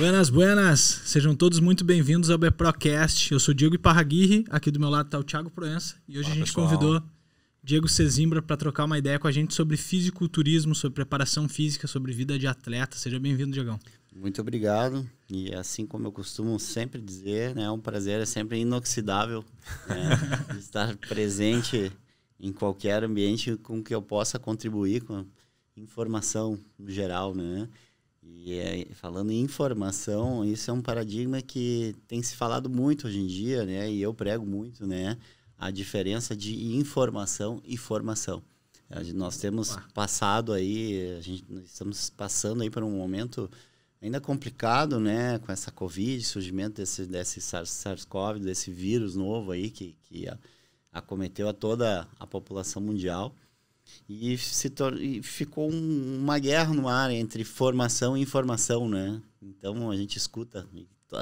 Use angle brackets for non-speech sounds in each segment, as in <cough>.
Buenas, buenas! Sejam todos muito bem-vindos ao Beprocast. Eu sou Diego Iparraguirre, aqui do meu lado está o Thiago Proença e hoje Olá, a gente pessoal. convidou Diego Sezimbra para trocar uma ideia com a gente sobre fisiculturismo, sobre preparação física, sobre vida de atleta. Seja bem-vindo, Diegão. Muito obrigado. E assim como eu costumo sempre dizer, né, é um prazer, é sempre inoxidável né, <laughs> estar presente em qualquer ambiente com que eu possa contribuir com informação no geral, né? E eh, falando em informação, isso é um paradigma que tem se falado muito hoje em dia, né? E eu prego muito, né? A diferença de informação e formação. Nós temos passado aí, a gente estamos passando aí por um momento ainda complicado, né? Com essa Covid, surgimento desse, desse SARS-CoV, desse vírus novo aí que, que acometeu a toda a população mundial. E, se e ficou um, uma guerra no ar entre formação e informação, né? Então a gente escuta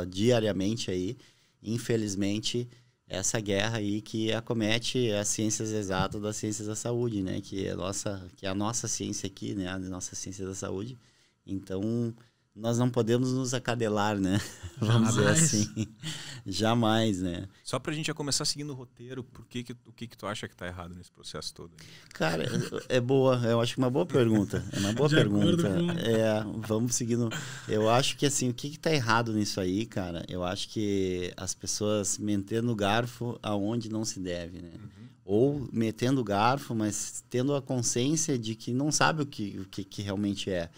diariamente aí, infelizmente, essa guerra aí que acomete as ciências exatas das ciências da saúde, né? Que é nossa, que é a nossa ciência aqui, né? A nossa ciência da saúde. Então, nós não podemos nos acadelar, né? <laughs> Vamos Jamais. dizer assim. Jamais, né? Só para a gente já começar seguindo o roteiro, por que que, o que que tu acha que está errado nesse processo todo? Cara, é boa, eu acho que é uma boa pergunta. É uma boa <laughs> pergunta. É, vamos seguindo. Eu acho que assim, o que que tá errado nisso aí, cara? Eu acho que as pessoas metendo o garfo aonde não se deve, né? Uhum. Ou metendo o garfo, mas tendo a consciência de que não sabe o que, o que, que realmente é.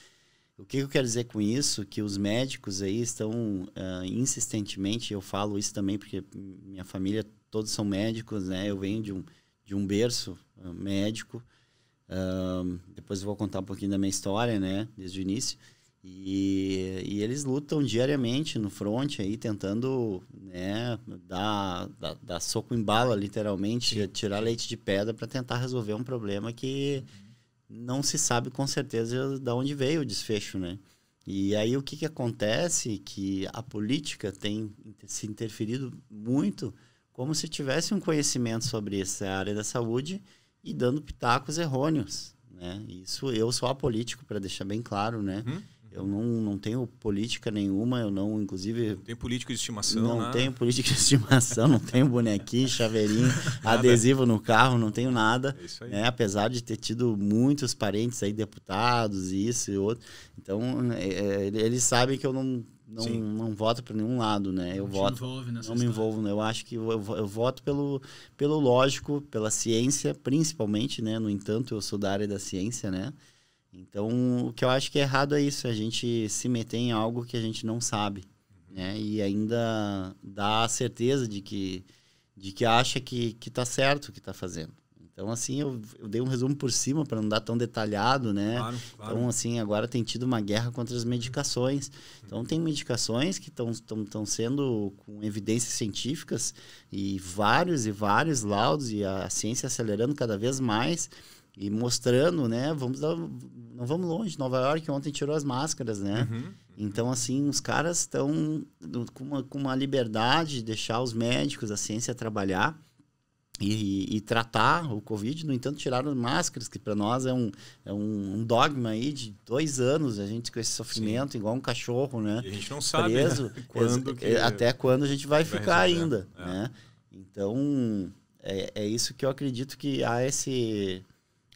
O que eu quero dizer com isso? Que os médicos aí estão uh, insistentemente, eu falo isso também porque minha família todos são médicos, né? Eu venho de um, de um berço ah, médico. Uh, depois eu vou contar um pouquinho da minha história, né? Desde o início. E, e eles lutam diariamente no front aí, tentando né, dar, dar, dar soco em bala, literalmente, tirar leite de pedra para tentar resolver um problema que... Uhum não se sabe com certeza de onde veio o desfecho, né? E aí o que, que acontece que a política tem se interferido muito como se tivesse um conhecimento sobre essa área da saúde e dando pitacos errôneos, né? Isso eu sou apolítico para deixar bem claro, né? Uhum. Eu não, não tenho política nenhuma, eu não, inclusive. Não tem político de estimação. Não nada. tenho política de estimação, não tenho bonequinho, <laughs> chaveirinho, adesivo no carro, não tenho nada. É isso aí. Né? Apesar de ter tido muitos parentes aí, deputados, isso e outro. Então, é, é eles sabem que eu não, não, não voto para nenhum lado, né? Eu não voto. não me envolvo, né? Eu acho que eu, eu voto pelo, pelo lógico, pela ciência, principalmente, né? No entanto, eu sou da área da ciência, né? Então, o que eu acho que é errado é isso, é a gente se meter em algo que a gente não sabe, né? E ainda dá a certeza de que, de que acha que, que tá certo o que tá fazendo. Então, assim, eu, eu dei um resumo por cima para não dar tão detalhado, né? Claro, claro. Então, assim, agora tem tido uma guerra contra as medicações. Então, tem medicações que estão sendo com evidências científicas e vários e vários laudos e a, a ciência acelerando cada vez mais e mostrando, né? Vamos dar, não vamos longe. Nova York ontem tirou as máscaras, né? Uhum. Então, assim, os caras estão com uma, com uma liberdade de deixar os médicos, a ciência trabalhar e, e tratar o Covid. No entanto, tiraram as máscaras, que para nós é, um, é um, um, dogma aí de dois anos, a gente com esse sofrimento, Sim. igual um cachorro, né? E a gente não sabe né? Preso, né? <laughs> quando que... É, até quando a gente vai, vai ficar resolver. ainda, é. né? Então, é, é isso que eu acredito que há esse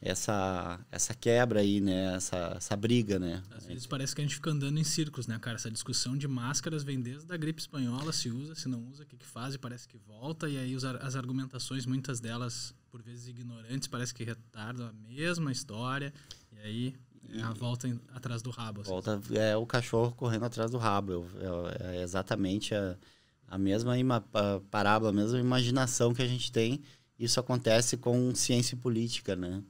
essa, essa quebra aí, né? Essa, essa briga, né? Às vezes parece que a gente fica andando em círculos, né, cara? Essa discussão de máscaras vem desde a gripe espanhola, se usa, se não usa, o que, que faz e parece que volta. E aí os, as argumentações, muitas delas, por vezes ignorantes, parece que retardam a mesma história. E aí é a volta em, atrás do rabo. Assim. Volta, é o cachorro correndo atrás do rabo. É, é exatamente a, a mesma ima, a parábola, a mesma imaginação que a gente tem. Isso acontece com ciência política, né?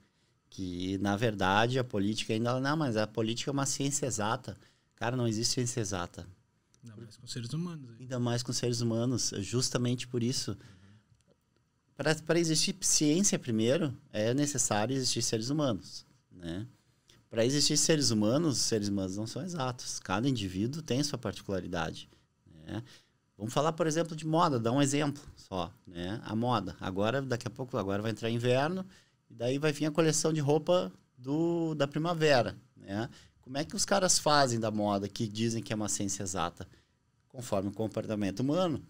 que na verdade a política ainda não, mas a política é uma ciência exata. Cara, não existe ciência exata. Ainda mais com seres humanos. Hein? Ainda mais com seres humanos, justamente por isso. Uhum. Para existir ciência primeiro, é necessário existir seres humanos, né? Para existir seres humanos, seres humanos não são exatos. Cada indivíduo tem sua particularidade, né? Vamos falar, por exemplo, de moda, dar um exemplo só, né? A moda. Agora, daqui a pouco, agora vai entrar inverno, e daí vai vir a coleção de roupa do, da primavera, né? Como é que os caras fazem da moda que dizem que é uma ciência exata? Conforme o comportamento humano.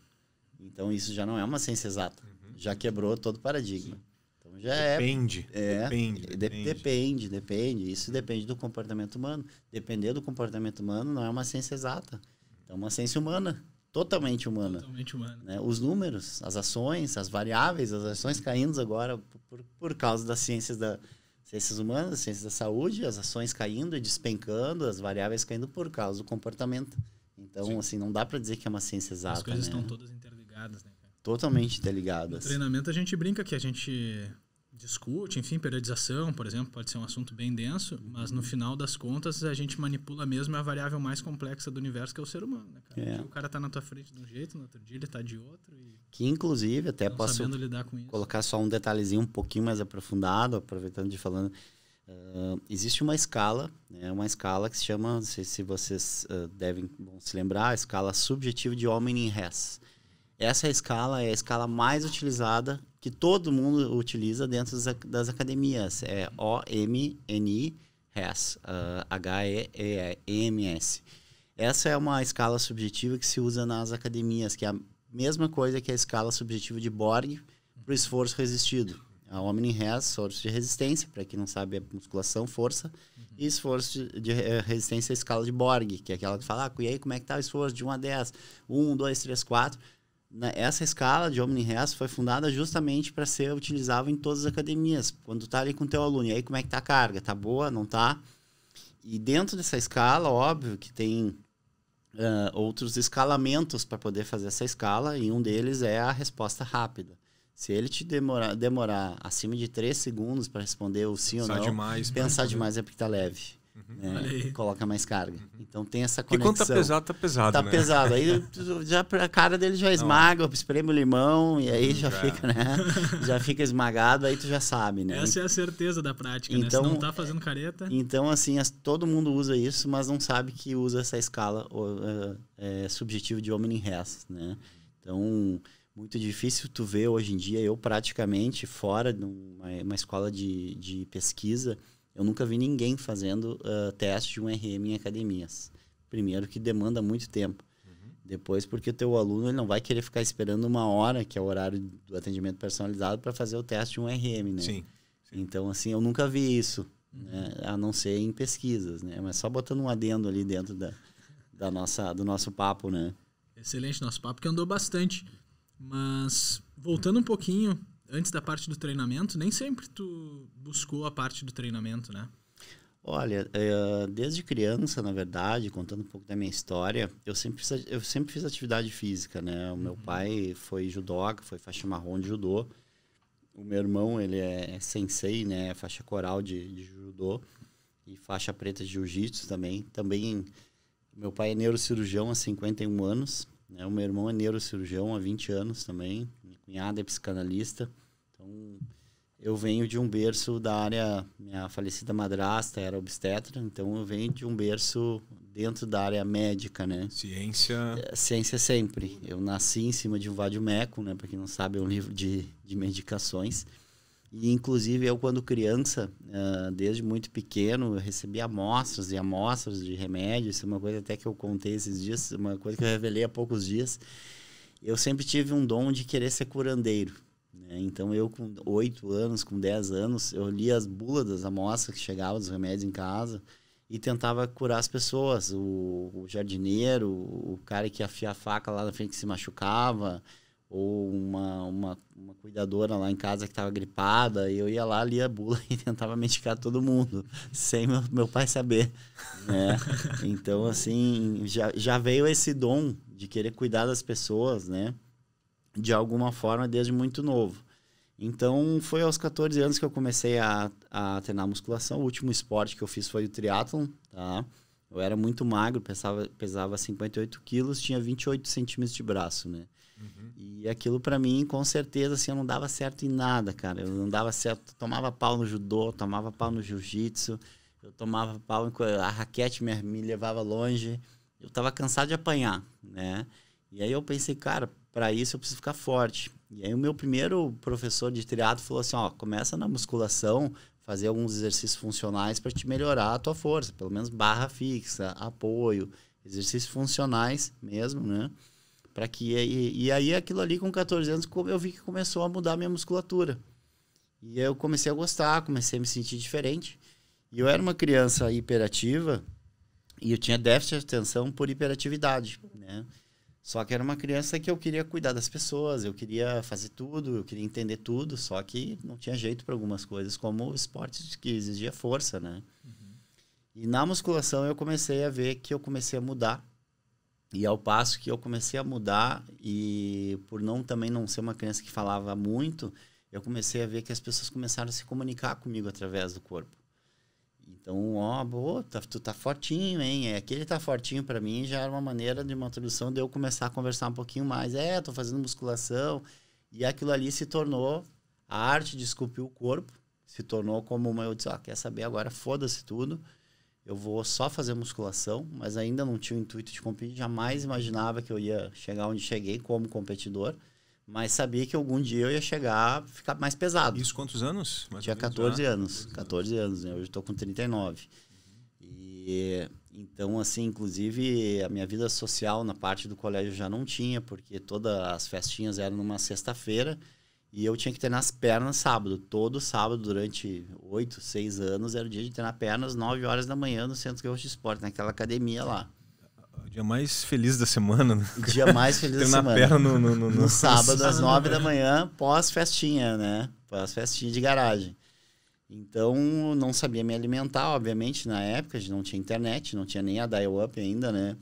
Então isso já não é uma ciência exata. Uhum. Já quebrou todo o paradigma. Então já depende, é, depende, é, depende. Depende, depende. Isso depende do comportamento humano. Depender do comportamento humano não é uma ciência exata. É uma ciência humana totalmente humana. Totalmente humana. Né? Os números, as ações, as variáveis, as ações caindo agora por, por causa das ciências da ciências humanas, ciências da saúde, as ações caindo e despencando, as variáveis caindo por causa do comportamento. Então, Sim. assim, não dá para dizer que é uma ciência exata. As coisas né? estão todas interligadas, né? Totalmente interligadas. No treinamento a gente brinca que a gente discute, enfim, periodização, por exemplo, pode ser um assunto bem denso, mas no final das contas a gente manipula mesmo é a variável mais complexa do universo que é o ser humano, né, cara? É. O cara tá na tua frente de um jeito, no outro dia ele tá de outro e que inclusive até não posso colocar só um detalhezinho um pouquinho mais aprofundado, aproveitando de falando uh, existe uma escala, né, uma escala que se chama, não sei se vocês uh, devem se lembrar, a escala subjetiva de homem em res. Essa é escala é a escala mais utilizada que todo mundo utiliza dentro das academias. É O-M-N-I, HES, uh, ah, H-E-E-M-S. Essa é uma escala subjetiva que se usa nas academias, que é a mesma coisa que a escala subjetiva de Borg para o esforço resistido. A Omni RES, esforço de resistência, para quem não sabe, é musculação, força, uhum. e esforço de, de eh, resistência à escala de Borg, que é aquela que fala, ah, e aí como é que tá o esforço de 1 a 10? 1, 2, 3, 4 né, essa escala de Omni Res foi fundada justamente para ser utilizada em todas as academias. Quando tá ali com o teu aluno, e aí como é que tá a carga? Tá boa? Não tá? E dentro dessa escala, óbvio que tem uh, outros escalamentos para poder fazer essa escala, e um deles é a resposta rápida. Se ele te demorar, demorar acima de 3 segundos para responder o sim pensar ou não, demais, pensar demais é porque tá leve. Uhum. Né, coloca mais carga. Uhum. Então tem essa conexão. E quando tá pesado, tá pesado. Tá né? pesado. Aí <laughs> já, a cara dele já esmaga, espreme o limão e aí hum, já, fica, né? <laughs> Já fica esmagado, aí tu já sabe, né? Essa é a certeza da prática, então, né? Se então, não tá fazendo careta. Então, assim, as, todo mundo usa isso, mas não sabe que usa essa escala uh, é, é subjetiva de homem em res, né? Então, muito difícil tu ver hoje em dia, eu praticamente fora de uma, uma escola de, de pesquisa eu nunca vi ninguém fazendo uh, teste de um RM em academias. Primeiro que demanda muito tempo. Uhum. Depois porque o teu aluno ele não vai querer ficar esperando uma hora, que é o horário do atendimento personalizado, para fazer o teste de um RM, né? Sim. sim. Então, assim, eu nunca vi isso, né? a não ser em pesquisas, né? Mas só botando um adendo ali dentro da, da nossa, do nosso papo, né? Excelente nosso papo, que andou bastante. Mas, voltando um pouquinho antes da parte do treinamento, nem sempre tu buscou a parte do treinamento, né? Olha, eh, desde criança, na verdade, contando um pouco da minha história, eu sempre fiz, eu sempre fiz atividade física, né? O meu uhum. pai foi judoca, foi faixa marrom de judô. O meu irmão, ele é sensei, né? É faixa coral de, de judô e faixa preta de jiu-jitsu também. Também, meu pai é neurocirurgião há 51 anos, né? O meu irmão é neurocirurgião há 20 anos também. Minha cunhada é psicanalista. Então, eu venho de um berço da área, minha falecida madrasta era obstetra, então eu venho de um berço dentro da área médica, né? Ciência. É, ciência sempre. Eu nasci em cima de um meco né? Para quem não sabe, é um livro de, de medicações. E, inclusive, eu, quando criança, eh, desde muito pequeno, eu recebi amostras e amostras de remédios. Isso é uma coisa até que eu contei esses dias, uma coisa que eu revelei há poucos dias. Eu sempre tive um dom de querer ser curandeiro. Né? Então eu com oito anos, com dez anos, eu lia as bulas das amostras que chegavam dos remédios em casa e tentava curar as pessoas. O, o jardineiro, o cara que afia a faca lá na frente que se machucava, ou uma, uma, uma cuidadora lá em casa que estava gripada, e eu ia lá, lia a bula <laughs> e tentava medicar todo mundo, sem meu, meu pai saber. Né? Então, assim, já, já veio esse dom de querer cuidar das pessoas, né? de alguma forma desde muito novo. Então, foi aos 14 anos que eu comecei a, a treinar musculação. O último esporte que eu fiz foi o triatlon, tá? Eu era muito magro, pesava, pesava 58 quilos, tinha 28 centímetros de braço, né? Uhum. E aquilo para mim, com certeza, assim, eu não dava certo em nada, cara. Eu não dava certo, tomava pau no judô, tomava pau no jiu-jitsu, eu tomava pau, a raquete me, me levava longe. Eu tava cansado de apanhar, né? E aí eu pensei, cara, para isso eu preciso ficar forte. E aí o meu primeiro professor de triatlo falou assim, ó, começa na musculação, fazer alguns exercícios funcionais para te melhorar a tua força, pelo menos barra fixa, apoio, exercícios funcionais mesmo, né? Para que e, e, aí aquilo ali com 14 anos eu vi que começou a mudar a minha musculatura. E eu comecei a gostar, comecei a me sentir diferente. E eu era uma criança hiperativa e eu tinha déficit de atenção por hiperatividade, né? Só que era uma criança que eu queria cuidar das pessoas, eu queria fazer tudo, eu queria entender tudo, só que não tinha jeito para algumas coisas, como o esporte que exigia força, né? Uhum. E na musculação eu comecei a ver que eu comecei a mudar. E ao passo que eu comecei a mudar e por não também não ser uma criança que falava muito, eu comecei a ver que as pessoas começaram a se comunicar comigo através do corpo. Então, ó, boa, tá, tu tá fortinho, hein? É, aquele tá fortinho para mim já era uma maneira de uma tradução de eu começar a conversar um pouquinho mais. É, tô fazendo musculação. E aquilo ali se tornou a arte de esculpir o corpo. Se tornou como uma, eu disse, ó, quer saber agora, foda-se tudo. Eu vou só fazer musculação, mas ainda não tinha o intuito de competir. Jamais imaginava que eu ia chegar onde cheguei como competidor mas sabia que algum dia eu ia chegar, ficar mais pesado. Isso quantos anos? Mais Tinha 14 já? Né? anos, 14 anos, né? Hoje estou com 39. Uhum. E então assim, inclusive a minha vida social na parte do colégio já não tinha, porque todas as festinhas eram numa sexta-feira e eu tinha que ter nas pernas sábado, todo sábado durante oito, seis anos era o dia de treinar pernas 9 horas da manhã no Centro Gaúcho de Esporte, naquela academia lá dia mais feliz da semana. Né? <laughs> Dia mais feliz da semana. Perna no, no, no, no sábado, às nove né? da manhã, pós-festinha, né? Pós-festinha de garagem. Então, não sabia me alimentar, obviamente, na época, a gente não tinha internet, não tinha nem a dial-up ainda, né?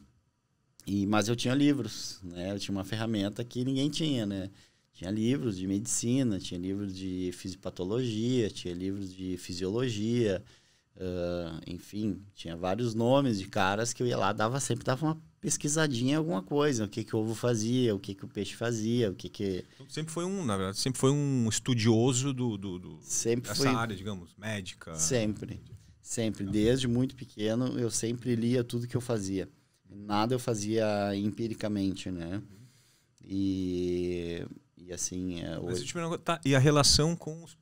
E, mas eu tinha livros, né? Eu tinha uma ferramenta que ninguém tinha, né? Tinha livros de medicina, tinha livros de fisiopatologia, tinha livros de fisiologia, Uh, enfim, tinha vários nomes de caras que eu ia lá, dava sempre dava uma pesquisadinha em alguma coisa, o que que o ovo fazia, o que que o peixe fazia, o que que então, sempre foi um, na verdade, sempre foi um estudioso do, do, do sempre dessa área, digamos, médica. Sempre, sempre, tá. desde muito pequeno eu sempre lia tudo que eu fazia. Nada eu fazia empiricamente, né? Uhum. E e assim. É, hoje... Mas, tá, e a relação com os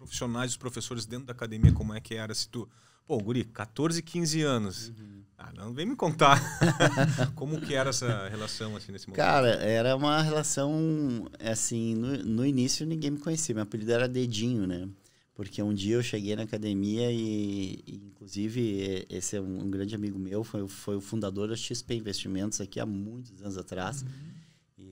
profissionais, os professores dentro da academia, como é que era? Se tu, pô, guri, 14, 15 anos. Uhum. Ah, não vem me contar <laughs> como que era essa relação, assim, nesse momento. Cara, era uma relação, assim, no, no início ninguém me conhecia, meu apelido era Dedinho, né? Porque um dia eu cheguei na academia e, e inclusive, esse é um, um, grande amigo meu, foi, foi o fundador da XP Investimentos aqui há muitos anos atrás. Uhum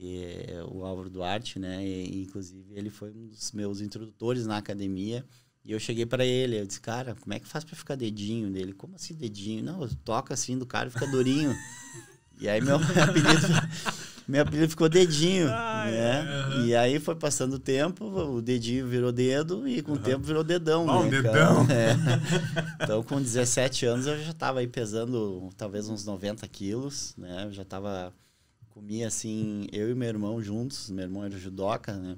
é o Álvaro Duarte, né? E, inclusive, ele foi um dos meus introdutores na academia. E eu cheguei para ele, eu disse, cara, como é que faz para ficar dedinho dele? Como assim dedinho? Não, toca assim do cara e fica durinho. e aí meu <laughs> apelido, meu apelido ficou dedinho, Ai, ah, é. né? Uhum. E aí foi passando o tempo, o dedinho virou dedo e com uhum. o tempo virou dedão, oh, né, dedão. É. Então com 17 anos eu já estava aí pesando talvez uns 90 quilos, né? Eu já estava comia assim, eu e meu irmão juntos, meu irmão era judoca, né?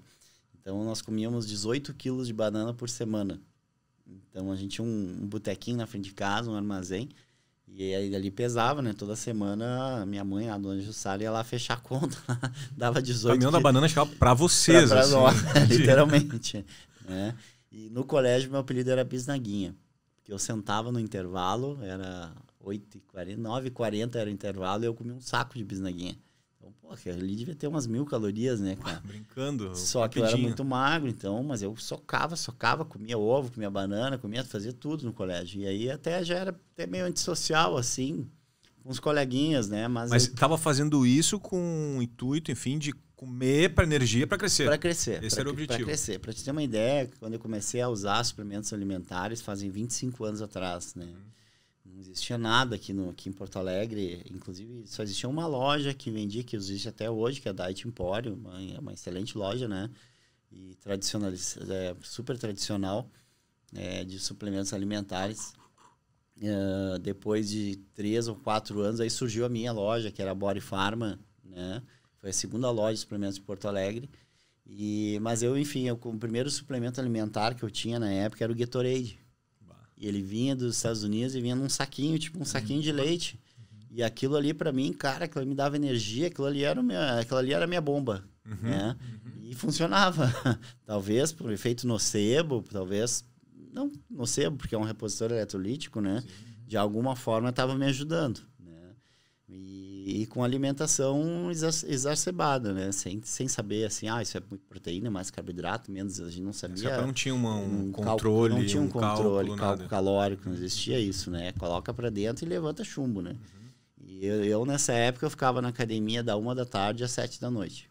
Então nós comíamos 18 quilos de banana por semana. Então a gente tinha um, um botequinho na frente de casa, um armazém, e aí ali pesava, né? Toda semana minha mãe, a dona Jussara, ia lá fechar a conta, <laughs> dava 18 O caminhão da banana chegava pra vocês, pra, pra assim, nós, <laughs> <laughs> literalmente. Né? E no colégio meu apelido era Bisnaguinha, porque eu sentava no intervalo, era 8h40, 9h40 era o intervalo, e eu comia um saco de bisnaguinha. Então, pô, ali devia ter umas mil calorias, né, cara? Ué, brincando. Só que eu era muito magro, então, mas eu socava, socava, comia ovo, comia banana, comia, fazia tudo no colégio. E aí até já era até meio antissocial, assim, com os coleguinhas, né? Mas, mas eu... tava fazendo isso com o intuito, enfim, de comer para energia para crescer. Para crescer. Esse pra, era o objetivo. Para crescer. Para te ter uma ideia, quando eu comecei a usar suplementos alimentares, fazem 25 anos atrás, né? Hum existia nada aqui, no, aqui em Porto Alegre. Inclusive, só existia uma loja que vendia, que existe até hoje, que é a Diet Empório. Uma, uma excelente loja, né? E é, super tradicional é, de suplementos alimentares. Uh, depois de três ou quatro anos, aí surgiu a minha loja, que era a Body Pharma, né? Foi a segunda loja de suplementos de Porto Alegre. E, mas eu, enfim, eu, o primeiro suplemento alimentar que eu tinha na época era o Gatorade. E ele vinha dos Estados Unidos e vinha num saquinho, tipo um saquinho de uhum. leite. E aquilo ali para mim, cara, aquilo me dava energia, aquilo ali era, minha, aquilo ali era minha bomba, uhum. né? Uhum. E funcionava. <laughs> talvez por efeito nocebo, talvez... Não nocebo, porque é um repositor eletrolítico, né? Sim. De alguma forma estava me ajudando, né? E e, com alimentação exacerbada, né? Sem, sem saber assim, ah, isso é muito proteína, mais carboidrato, menos. A gente não é, sabia. não tinha uma, um, um, controle. Cálculo, não tinha um, um controle, cálculo, cálculo calórico, não uhum. existia isso, né? Coloca para dentro e levanta chumbo, né? Uhum. E eu, eu, nessa época, eu ficava na academia da uma da tarde às sete da noite.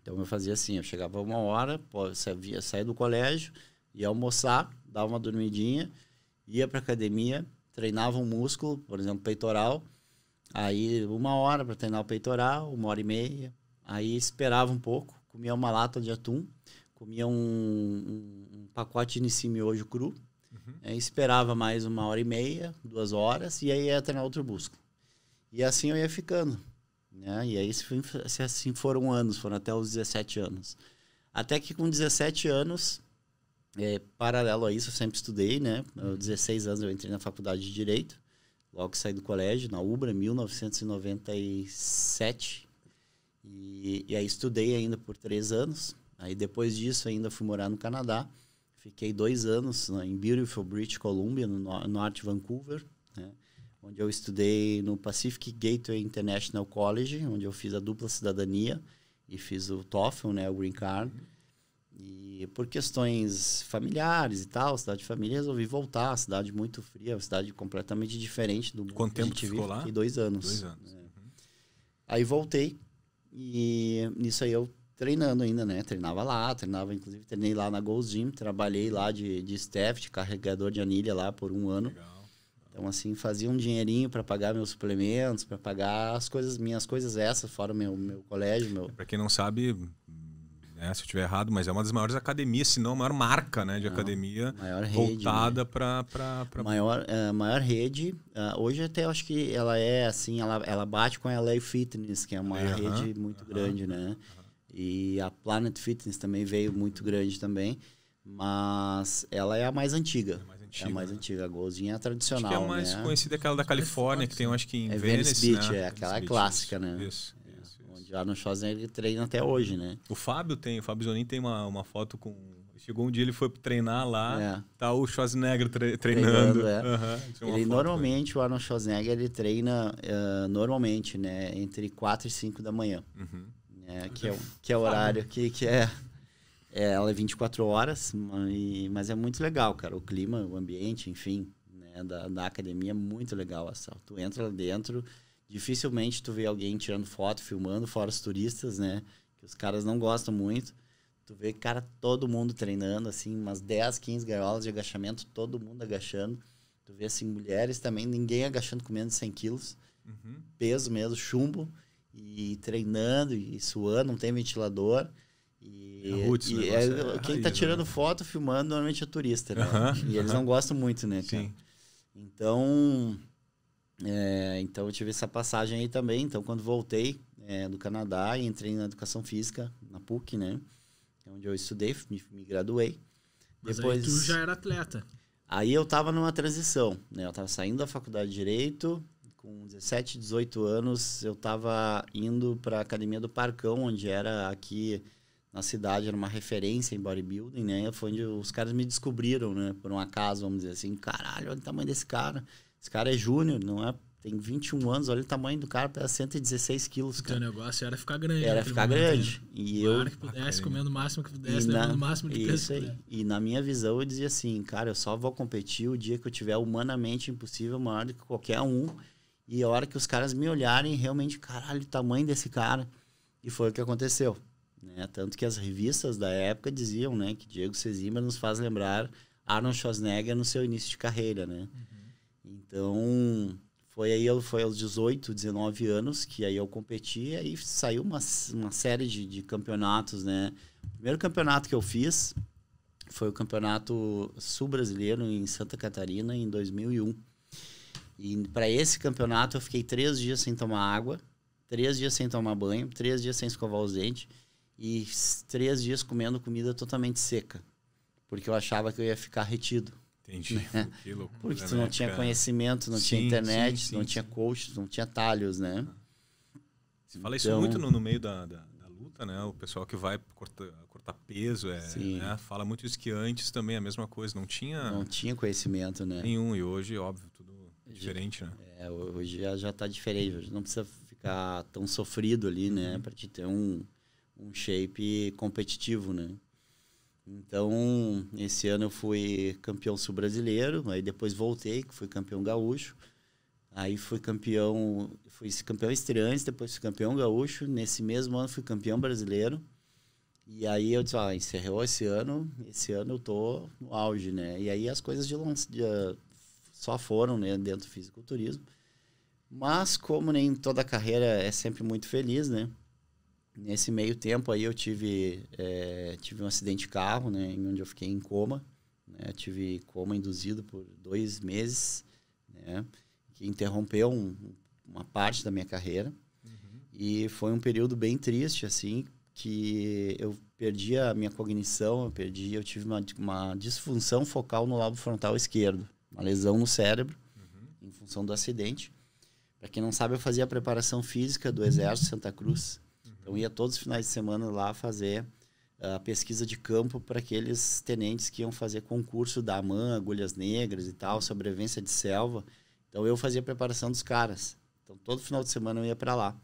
Então eu fazia assim, eu chegava uma hora, saía, saía do colégio, ia almoçar, dava uma dormidinha, ia para academia, treinava um músculo, por exemplo, peitoral Aí uma hora para treinar o peitoral, uma hora e meia. Aí esperava um pouco, comia uma lata de atum, comia um, um, um pacote de nissim cru. Uhum. Aí esperava mais uma hora e meia, duas horas, e aí ia treinar outro busco. E assim eu ia ficando. Né? E aí assim foram anos, foram até os 17 anos. Até que com 17 anos, é, paralelo a isso, eu sempre estudei, né? Aos uhum. 16 anos eu entrei na faculdade de Direito. Logo que saí do colégio, na UBRA, 1997. E, e aí estudei ainda por três anos. Aí depois disso ainda fui morar no Canadá. Fiquei dois anos né, em Beautiful British Columbia, no, no norte de Vancouver, né, onde eu estudei no Pacific Gateway International College, onde eu fiz a dupla cidadania e fiz o TOEFL, né, o Green Card. E por questões familiares e tal, cidade de família, resolvi voltar. Cidade muito fria, cidade completamente diferente do mundo. Quanto tempo que ficou lá? dois anos. Dois anos. É. Uhum. Aí voltei e nisso aí eu treinando ainda, né? Treinava lá, treinava, inclusive treinei lá na Gold Gym, trabalhei lá de, de staff, de carregador de anilha lá por um ano. Legal. Então, assim, fazia um dinheirinho para pagar meus suplementos, para pagar as coisas, minhas coisas essas, fora meu, meu colégio. Meu... Para quem não sabe, né, se eu estiver errado, mas é uma das maiores academias, se não a maior marca né, de não, academia voltada né? para... Pra... Maior, uh, maior rede. Uh, hoje até acho que ela é assim, ela, ela bate com a LA Fitness, que é uma uh -huh, rede muito -huh, grande, -huh. né? E a Planet Fitness também veio muito grande também, mas ela é a mais antiga. É mais antiga, é a mais né? antiga. A Golzinha é a tradicional. Acho que é a mais né? conhecida, aquela da é Califórnia, que tem, acho que em é Venice. Venice né? Beach, né? é, aquela é clássica, né? Isso o Arnold Schwarzenegger treina até hoje, né? O Fábio tem, o Fábio Zonin tem uma, uma foto com. Chegou um dia, ele foi treinar lá, é. tá o Schwarzenegger tre treinando. treinando é. uhum, ele, normalmente, também. o Arnold Schwarzenegger, ele treina uh, normalmente, né? Entre 4 e 5 da manhã. Uhum. Que, é, né? que é o é horário que, que é, é ela é 24 horas, mas é muito legal, cara. O clima, o ambiente, enfim, né, da, da academia é muito legal a Tu entra lá dentro, dificilmente tu vê alguém tirando foto, filmando, fora os turistas, né? Que os caras não gostam muito. Tu vê, cara, todo mundo treinando, assim, umas 10, 15 gaiolas de agachamento, todo mundo agachando. Tu vê, assim, mulheres também, ninguém agachando com menos de 100 quilos. Uhum. Peso mesmo, chumbo. E treinando e suando, não tem ventilador. E, é roots, e né? é, é quem está tirando né? foto, filmando, normalmente é turista, né? Uhum. E eles não gostam muito, né, Sim. Então, é, então eu tive essa passagem aí também. Então quando voltei é, do Canadá, entrei na educação física na PUC, né? É onde eu estudei, me, me graduei. Mas Depois tu já era atleta. Aí eu tava numa transição, né? Eu tava saindo da faculdade de direito, com 17, 18 anos, eu tava indo para academia do Parcão, onde era aqui na cidade era uma referência em bodybuilding, né? Foi onde os caras me descobriram, né? Por um acaso, vamos dizer assim, caralho, olha o tamanho desse cara. Esse cara é júnior, não é? Tem 21 anos, olha o tamanho do cara, pesa 116 quilos. Então, cara. O negócio era ficar grande. Era né, ficar grande. Né? E eu. Claro que pudesse, comendo o máximo que pudesse, na, o máximo de isso peso. Aí. E na minha visão, eu dizia assim, cara, eu só vou competir o dia que eu tiver humanamente impossível, maior do que qualquer um. E a hora que os caras me olharem, realmente, caralho, o tamanho desse cara. E foi o que aconteceu. Né? Tanto que as revistas da época diziam né, que Diego Cezima nos faz lembrar Arnold Schwarzenegger no seu início de carreira. Né? Uhum. Então, foi aí eu foi aos 18, 19 anos que aí eu competi, e aí saiu uma, uma série de, de campeonatos, né? O primeiro campeonato que eu fiz foi o campeonato sul-brasileiro em Santa Catarina em 2001. E para esse campeonato eu fiquei três dias sem tomar água, três dias sem tomar banho, três dias sem escovar os dentes e três dias comendo comida totalmente seca, porque eu achava que eu ia ficar retido. Entendi. Né? <laughs> Que loucura, Porque tu né, não né, tinha cara? conhecimento, não sim, tinha internet, sim, sim, não tinha coach, não tinha talhos, né? fala então... isso muito no, no meio da, da, da, luta, né? O pessoal que vai cortar, cortar peso, é, né? fala muito isso que antes também a mesma coisa, não tinha... Não tinha conhecimento, né? Nenhum, e hoje, óbvio, tudo hoje, diferente, né? É, hoje já está diferente, hoje não precisa ficar tão sofrido ali, né? Uhum. Para te ter um, um shape competitivo, né? Então, esse ano eu fui campeão sul-brasileiro, aí depois voltei, que fui campeão gaúcho. Aí fui campeão, fui campeão estreante, depois fui campeão gaúcho. Nesse mesmo ano fui campeão brasileiro. E aí eu disse, ah, encerrou esse ano, esse ano eu tô no auge, né? E aí as coisas de, de só foram, né, dentro do fisiculturismo. Mas como nem toda carreira é sempre muito feliz, né? Nesse meio tempo aí eu tive, é, tive um acidente de carro, né? Onde eu fiquei em coma. Né? tive coma induzido por dois meses, né? Que interrompeu um, uma parte da minha carreira. Uhum. E foi um período bem triste, assim, que eu perdi a minha cognição, eu perdi, eu tive uma, uma disfunção focal no lobo frontal esquerdo, uma lesão no cérebro uhum. em função do acidente. Para quem não sabe, eu fazia a preparação física do Exército Santa Cruz. Então ia todos os finais de semana lá fazer a ah, pesquisa de campo para aqueles tenentes que iam fazer concurso da AMAN, agulhas negras e tal, sobrevivência de selva. Então eu fazia a preparação dos caras. Então todo final de semana eu ia para lá.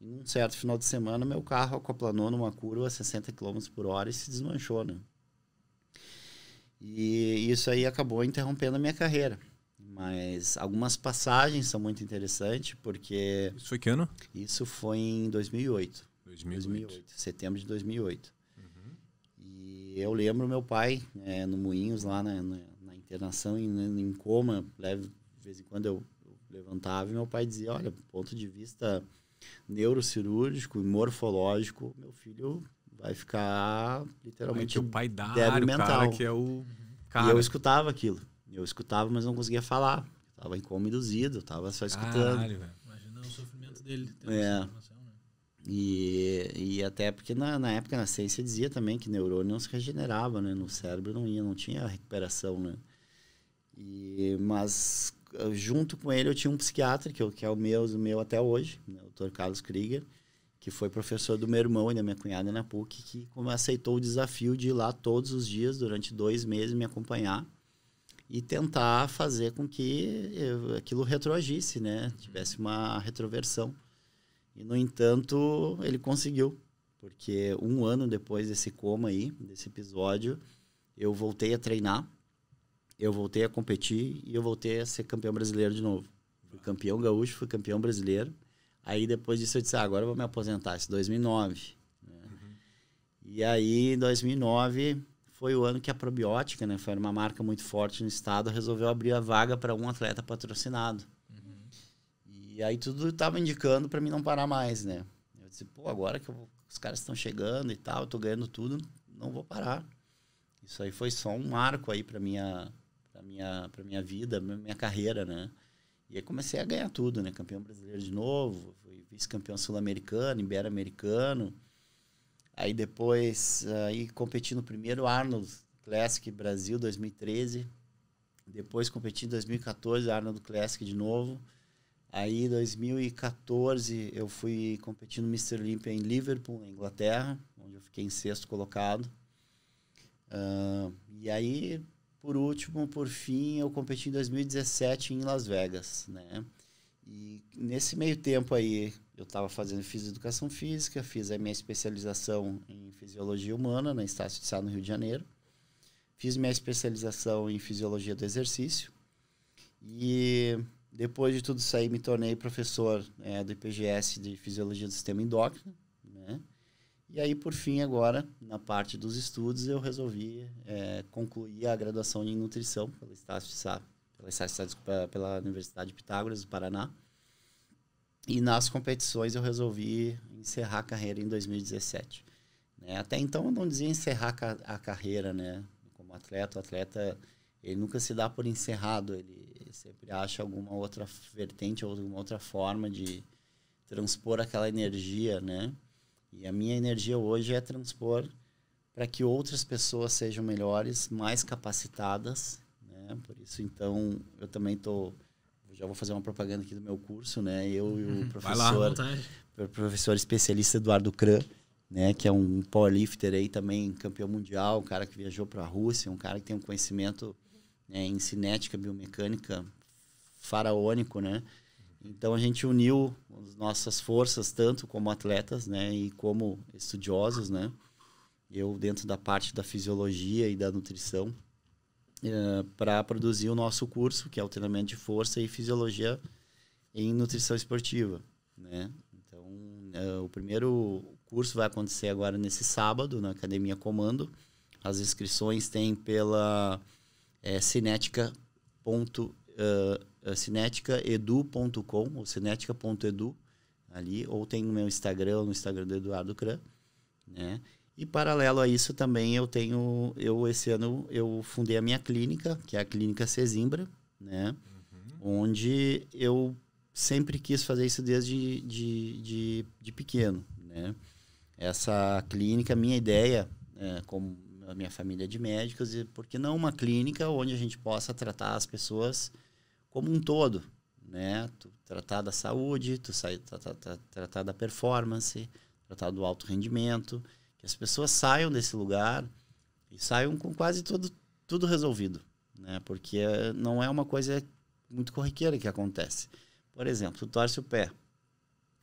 E num certo final de semana meu carro acoplanou numa curva a 60 km por hora e se desmanchou, né? E isso aí acabou interrompendo a minha carreira. Mas algumas passagens são muito interessantes, porque... Isso foi que ano? Isso foi em 2008. 2008. 2008 setembro de 2008. Uhum. E eu lembro meu pai é, no Moinhos, lá na, na, na internação, em, né, em coma, leve, de vez em quando eu, levantava e meu pai dizia, olha, do ponto de vista neurocirúrgico e morfológico, meu filho vai ficar literalmente o pai dá débil mental. Cara que é o cara. E eu escutava aquilo. Eu escutava, mas não conseguia falar. Eu tava em coma induzido, eu tava só escutando. Caralho, velho. Imagina o sofrimento dele. É. E, e até porque na, na época na ciência dizia também que neurônio não se regenerava, né? No cérebro não ia, não tinha recuperação, né? E, mas ah, junto com ele eu tinha um psiquiatra, que, eu, que é o meu, o meu até hoje, né? o Dr. Carlos Krieger, que foi professor do meu irmão e da minha cunhada na PUC, que aceitou o desafio de ir lá todos os dias, durante dois meses, me acompanhar e tentar fazer com que eu, aquilo retroagisse, né? Tivesse uma retroversão. E, no entanto, ele conseguiu. Porque um ano depois desse coma aí, desse episódio, eu voltei a treinar, eu voltei a competir e eu voltei a ser campeão brasileiro de novo. Fui campeão gaúcho, fui campeão brasileiro. Aí depois disso eu disse, ah, agora eu vou me aposentar. Isso 2009. Né? Uhum. E aí, 2009 foi o ano que a probiótica, né, foi uma marca muito forte no estado, resolveu abrir a vaga para um atleta patrocinado. E aí tudo tava indicando para mim não parar mais, né? Eu disse, pô, agora que os caras estão chegando e tal, eu tô ganhando tudo, não vou parar. Isso aí foi só um marco aí para minha pra minha pra minha vida, minha carreira, né? E aí comecei a ganhar tudo, né? Campeão brasileiro de novo, fui vice-campeão sul-americano, ibero-americano. Aí depois, aí competi no primeiro Arnold Classic Brasil 2013. Depois competi em 2014 Arnold Classic de novo. Aí, em 2014, eu fui competindo no Mr. Olympia em Liverpool, na Inglaterra, onde eu fiquei em sexto colocado. Uh, e aí, por último, por fim, eu competi em 2017 em Las Vegas, né? E nesse meio tempo aí, eu estava fazendo, fiz educação física, fiz a minha especialização em fisiologia humana na Estácio de Sá, no Rio de Janeiro. Fiz minha especialização em fisiologia do exercício. E depois de tudo isso aí, me tornei professor é, do IPGS de Fisiologia do Sistema Endócrino. Né? E aí, por fim, agora, na parte dos estudos, eu resolvi é, concluir a graduação em Nutrição pela Estácio pela, Estácio, desculpa, pela Universidade de Pitágoras do Paraná. E nas competições eu resolvi encerrar a carreira em 2017. Né? Até então eu não dizia encerrar a carreira, né? Como atleta, o atleta ele nunca se dá por encerrado, ele sempre acha alguma outra vertente ou alguma outra forma de transpor aquela energia, né? E a minha energia hoje é transpor para que outras pessoas sejam melhores, mais capacitadas, né? Por isso, então, eu também tô já vou fazer uma propaganda aqui do meu curso, né? Eu e o uhum. professor, lá, o professor especialista Eduardo Cran, né? Que é um powerlifter aí também campeão mundial, um cara que viajou para a Rússia, um cara que tem um conhecimento né, em cinética biomecânica faraônico, né? Então a gente uniu as nossas forças tanto como atletas, né, e como estudiosos, né? Eu dentro da parte da fisiologia e da nutrição uh, eh, para produzir o nosso curso que é o treinamento de força e fisiologia em nutrição esportiva, né? Então uh, o primeiro curso vai acontecer agora nesse sábado na academia Comando. As inscrições têm pela é cinética.edu.com ou cinética.edu ali, ou tem o meu Instagram, no Instagram do Eduardo Cran, né? E paralelo a isso também eu tenho, eu esse ano eu fundei a minha clínica, que é a clínica Sesimbra, né? Uhum. Onde eu sempre quis fazer isso desde de, de, de pequeno, né? Essa clínica, minha ideia, é, como a minha família é de médicos, e por que não uma clínica onde a gente possa tratar as pessoas como um todo, né? Tu tratar da saúde, tu sai, tratar, tratar da performance, tratar do alto rendimento, que as pessoas saiam desse lugar e saiam com quase tudo, tudo resolvido, né? Porque não é uma coisa muito corriqueira que acontece. Por exemplo, tu torce o pé,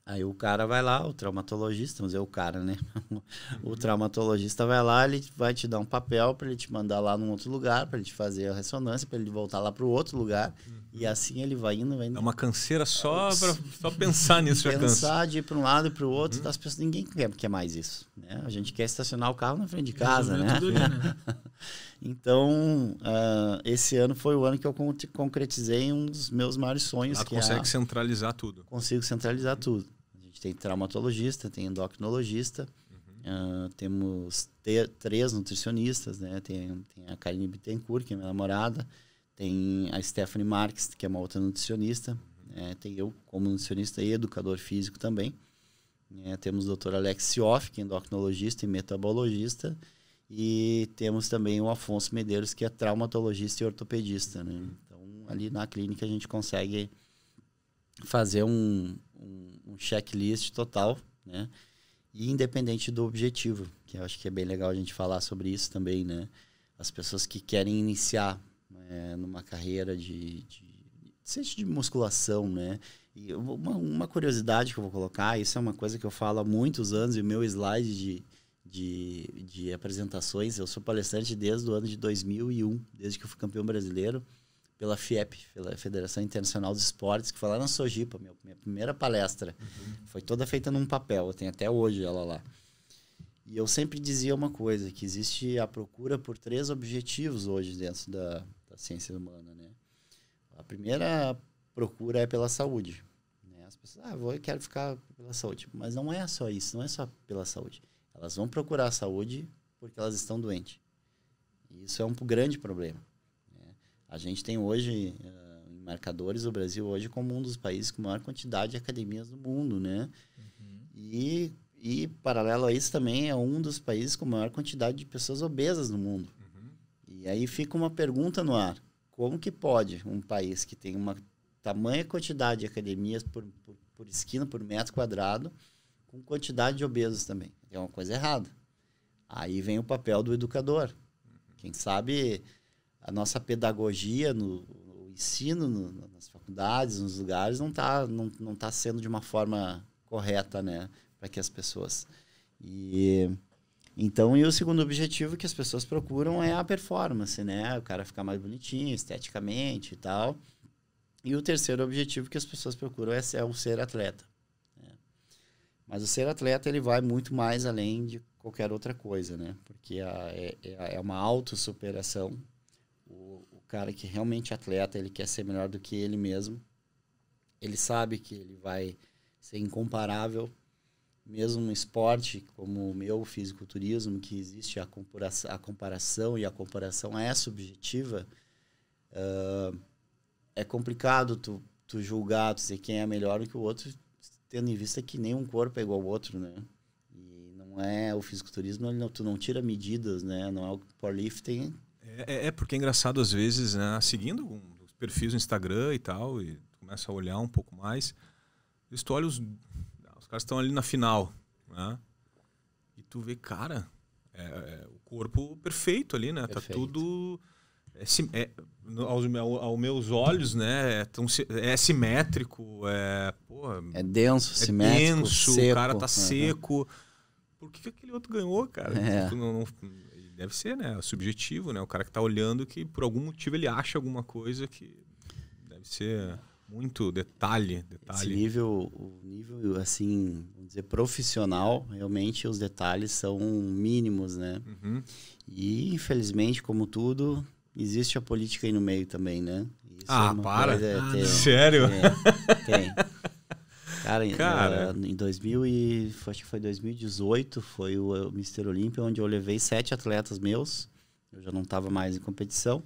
Aí o cara vai lá, o traumatologista, vamos dizer, o cara, né? <laughs> o traumatologista vai lá, ele vai te dar um papel para ele te mandar lá num outro lugar, para ele te fazer a ressonância, para ele voltar lá para o outro lugar. Uhum. E assim ele vai indo, vai indo. É uma canseira só é, para só pensar nisso já cansa. Pensar de ir para um lado e para o outro, uhum. as pessoas, ninguém quer, quer é mais isso. Né? A gente quer estacionar o carro na frente de casa, né? né? <laughs> então, uh, esse ano foi o ano que eu concretizei um dos meus maiores sonhos. Lá que é consegue é a... centralizar tudo. Consigo centralizar tudo tem traumatologista, tem endocrinologista, uhum. uh, temos três nutricionistas, né? Tem, tem a Karine Bittencourt, que é minha namorada, tem a Stephanie Marques, que é uma outra nutricionista, uhum. né? tem eu como nutricionista e educador físico também. Né? Temos o doutor Alex Sioff, que é endocrinologista e metabologista, e temos também o Afonso Medeiros, que é traumatologista e ortopedista, né? Uhum. Então, ali na clínica a gente consegue fazer um, um, um checklist total, né? E independente do objetivo, que eu acho que é bem legal a gente falar sobre isso também, né? As pessoas que querem iniciar né, numa carreira de, de, seja de musculação, né? E uma, uma curiosidade que eu vou colocar, isso é uma coisa que eu falo há muitos anos, e o meu slide de, de, de, apresentações. Eu sou palestrante desde o ano de 2001, desde que eu fui campeão brasileiro pela FIEP, pela Federação Internacional dos Esportes, que foi lá na Sojipa, minha primeira palestra. Uhum. Foi toda feita num papel, eu tenho até hoje ela lá. E eu sempre dizia uma coisa, que existe a procura por três objetivos hoje dentro da, da ciência humana, né? A primeira procura é pela saúde. Né? As pessoas, ah, vou, eu quero ficar pela saúde. Mas não é só isso, não é só pela saúde. Elas vão procurar a saúde porque elas estão doentes. E isso é um grande problema. A gente tem hoje uh, marcadores o Brasil hoje como um dos países com maior quantidade de academias do mundo, né? Uhum. E, e paralelo a isso também é um dos países com maior quantidade de pessoas obesas no mundo. Uhum. E aí fica uma pergunta no ar: como que pode um país que tem uma tamanha quantidade de academias por, por, por esquina, por metro quadrado, com quantidade de obesos também? É uma coisa errada. Aí vem o papel do educador. Uhum. Quem sabe a nossa pedagogia no, no ensino, no, nas faculdades, nos lugares, não está não, não tá sendo de uma forma correta, né? Para que as pessoas... E... Então, e o segundo objetivo que as pessoas procuram é a performance, né? O cara ficar mais bonitinho esteticamente e tal. E o terceiro objetivo que as pessoas procuram é, é o ser atleta. Né? Mas o ser atleta, ele vai muito mais além de qualquer outra coisa, né? Porque a, é, é, é uma autossuperação cara que é realmente é atleta, ele quer ser melhor do que ele mesmo. Ele sabe que ele vai ser incomparável. Mesmo um esporte como o meu, fisiculturismo, que existe a, compara a comparação e a comparação é subjetiva, uh, é complicado tu, tu julgar, tu dizer quem é melhor do que o outro, tendo em vista que nenhum corpo é igual ao outro, né? é o fisiculturismo, não, tu não tira medidas, né? Não é o powerlifting, é, é, é, porque é engraçado às vezes, né? Seguindo os perfis no Instagram e tal, e começa a olhar um pouco mais, tu olha os, ah, os caras estão ali na final, né? E tu vê, cara, é, é, o corpo perfeito ali, né? Tá perfeito. Tá tudo. É, aos, é, aos, meus olhos, né? É, tão, é simétrico, é. Porra, é denso, é simétrico. Denso, seco, o cara tá uhum. seco. Por que, que, aquele outro ganhou, cara? É. Tu não, não deve ser, né? Subjetivo, né? O cara que está olhando que por algum motivo ele acha alguma coisa que deve ser muito detalhe, detalhe. Esse nível, o nível assim, vamos dizer profissional, realmente os detalhes são mínimos, né? Uhum. E infelizmente, como tudo, existe a política aí no meio também, né? Isso é ah, é para! Ah, sério? É, tem. Cara, Cara. Ah, em 2000 e acho que foi 2018, foi o Mister Olímpia onde eu levei sete atletas meus. Eu já não estava mais em competição.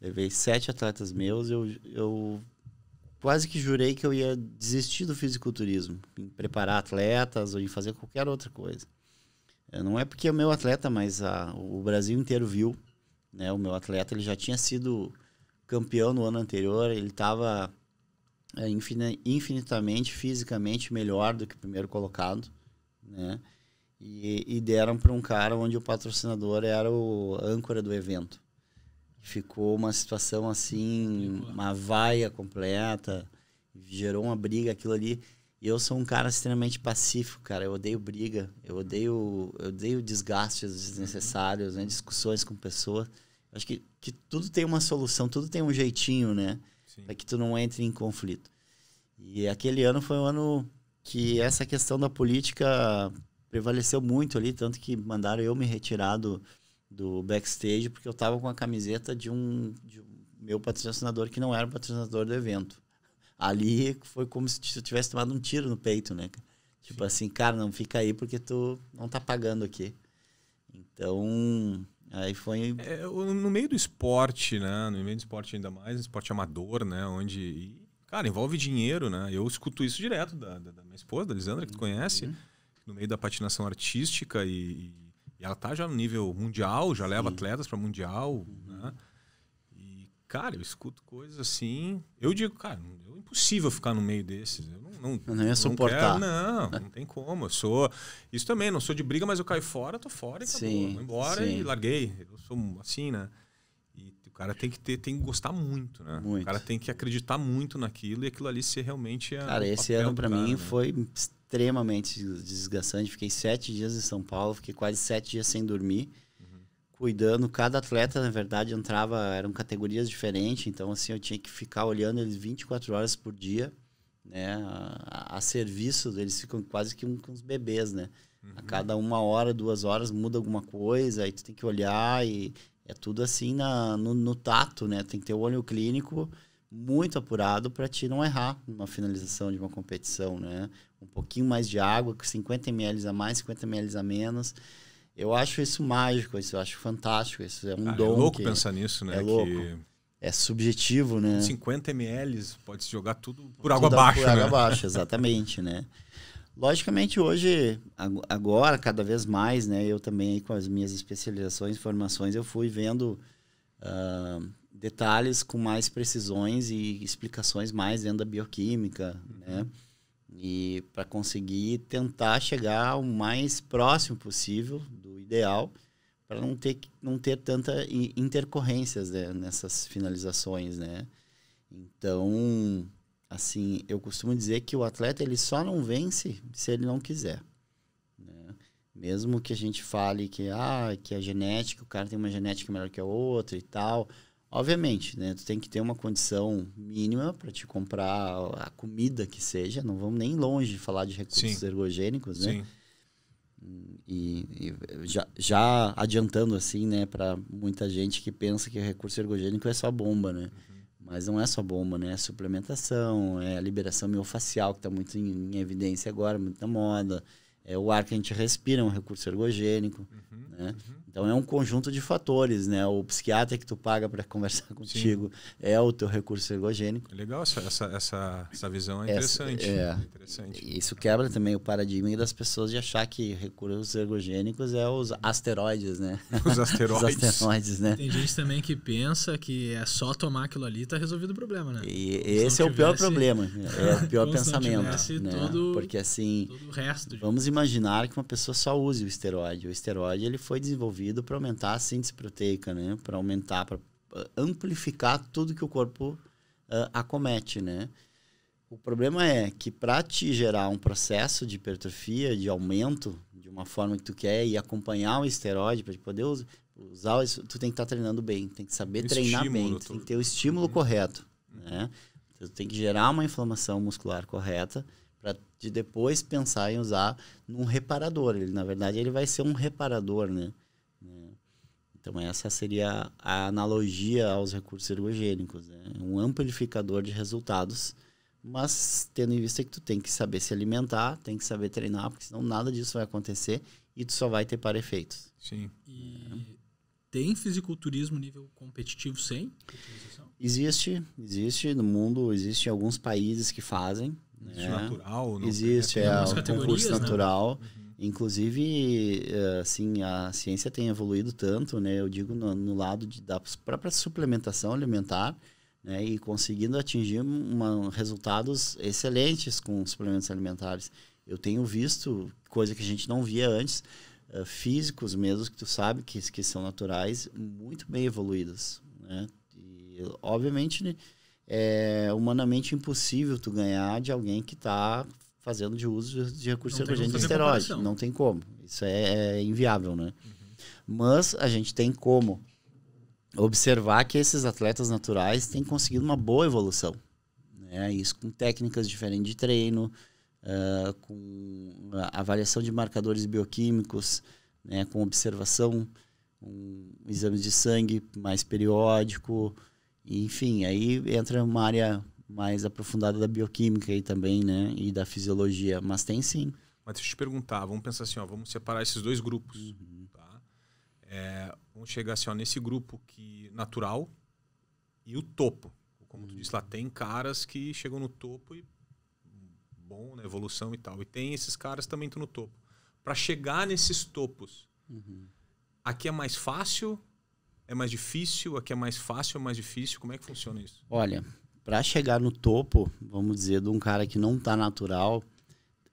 Levei sete atletas meus, eu, eu quase que jurei que eu ia desistir do fisiculturismo, em preparar atletas ou em fazer qualquer outra coisa. Eh, não é porque é o meu atleta, mas a, ah, o Brasil inteiro viu, né? O meu atleta, ele já tinha sido campeão no ano anterior, ele estava é infinitamente, fisicamente melhor do que o primeiro colocado, né? E, e deram para um cara onde o patrocinador era o âncora do evento. Ficou uma situação assim, uma vaia completa, gerou uma briga aquilo ali. E eu sou um cara extremamente pacífico, cara. Eu odeio briga, eu odeio, eu odeio desgastes desnecessários, né? discussões com pessoas. Acho que, que tudo tem uma solução, tudo tem um jeitinho, né? para que tu não entre em conflito. E aquele ano foi um ano que essa questão da política prevaleceu muito ali, tanto que mandaram eu me retirar do, do backstage, porque eu estava com a camiseta de um, de um, meu patrocinador que não era o patrocinador do evento. Ali foi como se eu tivesse tomado um tiro no peito, né? Tipo Sim. assim, cara, não fica aí porque tu não tá pagando aqui. Então, Aí foi. É, no meio do esporte, né? No meio do esporte, ainda mais, esporte amador, né? Onde. cara, envolve dinheiro, né? Eu escuto isso direto da, da, da minha esposa, da Lisandra, que tu conhece, uhum. no meio da patinação artística e, e, ela tá já no nível mundial, já leva atletas para mundial, uhum. né? E, cara, eu escuto coisas assim. Eu digo, cara, impossível ficar no meio desses. Eu não, não, não ia suportar. Não, quero, <laughs> não, não tem como. Eu sou. Isso também, não sou de briga, mas eu caio fora, tô fora e acabou. Sim, Vou embora sim. e larguei. Eu sou assim, né? E o cara tem que ter, tem que gostar muito, né? Muito. O cara tem que acreditar muito naquilo e aquilo ali ser realmente é Cara, esse ano para mim né? foi extremamente desgastante. Fiquei sete dias em São Paulo, fiquei quase sete dias sem dormir cuidando, cada atleta, na verdade, entrava, eram categorias diferentes, então assim, eu tinha que ficar olhando eles 24 horas por dia, né, a, a serviço, eles ficam quase que um, uns bebês, né? Uhum. A cada uma hora, duas horas muda alguma coisa, aí tu tem que olhar e é tudo assim na, no, no tato, né? Tem que ter o olho clínico muito apurado para te não errar numa finalização de uma competição, né? Um pouquinho mais de água, 50 ml a mais, 50 ml a menos. Eu acho isso mágico, isso eu acho fantástico, isso é um ah, é dom. É louco pensar nisso, né? É louco. Que... É subjetivo, né? 50 ml, pode se jogar tudo por tudo água abaixo. Por né? água baixa, <laughs> exatamente, né? Logicamente, hoje, agora, cada vez mais, né? Eu também, com as minhas especializações, formações, eu fui vendo uh, detalhes com mais precisões e explicações mais dentro da bioquímica, uhum. né? E para conseguir tentar chegar o mais próximo possível do ideal para não ter não ter tanta intercorrências né, nessas finalizações, né? Então, assim, eu costumo dizer que o atleta ele só não vence se ele não quiser. Né? Mesmo que a gente fale que ah, que a é genética, o cara tem uma genética melhor que a outra e tal. Obviamente, né? Tu tem que ter uma condição mínima para te comprar a comida que seja. Não vamos nem longe de falar de recursos Sim. ergogênicos, né? Sim. E, e já, já, adiantando assim, né, para muita gente que pensa que o recurso ergogênico é só bomba, né? Uhum. Mas não é só bomba, né? É suplementação, é a liberação miofacial, que está muito em, em, evidência agora, muito na moda. É o ar que a gente respira, é um recurso ergogênico, uhum. né? Uhum. Então é um conjunto de fatores, né? O psiquiatra que tu paga para conversar <laughs> contigo Sim. é o teu recurso ergogênico. É legal, essa, essa, essa visão é interessante. É, é interessante. Isso quebra também o paradigma das pessoas de achar que recursos ergogênicos é os asteroides, né? <laughs> Os asteroides. <laughs> os asteroides, né? Tem gente também que pensa que é só tomar aquilo ali tá resolvido o problema, né? E esse é o pior problema, é o pior pensamento. Né? Todo, Porque assim, todo o resto, vamos imaginar que uma pessoa só use o esteroide. O esteroide ele foi desenvolvido indivíduo para aumentar a síntese proteica, né? Para aumentar, para ah, amplificar tudo que o corpo uh, acomete, né? O problema é que para te gerar um processo de hipertrofia, de aumento, de uma forma que tu quer e acompanhar o esteroide para poder usar, usar isso, tu tem que estar tá treinando bem, tem que saber treinar bem, tem que ter o estímulo uhum. correto, uhum. né? Então, tu tem que gerar uma inflamação muscular correta para de depois pensar em usar num reparador. Ele, na verdade, ele vai ser um reparador, né? Então essa seria a analogia aos recursos ergogênicos, né? um amplificador de resultados, mas tendo em vista que tu tem que saber se alimentar, tem que saber treinar, porque senão nada disso vai acontecer e tu só vai ter para efeitos. Sim. E é. tem fisiculturismo nível competitivo sem Existe, existe no mundo, existem alguns países que fazem. Existe né? natural, não existe é, é um concurso né? natural. Né? Inclusive, eh, assim, a ciência tem evoluído tanto, né? Eu digo no, no lado de, da própria suplementação alimentar, né? E conseguindo atingir uma, resultados excelentes com suplementos alimentares. Eu tenho visto coisa que a gente não via antes, uh, físicos mesmo, que tu sabe que, que são naturais, muito bem evoluídos, né? E, obviamente, né, é humanamente impossível tu ganhar de alguém que está fazendo de uso de recursos circogênicos de esteroide. Não tem como. Isso é, é inviável, né? Uhum. Mas a gente tem como observar que esses atletas naturais têm conseguido uma boa evolução. Né? Isso com técnicas diferentes de treino, uh, com avaliação de marcadores bioquímicos, né? com observação, um exames de sangue mais periódico, enfim, aí entra uma área mais aprofundada da bioquímica aí também, né? E da fisiologia. Mas tem sim. Mas deixa eu te perguntar, vamos pensar assim, ó, vamos separar esses dois grupos. Uhum. Tá? É, vamos chegar assim, ó, nesse grupo que natural e o topo. Como uhum. tu disse lá, tem caras que chegam no topo e bom, né, evolução e tal. E tem esses caras também estão no topo. Para chegar nesses topos, uhum. aqui é mais fácil é mais difícil? Aqui é mais fácil ou é mais difícil? Como é que funciona isso? Olha, para chegar no topo, vamos dizer, de um cara que não está natural,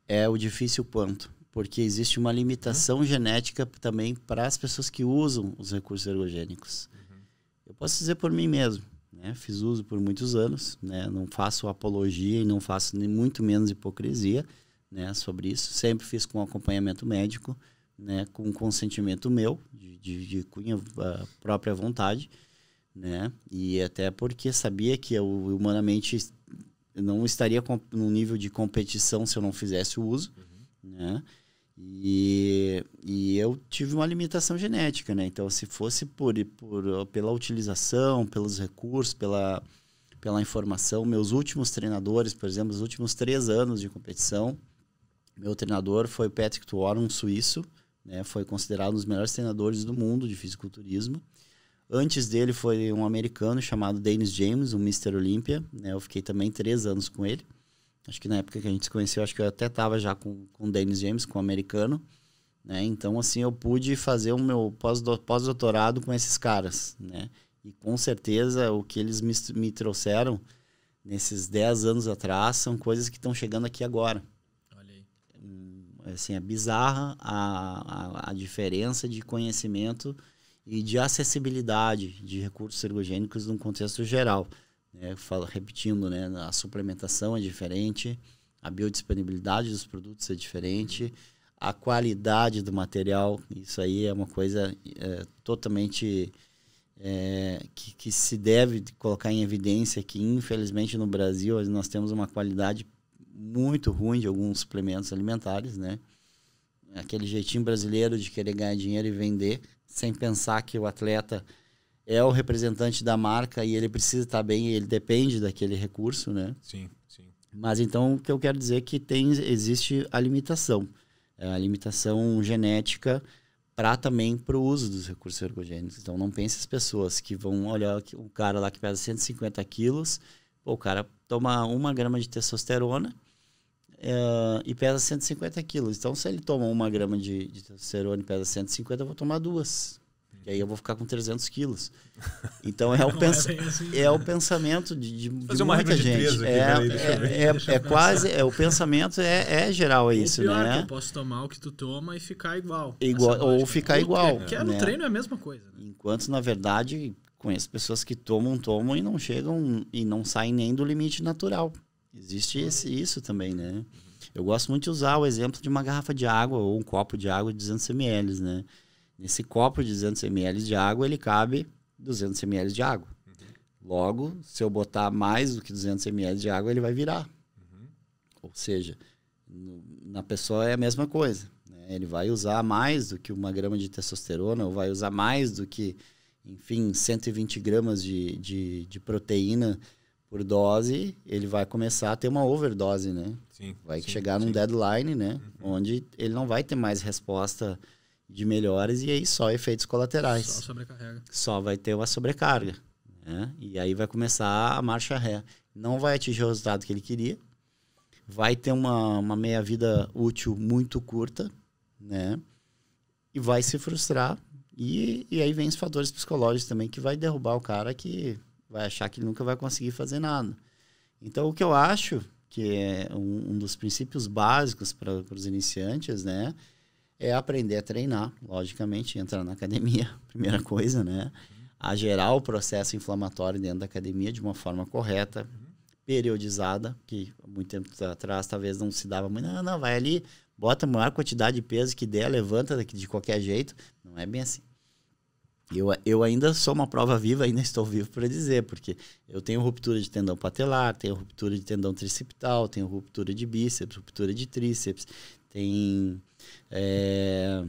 é o difícil quanto. Porque existe uma limitação uhum. genética também para as pessoas que usam os recursos ergogênicos. Uhum. Eu posso dizer por mim mesmo. Né? Fiz uso por muitos anos, né? não faço apologia e não faço nem muito menos hipocrisia né? sobre isso. Sempre fiz com acompanhamento médico, né? com consentimento meu, de, de, de cunha uh, própria vontade né? E até porque sabia que eu humanamente não estaria num nível de competição se eu não fizesse o uso, uhum. né? E, e eu tive uma limitação genética, né? Então, se fosse por, por pela utilização, pelos recursos, pela, pela informação, meus últimos treinadores, por exemplo, os últimos três anos de competição, meu treinador foi Patrick Tuor, um suíço, né? Foi considerado um dos melhores treinadores do mundo de fisiculturismo. Antes dele foi um americano chamado Dennis James, o Mr. Olympia. Né? Eu fiquei também três anos com ele. Acho que na época que a gente se conheceu, acho que eu até estava já com, com o Dennis James, com o um americano. Né? Então, assim, eu pude fazer o meu pós-doutorado com esses caras. Né? E com certeza o que eles me, me trouxeram nesses dez anos atrás são coisas que estão chegando aqui agora. Olha aí. Hum, assim, é bizarra a, a, a diferença de conhecimento e de acessibilidade de recursos ergogênicos num contexto geral. Né? repetindo, né? a suplementação é diferente, a biodisponibilidade dos produtos é diferente, a qualidade do material, isso aí é uma coisa é, totalmente é, que, que, se deve colocar em evidência que, infelizmente, no Brasil nós temos uma qualidade muito ruim de alguns suplementos alimentares, né? Aquele jeitinho brasileiro de querer ganhar dinheiro e vender, sem pensar que o atleta é o representante da marca e ele precisa estar bem, ele depende daquele recurso, né? Sim, sim. Mas então o que eu quero dizer é que tem, existe a limitação, é a limitação genética para também para o uso dos recursos ergogênicos. Então não pense as pessoas que vão olhar o cara lá que pesa 150 quilos, o cara toma uma grama de testosterona, é, e pesa 150 quilos. Então, se ele toma uma grama de, de testosterona e pesa 150, eu vou tomar duas. E aí eu vou ficar com 300 quilos. <laughs> Então é o, pens... é, assim, é né? o pensamento de, de, Fazer uma muita gente. De é, é, é quase. É, o pensamento é, é geral, é isso, pior, né? eu posso tomar o que tu toma e ficar igual. igual ou né? ficar igual. Que, no né? treino é a mesma coisa. Né? Enquanto, na verdade, conheço pessoas que tomam, tomam e não chegam e não saem nem do limite natural. Existe esse, isso também, né? Eu gosto muito de usar o exemplo de uma garrafa de água ou um copo de água de 200 ml, né? Nesse copo de 200 ml de água, ele cabe 200 ml de água. Logo, se eu botar mais do que 200 ml de água, ele vai virar. Ou seja, no, na pessoa é a mesma coisa. Né? Ele vai usar mais do que uma grama de testosterona ou vai usar mais do que, enfim, 120 gramas de, de, de proteína por dose, ele vai começar a ter uma overdose, né? Sim, vai sim, chegar sim. num deadline, né? Uhum. Onde ele não vai ter mais resposta de melhores e aí só efeitos colaterais. Só sobrecarrega. Só vai ter uma sobrecarga. Né? E aí vai começar a marcha ré. Não vai atingir o resultado que ele queria. Vai ter uma, uma meia-vida útil muito curta, né? E vai se frustrar. E, e aí vem os fatores psicológicos também que vai derrubar o cara que vai achar que nunca vai conseguir fazer nada. Então, o que eu acho que é um, um dos princípios básicos para os iniciantes, né? É aprender a treinar, logicamente, entrar na academia, <laughs> primeira coisa, né? A gerar o processo inflamatório dentro da academia de uma forma correta, periodizada, que muito tempo atrás talvez não se dava muito. Não, não, vai ali, bota a maior quantidade de peso que der, levanta de qualquer jeito. Não é bem assim. Eu, eu ainda sou uma prova viva, ainda estou vivo para dizer, porque eu tenho ruptura de tendão patelar, tenho ruptura de tendão tricipital, tenho ruptura de bíceps, ruptura de tríceps, tem é,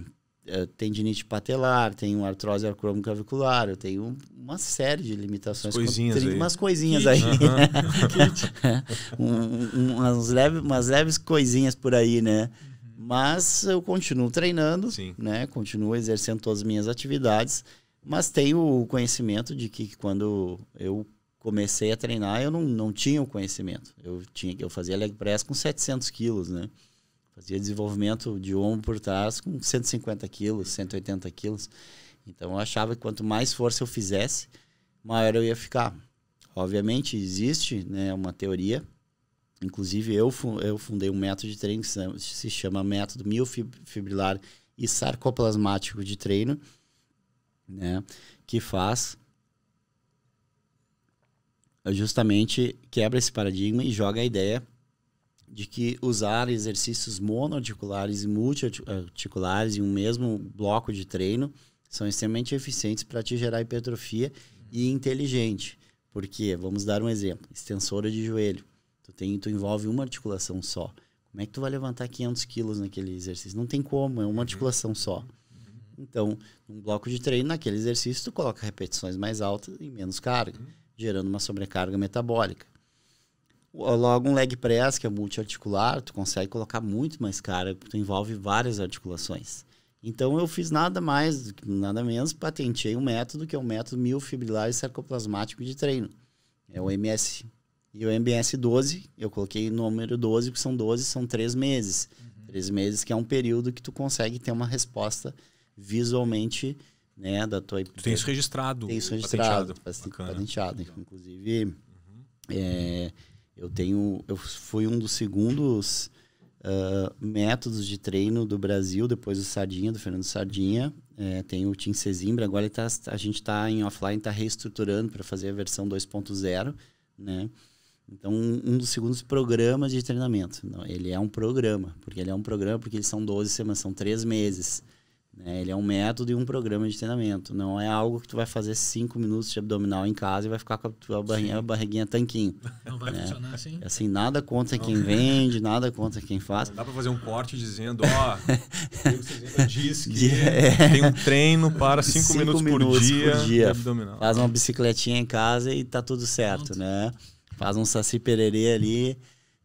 é tendinite patelar, tenho artrose acromoclavicular, eu tenho uma série de limitações. Coisinhas com, Umas coisinhas Kit. aí. Uhum. <laughs> um, um, umas, umas leves coisinhas por aí, né? Uhum. Mas eu continuo treinando, Sim. né? Continuo exercendo todas as minhas atividades. Mas tenho o conhecimento de que quando eu comecei a treinar, eu não, não tinha o conhecimento. Eu, tinha, eu fazia leg press com 700 quilos, né? Fazia desenvolvimento de ombro por trás com 150 quilos, 180 quilos. Então eu achava que quanto mais força eu fizesse, maior eu ia ficar. Obviamente existe né, uma teoria Inclusive, eu, eu fundei um método de treino que se chama Método Miofibrilar e Sarcoplasmático de Treino, né, que faz justamente quebra esse paradigma e joga a ideia de que usar exercícios monoarticulares e multiarticulares em um mesmo bloco de treino são extremamente eficientes para te gerar hipertrofia e inteligente. Porque, vamos dar um exemplo, extensora de joelho. Tu, tem, tu envolve uma articulação só. Como é que tu vai levantar 500 quilos naquele exercício? Não tem como, é uma uhum. articulação só. Então, num bloco de treino, naquele exercício, tu coloca repetições mais altas e menos carga, uhum. gerando uma sobrecarga metabólica. Ah, logo, um leg press, que é multiarticular, tu consegue colocar muito mais carga, tu envolve várias articulações. Então, eu fiz nada mais, nada menos, patenteei um método que é o um método miofibrilar e sarcoplasmático de treino. É o MS. E o MBS 12, eu coloquei o número 12, que são 12, são três meses. Uhum. Três meses que é um período que tu consegue ter uma resposta visualmente, né, da tua... Tu tem isso registrado. Tem isso registrado, patenteado, patenteado inclusive, uhum. é, eu tenho, eu fui um dos segundos uh, métodos de treino do Brasil, depois do Sardinha, do Fernando Sardinha, é, tem o Team Sezimbra, agora tá, tá, a gente está em offline, está reestruturando para fazer a versão 2.0, né, então, um dos segundos programas de treinamento. Não, ele é um programa, porque ele é um programa, porque eles são 12 semanas, são três meses. Né? Ele é um método e um programa de treinamento. Não é algo que tu vai fazer cinco minutos de abdominal em casa e vai ficar com a tua barriguinha, barriguinha tanquinho. <laughs> Não vai né? funcionar assim. É assim, nada contra quem <laughs> vende, nada contra quem faz. Não dá para fazer um corte dizendo, ó, <laughs> oh, diz que é. tem um treino para cinco, cinco minutos, minutos, por dia, por dia. abdominal. Faz uma bicicletinha em casa e tá tudo certo, Pronto. né? Faz um saci pererê ali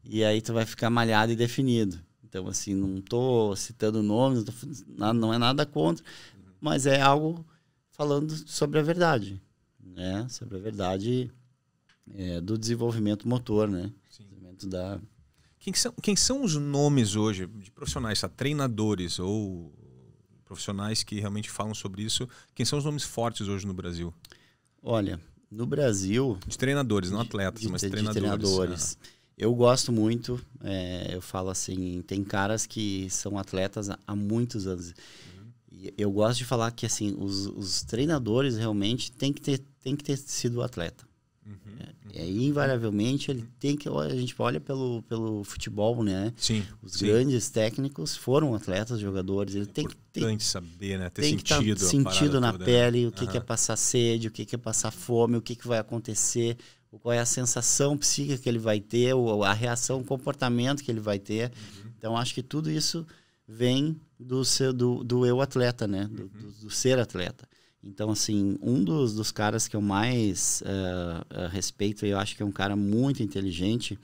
e aí tu vai ficar malhado e definido. Então, assim, não estou citando nomes, não, não é nada contra, mas é algo falando sobre a verdade, né? Sobre a verdade é, do desenvolvimento motor, né? Sim. Desenvolvimento da... Quem são, quem são os nomes hoje de profissionais, tá? treinadores ou profissionais que realmente falam sobre isso? Quem são os nomes fortes hoje no Brasil? Olha, no Brasil... De treinadores, não atletas, de, mas treinadores. De treinadores. Né? Eu gosto muito, é, eu falo assim, tem caras que são atletas há muitos anos. Uhum. eu gosto de falar que assim, os, os, treinadores realmente têm que ter, têm que ter sido atleta. Uhum, é, uhum. invariavelmente ele tem que a gente olha pelo, pelo futebol né sim, os sim. grandes técnicos foram atletas jogadores ele é tem que é saber né ter tem sentido que tá sentido na toda, né? pele né? o que, uhum. que é passar sede o que, que é passar fome o que, que vai acontecer qual é a sensação psíquica que ele vai ter, ou a reação, o comportamento que ele vai ter. Uhum. Então, acho que tudo isso vem do, seu, do, do eu atleta, né? Do, uhum. do, do, ser atleta. Então, assim, um dos, dos caras que eu mais uh, respeito, eu acho que é um cara muito inteligente,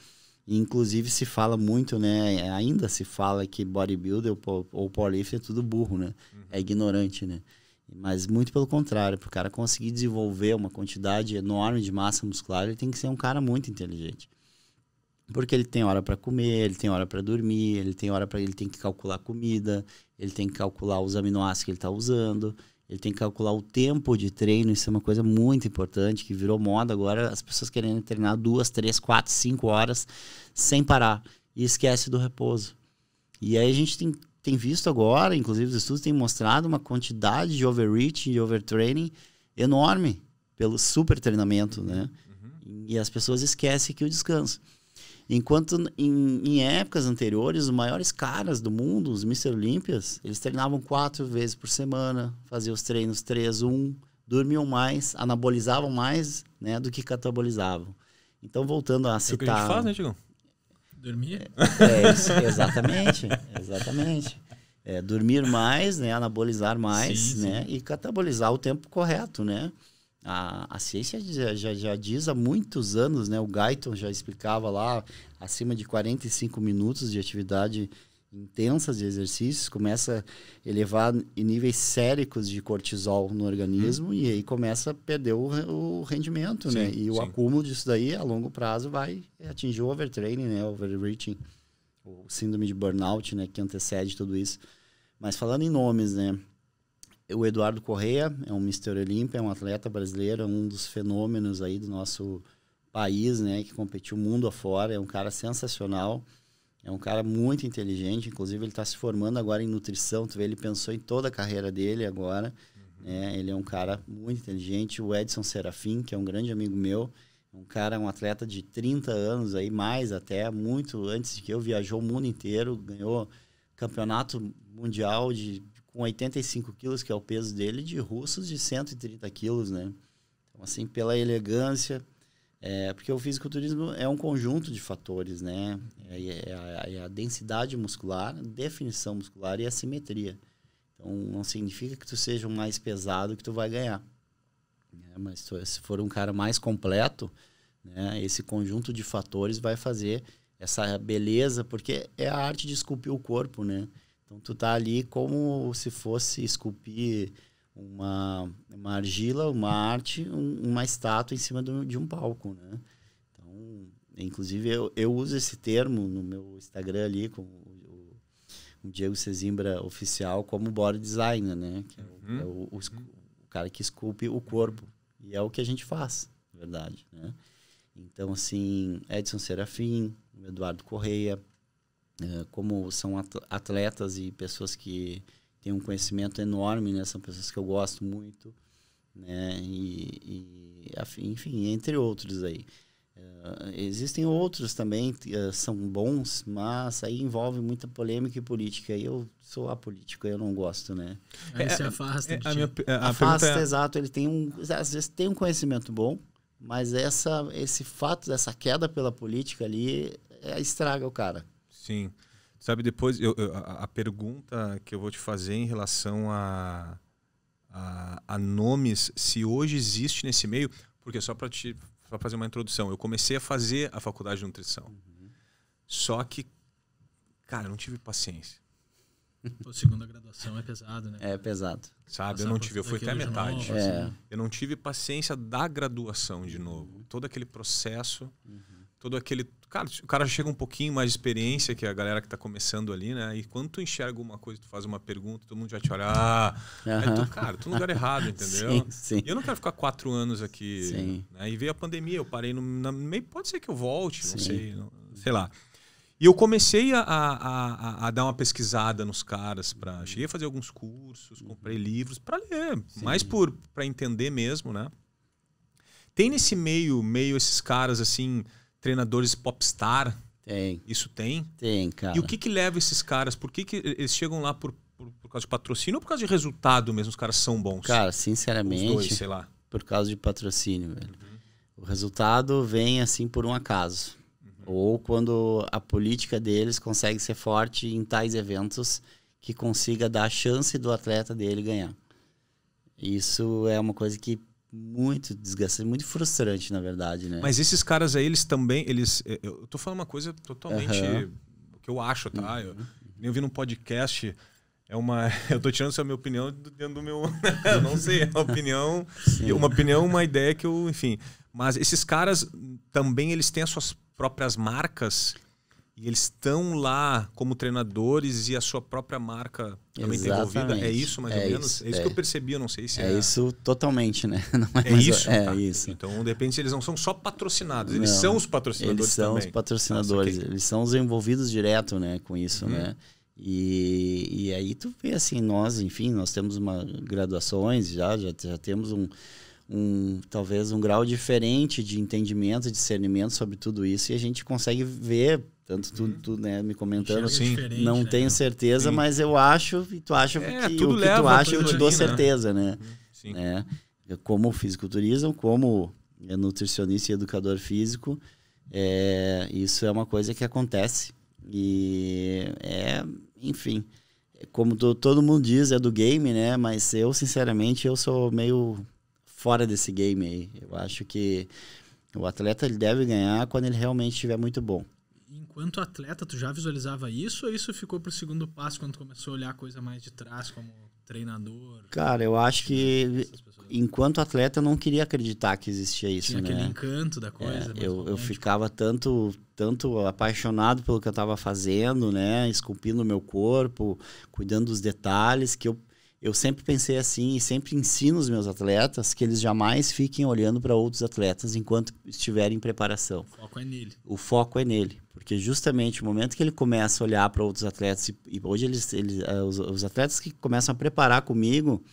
e inclusive se fala muito, né? Ainda se fala que bodybuilder ou, ou powerlifter é tudo burro, né? Uhum. É ignorante, né? Mas muito pelo contrário, para o cara conseguir desenvolver uma quantidade enorme de massa muscular, ele tem que ser um cara muito inteligente. Porque ele tem hora para comer, ele tem hora para dormir, ele tem hora para ele tem que calcular comida, ele tem que calcular os aminoácidos que ele está usando, ele tem que calcular o tempo de treino, isso é uma coisa muito importante que virou moda agora, as pessoas querendo treinar duas, três, quatro, cinco horas sem parar e esquece do repouso. E aí a gente tem tem visto agora, inclusive os estudos têm mostrado uma quantidade de overreach e overtraining enorme pelo super treinamento, né? Uhum. E as pessoas esquecem que o descanso. Enquanto em, em, épocas anteriores, os maiores caras do mundo, os Mr. Olympias, eles treinavam quatro vezes por semana, faziam os treinos 3, 1, dormiam mais, anabolizavam mais né, do que catabolizavam. Então, voltando a citar. É o que a gente faz, né, Digão? Dormir? É, é, isso, exatamente, exatamente. É, dormir mais, né, anabolizar mais, sim, né, sim. e catabolizar o tempo correto, né. A, a ciência já, já, já, diz há muitos anos, né, o Guyton já explicava lá, acima de 45 minutos de atividade intensas de exercícios, começa a elevar níveis séricos de cortisol no organismo hum. e aí começa a perder o, o rendimento, né? sim, né? E sim. o acúmulo disso daí a longo prazo vai atingir o overtraining, né? Overreaching, o síndrome de burnout, né? Que antecede tudo isso. Mas falando em nomes, né? O Eduardo Correia é um Mister Olímpia, é um atleta brasileiro, é um dos fenômenos aí do nosso país, né? Que competiu mundo afora, é um cara sensacional. É é um cara muito inteligente, inclusive ele está se formando agora em nutrição, tu vê, ele pensou em toda a carreira dele agora. Uhum. É, ele é um cara muito inteligente. O Edson Serafim, que é um grande amigo meu, um cara, um atleta de 30 anos aí, mais até, muito antes de que eu, viajou o mundo inteiro, ganhou campeonato mundial de, com 85 quilos, que é o peso dele, de russos de 130 quilos, né? Então, assim, pela elegância, é, porque o fisiculturismo é um conjunto de fatores, né? É, é, a, é a densidade muscular, definição muscular e a simetria. Então, não significa que tu seja mais pesado que tu vai ganhar. É, mas tu, é, se for um cara mais completo, né, esse conjunto de fatores vai fazer essa beleza, porque é a arte de esculpir o corpo, né? Então, tu tá ali como se fosse esculpir uma, uma argila, uma arte, um, uma estátua em cima do, de um palco, né? Então, inclusive, eu, eu uso esse termo no meu Instagram ali com o, o Diego Cezimbra oficial como body designer, né? Que é, o, uhum. é o, o, o cara que esculpe o corpo. E é o que a gente faz, na verdade, né? Então, assim, Edson Serafim, Eduardo Correia, eh, como são atletas e pessoas que tem um conhecimento enorme, né? São pessoas que eu gosto muito, né? E, e enfim, entre outros aí. Uh, existem outros também uh, são bons, mas aí envolve muita polêmica e política. E eu sou apolítico, eu não gosto, né? É, aí é, se afasta. É, a minha, a afasta, é... exato. Ele tem um, às vezes tem um conhecimento bom, mas essa, esse fato dessa queda pela política ali é, estraga o cara. Sim. Sabe, depois, eu, eu, a pergunta que eu vou te fazer em relação a, a, a nomes, se hoje existe nesse meio, porque só para te fazer uma introdução, eu comecei a fazer a faculdade de nutrição. Uhum. Só que, cara, eu não tive paciência. <laughs> Pô, segunda graduação é pesado, né? É pesado. Sabe, Passar eu não tive, eu fui até a metade. Novo, é. assim. Eu não tive paciência da graduação de uhum. novo. Todo aquele processo, uhum. todo aquele Cara, o cara chega um pouquinho mais de experiência que a galera que tá começando ali, né? E quando tu enxerga uma coisa, tu faz uma pergunta, todo mundo já te olha, ah, uhum. tu, cara, tu no lugar errado, <laughs> entendeu? sim, sim. E eu não quero ficar quatro anos aqui. Sim. Né? E veio a pandemia, eu parei no, meio, pode ser que eu volte, sim. não sei, não, sei lá. E eu comecei a, a, a, a, dar uma pesquisada nos caras. para cheguei a fazer alguns cursos, comprei uhum. livros para ler, Sim. mais por para entender mesmo, né? Tem nesse meio, meio esses caras assim, treinadores popstar. Tem. Isso tem? Tem, cara. E o que que leva esses caras? Por que, que eles chegam lá por, por, por causa de patrocínio ou por causa de resultado mesmo? Os caras são bons? Cara, sinceramente. Dois, sei lá. Por causa de patrocínio, velho. Uhum. O resultado vem assim por um acaso. Uhum. Ou quando a política deles consegue ser forte em tais eventos que consiga dar a chance do atleta dele ganhar. Isso é uma coisa que muito desgastante, muito frustrante, na verdade, né? Mas esses caras aí, eles também, eles... É, eu tô falando uma coisa totalmente... Uhum. que eu acho, tá? Eu, uhum. nem vi num podcast... É uma. <laughs> Eu tô tirando essa minha opinião dentro do meu. <laughs> não sei, é uma opinião. Sim. Uma opinião, uma ideia que eu, enfim. Mas esses caras também eles têm as suas próprias marcas e eles estão lá como treinadores e a sua própria marca também está envolvida. É isso, mais é ou isso, menos? É isso é. que eu percebi, eu não sei se é. É isso totalmente, né? <laughs> Não é, é isso? É tá. isso. Então, de repente, eles não são só patrocinados, eles não, são os patrocinadores Eles são também. os patrocinadores, Nossa, eles são os envolvidos direto né, com isso, uhum. né? E, e aí tu vê assim, nós, enfim, nós temos uma graduações já, já, já temos um um talvez um grau diferente de entendimento, discernimento sobre tudo isso e a gente consegue ver tanto tu, uhum. tu né, me comentando, Sim. não né? tenho certeza, Sim. mas eu acho, e tu acha é, que o que tu acha, eu te dou né? certeza, né? Uhum, sim. né? Como fisiculturismo, como né, nutricionista e educador físico, é, isso é uma coisa que acontece. E é, enfim, é como tu, todo mundo diz, é do game, né? Mas eu, sinceramente, eu sou meio fora desse game aí. Eu acho que o atleta ele deve ganhar quando ele realmente estiver muito bom. Enquanto atleta, tu já visualizava isso ou isso ficou pro segundo passo quando começou a olhar a coisa mais de trás como treinador? Cara, eu acho que enquanto atleta eu não queria acreditar que existia isso, Tinha né? aquele encanto da coisa. É, eu, eu é ficava tanto, tanto apaixonado pelo que eu estava fazendo, né? Esculpindo o meu corpo, cuidando dos detalhes, que eu eu sempre pensei assim e sempre ensino os meus atletas que eles jamais fiquem olhando para outros atletas enquanto estiverem em preparação. O foco é nele. O foco é nele, porque justamente o momento que ele começa a olhar para outros atletas e, e hoje eles, eles eh, os, os, atletas que começam a preparar comigo,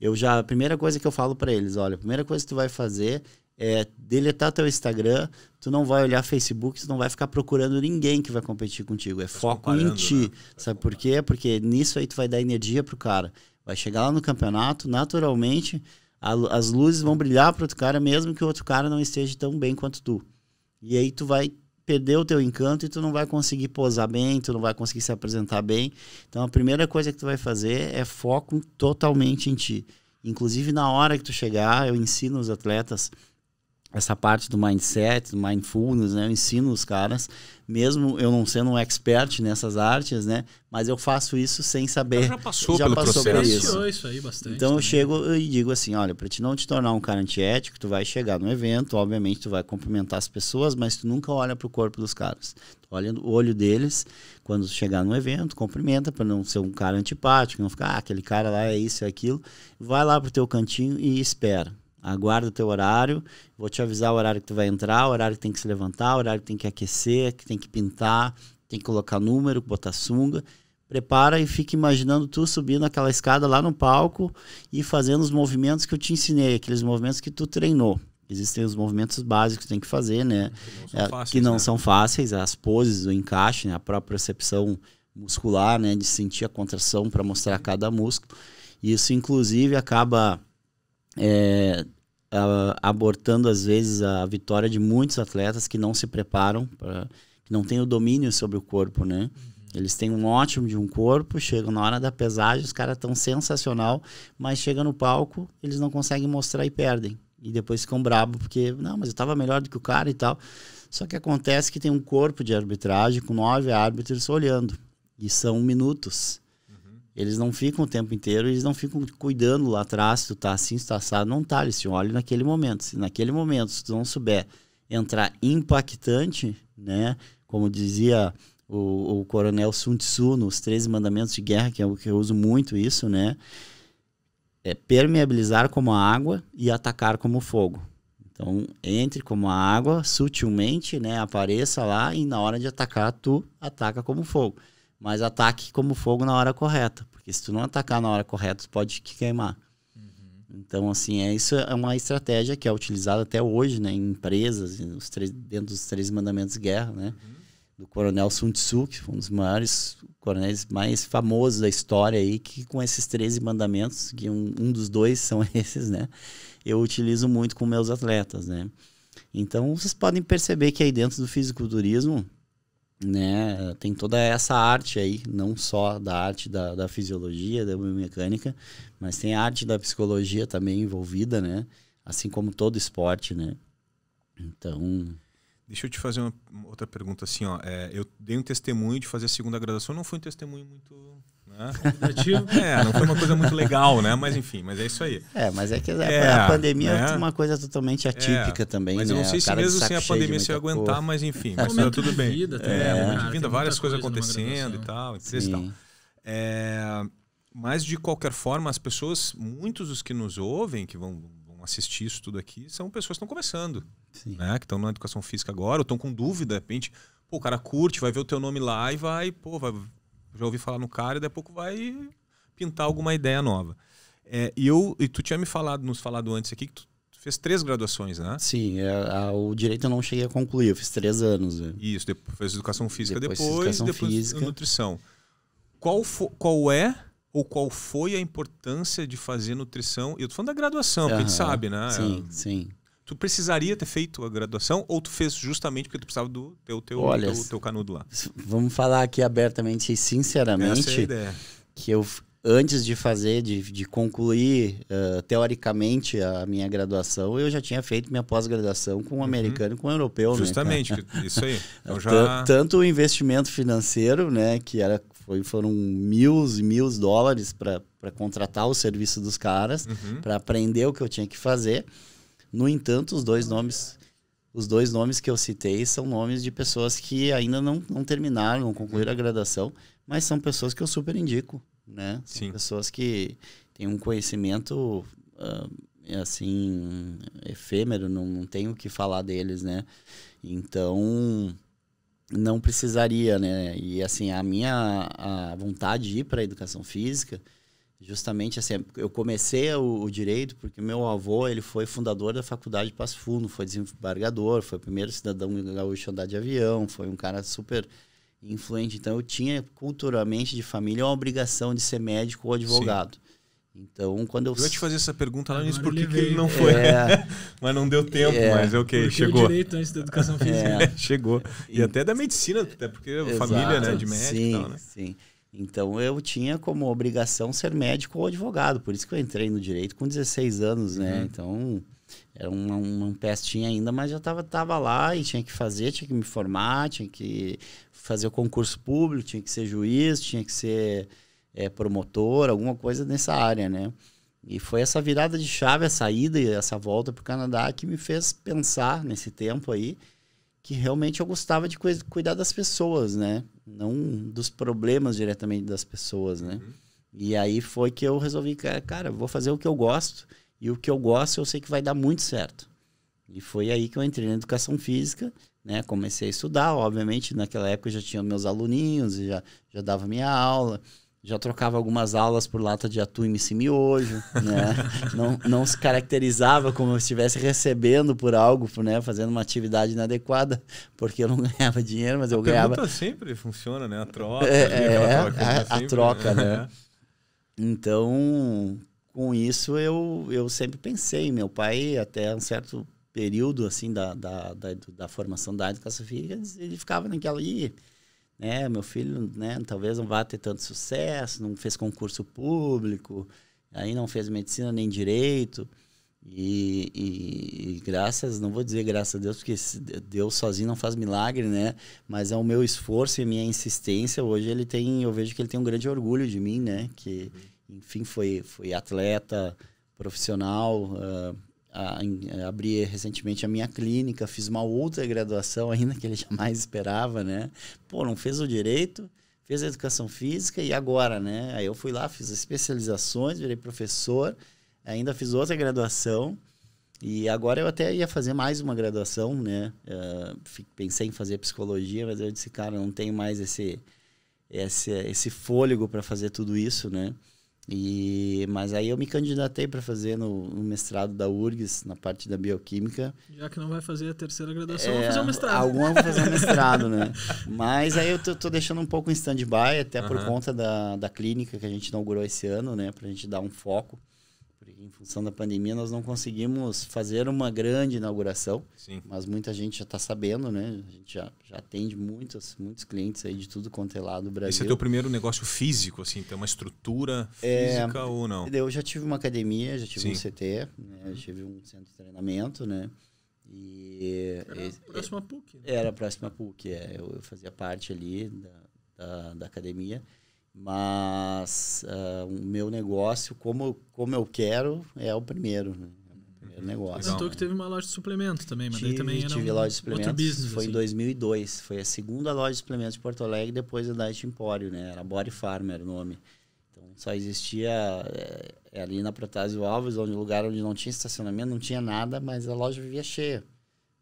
eu já a primeira coisa que eu falo para eles, olha, a primeira coisa que tu vai fazer é deletar teu Instagram, tu não vai olhar Facebook, tu não vai ficar procurando ninguém que vai competir contigo, é tá foco em ti. Né? Tá Sabe por quê? Porque nisso aí tu vai dar energia pro cara. Vai chegar lá no campeonato, naturalmente, a, as luzes vão brilhar para outro cara, mesmo que o outro cara não esteja tão bem quanto tu. E aí tu vai perder o teu encanto e tu não vai conseguir posar bem, tu não vai conseguir se apresentar bem. Então a primeira coisa que tu vai fazer é foco totalmente em ti. Inclusive na hora que tu chegar, eu ensino os atletas essa parte do mindset, do mindfulness, né? Eu ensino os caras mesmo eu não sendo um expert nessas artes, né? Mas eu faço isso sem saber. já passou já pelo passou processo. Por isso. isso aí bastante, então também. eu chego e digo assim, olha, para te não te tornar um cara antiético, tu vai chegar no evento, obviamente tu vai cumprimentar as pessoas, mas tu nunca olha pro corpo dos caras. olha o olho deles quando chegar no evento, cumprimenta para não ser um cara antipático, não ficar ah, aquele cara lá é isso é aquilo. Vai lá para o teu cantinho e espera aguarda o teu horário, vou te avisar o horário que tu vai entrar, o horário que tem que se levantar, o horário que tem que aquecer, que tem que pintar, tem que colocar número, botar sunga. Prepara e fica imaginando tu subindo aquela escada lá no palco e fazendo os movimentos que eu te ensinei, aqueles movimentos que tu treinou. Existem os movimentos básicos que tem que fazer, né? Que não são é, fáceis, é, não né? são fáceis as poses, o encaixe, né? a própria percepção muscular, né? De sentir a contração para mostrar cada músculo. Isso, inclusive, acaba é, uh, abortando às vezes a vitória de muitos atletas que não se preparam, que não têm o domínio sobre o corpo, né? Uhum. Eles têm um ótimo de um corpo, chegam na hora da pesagem, os caras estão sensacional, mas chega no palco, eles não conseguem mostrar e perdem. E depois ficam brabo porque, não, mas eu estava melhor do que o cara e tal. Só que acontece que tem um corpo de arbitragem com nove árbitros olhando. E são minutos. Eles não ficam o tempo inteiro, eles não ficam cuidando lá atrás se tu tá assim, se tu tá assado, não tá, eles se olham naquele momento. Se naquele momento, se tu não souber entrar impactante, né? Como dizia o, o coronel Sun Tzu nos 13 mandamentos de guerra, que é o que eu uso muito isso, né? É permeabilizar como a água e atacar como fogo. Então, entre como a água, sutilmente, né? Apareça lá e na hora de atacar, tu ataca como fogo. Mas ataque como fogo na hora correta. Porque se tu não atacar na hora correta, tu pode te queimar. Uhum. Então, assim, é, isso é uma estratégia que é utilizada até hoje, né? Em empresas, nos três, dentro dos três mandamentos de guerra, né? Uhum. Do coronel Sun Tzu, que foi um dos maiores coronéis mais famosos da história aí, que com esses 13 mandamentos, que um, um dos dois são <laughs> esses, né? Eu utilizo muito com meus atletas, né? Então, vocês podem perceber que aí dentro do fisiculturismo, né? Tem toda essa arte aí, não só da arte da, da fisiologia, da biomecânica, mas tem a arte da psicologia também envolvida, né? Assim como todo esporte, né? Então... Deixa eu te fazer uma outra pergunta assim, ó. É, eu dei um testemunho de fazer a segunda graduação, não foi um testemunho muito né? <laughs> é, não foi uma coisa muito legal, né? Mas enfim, mas é isso aí. É, mas é que a, é, é, a pandemia é né? uma coisa totalmente é, atípica é, também. Mas eu né? não né? sei se mesmo sem a pandemia se aguentar, mas enfim, é, mas tá tudo bem. Vida também, é, é, de vida, várias coisas coisa acontecendo e tal, e tal. É, mas de qualquer forma, as pessoas, muitos dos que nos ouvem, que vão, vão assistir isso tudo aqui, são pessoas que estão começando, Sim. né? Que estão na educação física agora, ou estão com dúvida, de repente, pô, o cara curte, vai ver o teu nome lá e vai, pô, vai já ouvi falar no cara e daqui a pouco vai pintar alguma ideia nova. É, e eu e tu tinha me falado, nos falado antes aqui que tu, fez três graduações, né? Sim, a, é, a, o direito eu não cheguei a concluir, eu fiz três anos. Né? Isso, depois fez educação física depois, depois, educação depois física. nutrição. Qual, fo, qual é ou qual foi a importância de fazer nutrição? Eu tô falando da graduação, uhum, porque a gente sabe, né? Sim, é, sim. Tu precisaria ter feito a graduação ou tu fez justamente porque tu precisava do teu, teu, Olha, teu, teu canudo lá? Vamos falar aqui abertamente e sinceramente é que eu antes de fazer, de, de concluir uh, teoricamente a minha graduação, eu já tinha feito minha pós-graduação com um uhum. americano e com um europeu. Né, justamente, né, isso aí. <laughs> Eu então é, já... Tanto o investimento financeiro, né, que era, foi, foram mil e mil dólares para contratar o serviço dos caras, uhum. para aprender o que eu tinha que fazer no entanto, os dois nomes os dois nomes que eu citei são nomes de pessoas que ainda não, não terminaram, não concluíram a graduação, mas são pessoas que eu super indico, né? São Sim. pessoas que têm um conhecimento uh, assim efêmero, não, não tenho o que falar deles, né? Então não precisaria, né? E assim a minha a vontade de ir para a educação física justamente assim, eu comecei o, o, direito porque meu avô, ele foi fundador da Faculdade de Passo Fundo, foi desembargador, foi o primeiro cidadão gaúcho a andar de avião, foi um cara super influente. Então eu tinha culturalmente de família uma obrigação de ser médico ou advogado. Sim. Então, quando eu. Eu te fazer essa pergunta lá nisso, por que, ele não foi? É... <laughs> mas não deu tempo, é... mas ok, porque chegou. O direito antes da educação física. <laughs> É... chegou. E, e, até da medicina, até porque a é família né, de médico sim, e tal, né? Sim. Então eu tinha como obrigação ser médico ou advogado, por isso que eu entrei no direito com 16 anos, né? Uhum. Então era uma, uma pestinha ainda, mas já estava tava lá e tinha que fazer, tinha que me formar, tinha que fazer o concurso público, tinha que ser juiz, tinha que ser é, promotor, alguma coisa nessa área, né? E foi essa virada de chave, essa ida e essa volta para o Canadá que me fez pensar nesse tempo aí que realmente eu gostava de cuidar das pessoas, né? Não dos problemas diretamente das pessoas, né? Uhum. E aí foi que eu resolvi, cara, cara, vou fazer o que eu gosto e o que eu gosto eu sei que vai dar muito certo. E foi aí que eu entrei na educação física, né? Comecei a estudar, obviamente, naquela época eu já tinha meus aluninhos, já já dava minha aula já trocava algumas aulas por lata de atum e mici miojo, né? <laughs> não, não se caracterizava como eu estivesse recebendo por algo, por, né? Fazendo uma atividade inadequada, porque eu não <laughs> ganhava dinheiro, mas a eu ganhava... sempre funciona, né? A troca. É, né? é, é a, troca, né? a, troca né? né? Então, com isso, eu, eu sempre pensei. Meu pai, até um certo período, assim, da, da, da, da formação da educação física, ele ficava naquela... Ih, né, meu filho, né, talvez não vá ter tanto sucesso, não fez concurso público, aí não fez medicina nem direito. E, e, e, graças, não vou dizer graças a Deus, porque Deus sozinho não faz milagre, né? Mas é o meu esforço e a minha insistência. Hoje ele tem, eu vejo que ele tem um grande orgulho de mim, né? Que, enfim, foi, foi atleta profissional, uh, a, a, eh, abri recentemente a minha clínica, fiz uma outra graduação ainda que ele jamais esperava, né? Pô, não fez o direito, fez a educação física e agora, né? Aí eu fui lá, fiz as especializações, virei professor, ainda fiz outra graduação. E agora eu até ia fazer mais uma graduação, né? Uh, pensei em fazer psicologia, mas eu disse, cara, não tenho mais esse, esse, esse fôlego para fazer tudo isso, né? E, mas aí eu me candidatei para fazer no, no, mestrado da URGS, na parte da bioquímica. Já que não vai fazer a terceira graduação, é, vou fazer o um mestrado. Alguma vou fazer o mestrado, né? <laughs> Mas aí eu tô, tô deixando um pouco em stand-by, até uhum. por conta da, da clínica que a gente inaugurou esse ano, né? Pra gente dar um foco em função da pandemia, nós não conseguimos fazer uma grande inauguração. Sim. Mas muita gente já está sabendo, né? A gente já, já atende muitos, muitos clientes aí de tudo quanto é lado do Brasil. Esse é teu primeiro negócio físico, assim? Tem então, uma estrutura é, física é, ou não? Eu já tive uma academia, já tive Sim. um CT, né? já uhum. tive um centro de treinamento, né? E, era a próxima PUC. Né? Era a próxima PUC, é. Eu, eu fazia parte ali da, da, da academia. Mas uh, o meu negócio, como, como eu quero, é o primeiro, né? é uhum. negócio. Legal. que teve uma loja de suplemento também, mas tive, daí também era tive um loja de suplementos, outro business. Foi assim. em 2002, foi a segunda loja de suplementos de Porto Alegre depois da Diet Empório, né? Era Body Farm era o nome. Então só existia é, ali na Protásio Alves, onde lugar onde não tinha estacionamento, não tinha nada, mas a loja vivia cheia,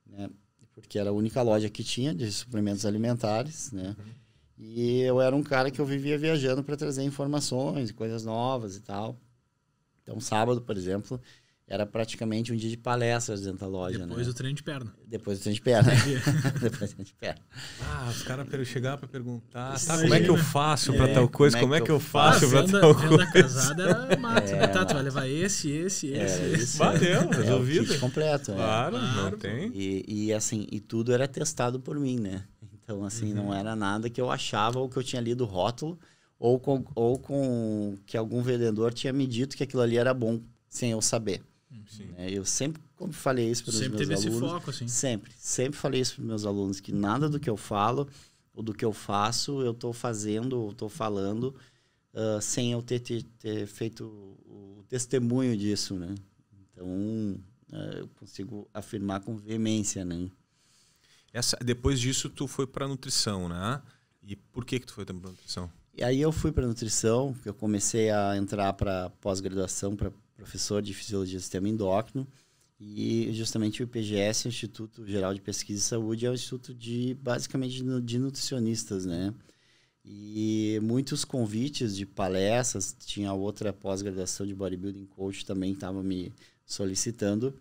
né? Porque era a única loja que tinha de suplementos alimentares, né? Uhum. E eu era um cara que eu vivia viajando para trazer informações, coisas novas e tal. Então, sábado, por exemplo, era praticamente um dia de palestras dentro da loja, né? Depois né? do treino de perna. Depois do treino de perna. <laughs> Depois do treino de perna. Ah, os caras chegavam para perguntar, tá, como é que eu faço é, para tal coisa? Como é que, eu faço ah, para tal coisa? Venda casada era <laughs> mato, né? é, né? Tá, tu vai levar esse, esse, é, esse, esse. Valeu, é resolvido. É, completo, né? Claro, não claro. tem. E, e assim, e tudo era testado por mim, né? Então, assim, uhum. não era nada que eu achava ou que eu tinha lido rótulo ou com, ou com que algum vendedor tinha me dito que aquilo ali era bom, sem eu saber. Hum, é, eu sempre como falei isso para os meus teve alunos, esse foco, assim. sempre, sempre falei isso para os meus alunos que nada do que eu falo ou do que eu faço eu estou fazendo ou estou falando uh, sem eu ter, ter, ter, feito o testemunho disso, né? Então uh, eu consigo afirmar com veemência, né? Essa, depois disso, tu foi para nutrição, né? E por que que tu foi para nutrição? E aí eu fui para nutrição, eu comecei a entrar para pós-graduação para professor de fisiologia do sistema endócrino e justamente o IPGS, Instituto Geral de Pesquisa e Saúde, é o um instituto de basicamente de nutricionistas, né? E muitos convites de palestras, tinha outra pós-graduação de bodybuilding coach também estava me solicitando.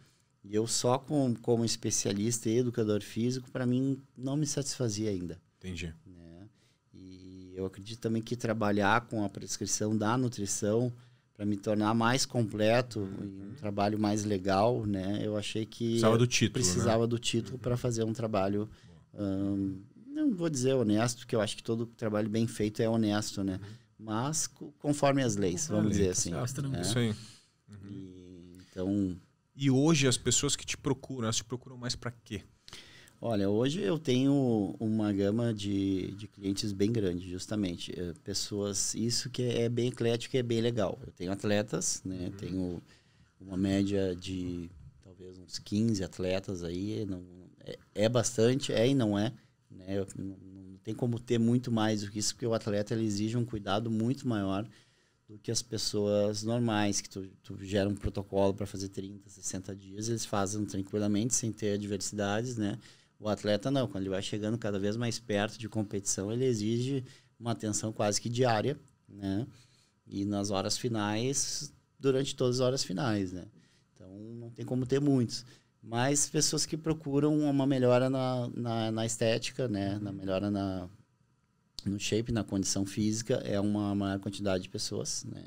E eu só com, como especialista e educador físico, para mim, não me satisfazia ainda. Entendi. Né? E eu acredito também que trabalhar com a prescrição da nutrição para me tornar mais completo uhum. um trabalho mais legal, né? Eu achei que precisava do título, precisava né? do título uhum. para fazer um trabalho hum, não vou dizer honesto, porque eu acho que todo trabalho bem feito é honesto, né? Uhum. Mas conforme as leis, vamos dizer assim. Ah, tá né? Isso aí. E, uhum. então e hoje as pessoas que te procuram, elas te procuram mais para quê? Olha, hoje eu tenho uma gama de, de clientes bem grande, justamente. É, pessoas, isso que é bem eclético e é bem legal. Eu tenho atletas, né? Uhum. Tenho uma média de talvez uns 15 atletas aí. Não, é, é bastante, é e não é. Né? Não, não, tem como ter muito mais do que isso, porque o atleta ele exige um cuidado muito maior do que as pessoas normais, que tu, tu gera um protocolo para fazer 30, 60 dias, eles fazem tranquilamente, sem ter adversidades, né? O atleta não, quando ele vai chegando cada vez mais perto de competição, ele exige uma atenção quase que diária, né? E nas horas finais, durante todas as horas finais, né? Então não tem como ter muitos. Mas pessoas que procuram uma melhora na, na, na estética, né? Na melhora na, no shape, na condição física, é uma maior quantidade de pessoas, né?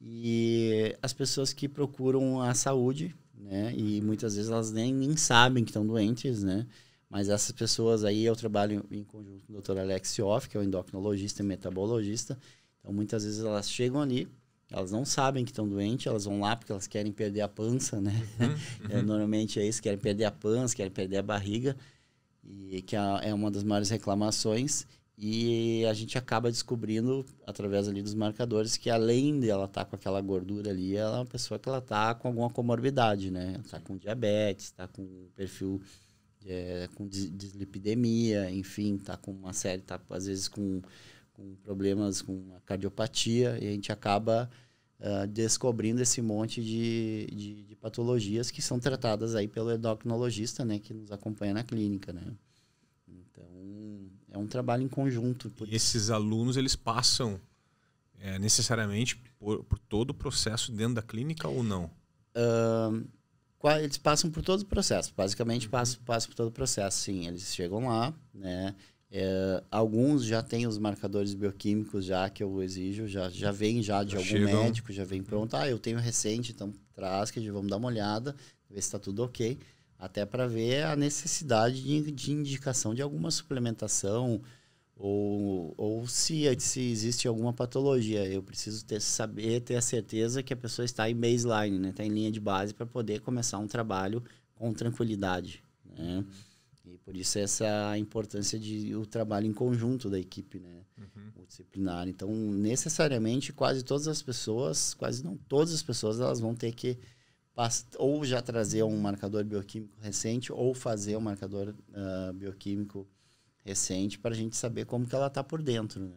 E as pessoas que procuram a saúde, né? E muitas vezes elas nem, nem sabem que estão doentes, né? Mas essas pessoas aí, eu trabalho em conjunto com o Dr. Alex que é o endocrinologista e metabologista. Então, muitas vezes elas chegam ali, elas não sabem que estão doentes, elas vão lá porque elas querem perder a pança, né? uhum. <laughs> É, normalmente é isso, querem perder a pança, querem perder a barriga, e que é, é uma das maiores reclamações. E a gente acaba descobrindo, através ali dos marcadores, que além dela estar tá com aquela gordura ali, ela é uma pessoa que ela está com alguma comorbidade, né? está com diabetes, está com perfil é, com dislipidemia, enfim, está com uma série, está às vezes com, com problemas com cardiopatia, e a gente acaba uh, descobrindo esse monte de, de, de patologias que são tratadas aí pelo endocrinologista, né? Que nos acompanha na clínica, né? É um trabalho em conjunto. esses alunos, eles passam é, necessariamente por, por, todo o processo dentro da clínica ou não? Uh, eles passam por todo o processo, basicamente uhum. passam, passam por todo o processo, sim. Eles chegam lá, né? É, alguns já têm os marcadores bioquímicos já que eu exijo, já, já uhum. vem já de já algum chegam. médico, já vem pronto. Uhum. Ah, eu tenho recente, então traz que vamos dar uma olhada, ver se está tudo ok até para ver a necessidade de, de, indicação de alguma suplementação ou, ou se, se existe alguma patologia. Eu preciso ter, saber, ter a certeza que a pessoa está em baseline, está né? em linha de base para poder começar um trabalho com tranquilidade. Né? E por isso essa importância de o trabalho em conjunto da equipe, né? Uhum. disciplinar. Então, necessariamente, quase todas as pessoas, quase não todas as pessoas, elas vão ter que ou já trazer um marcador bioquímico recente ou fazer um marcador uh, bioquímico recente para a gente saber como que ela está por dentro, né?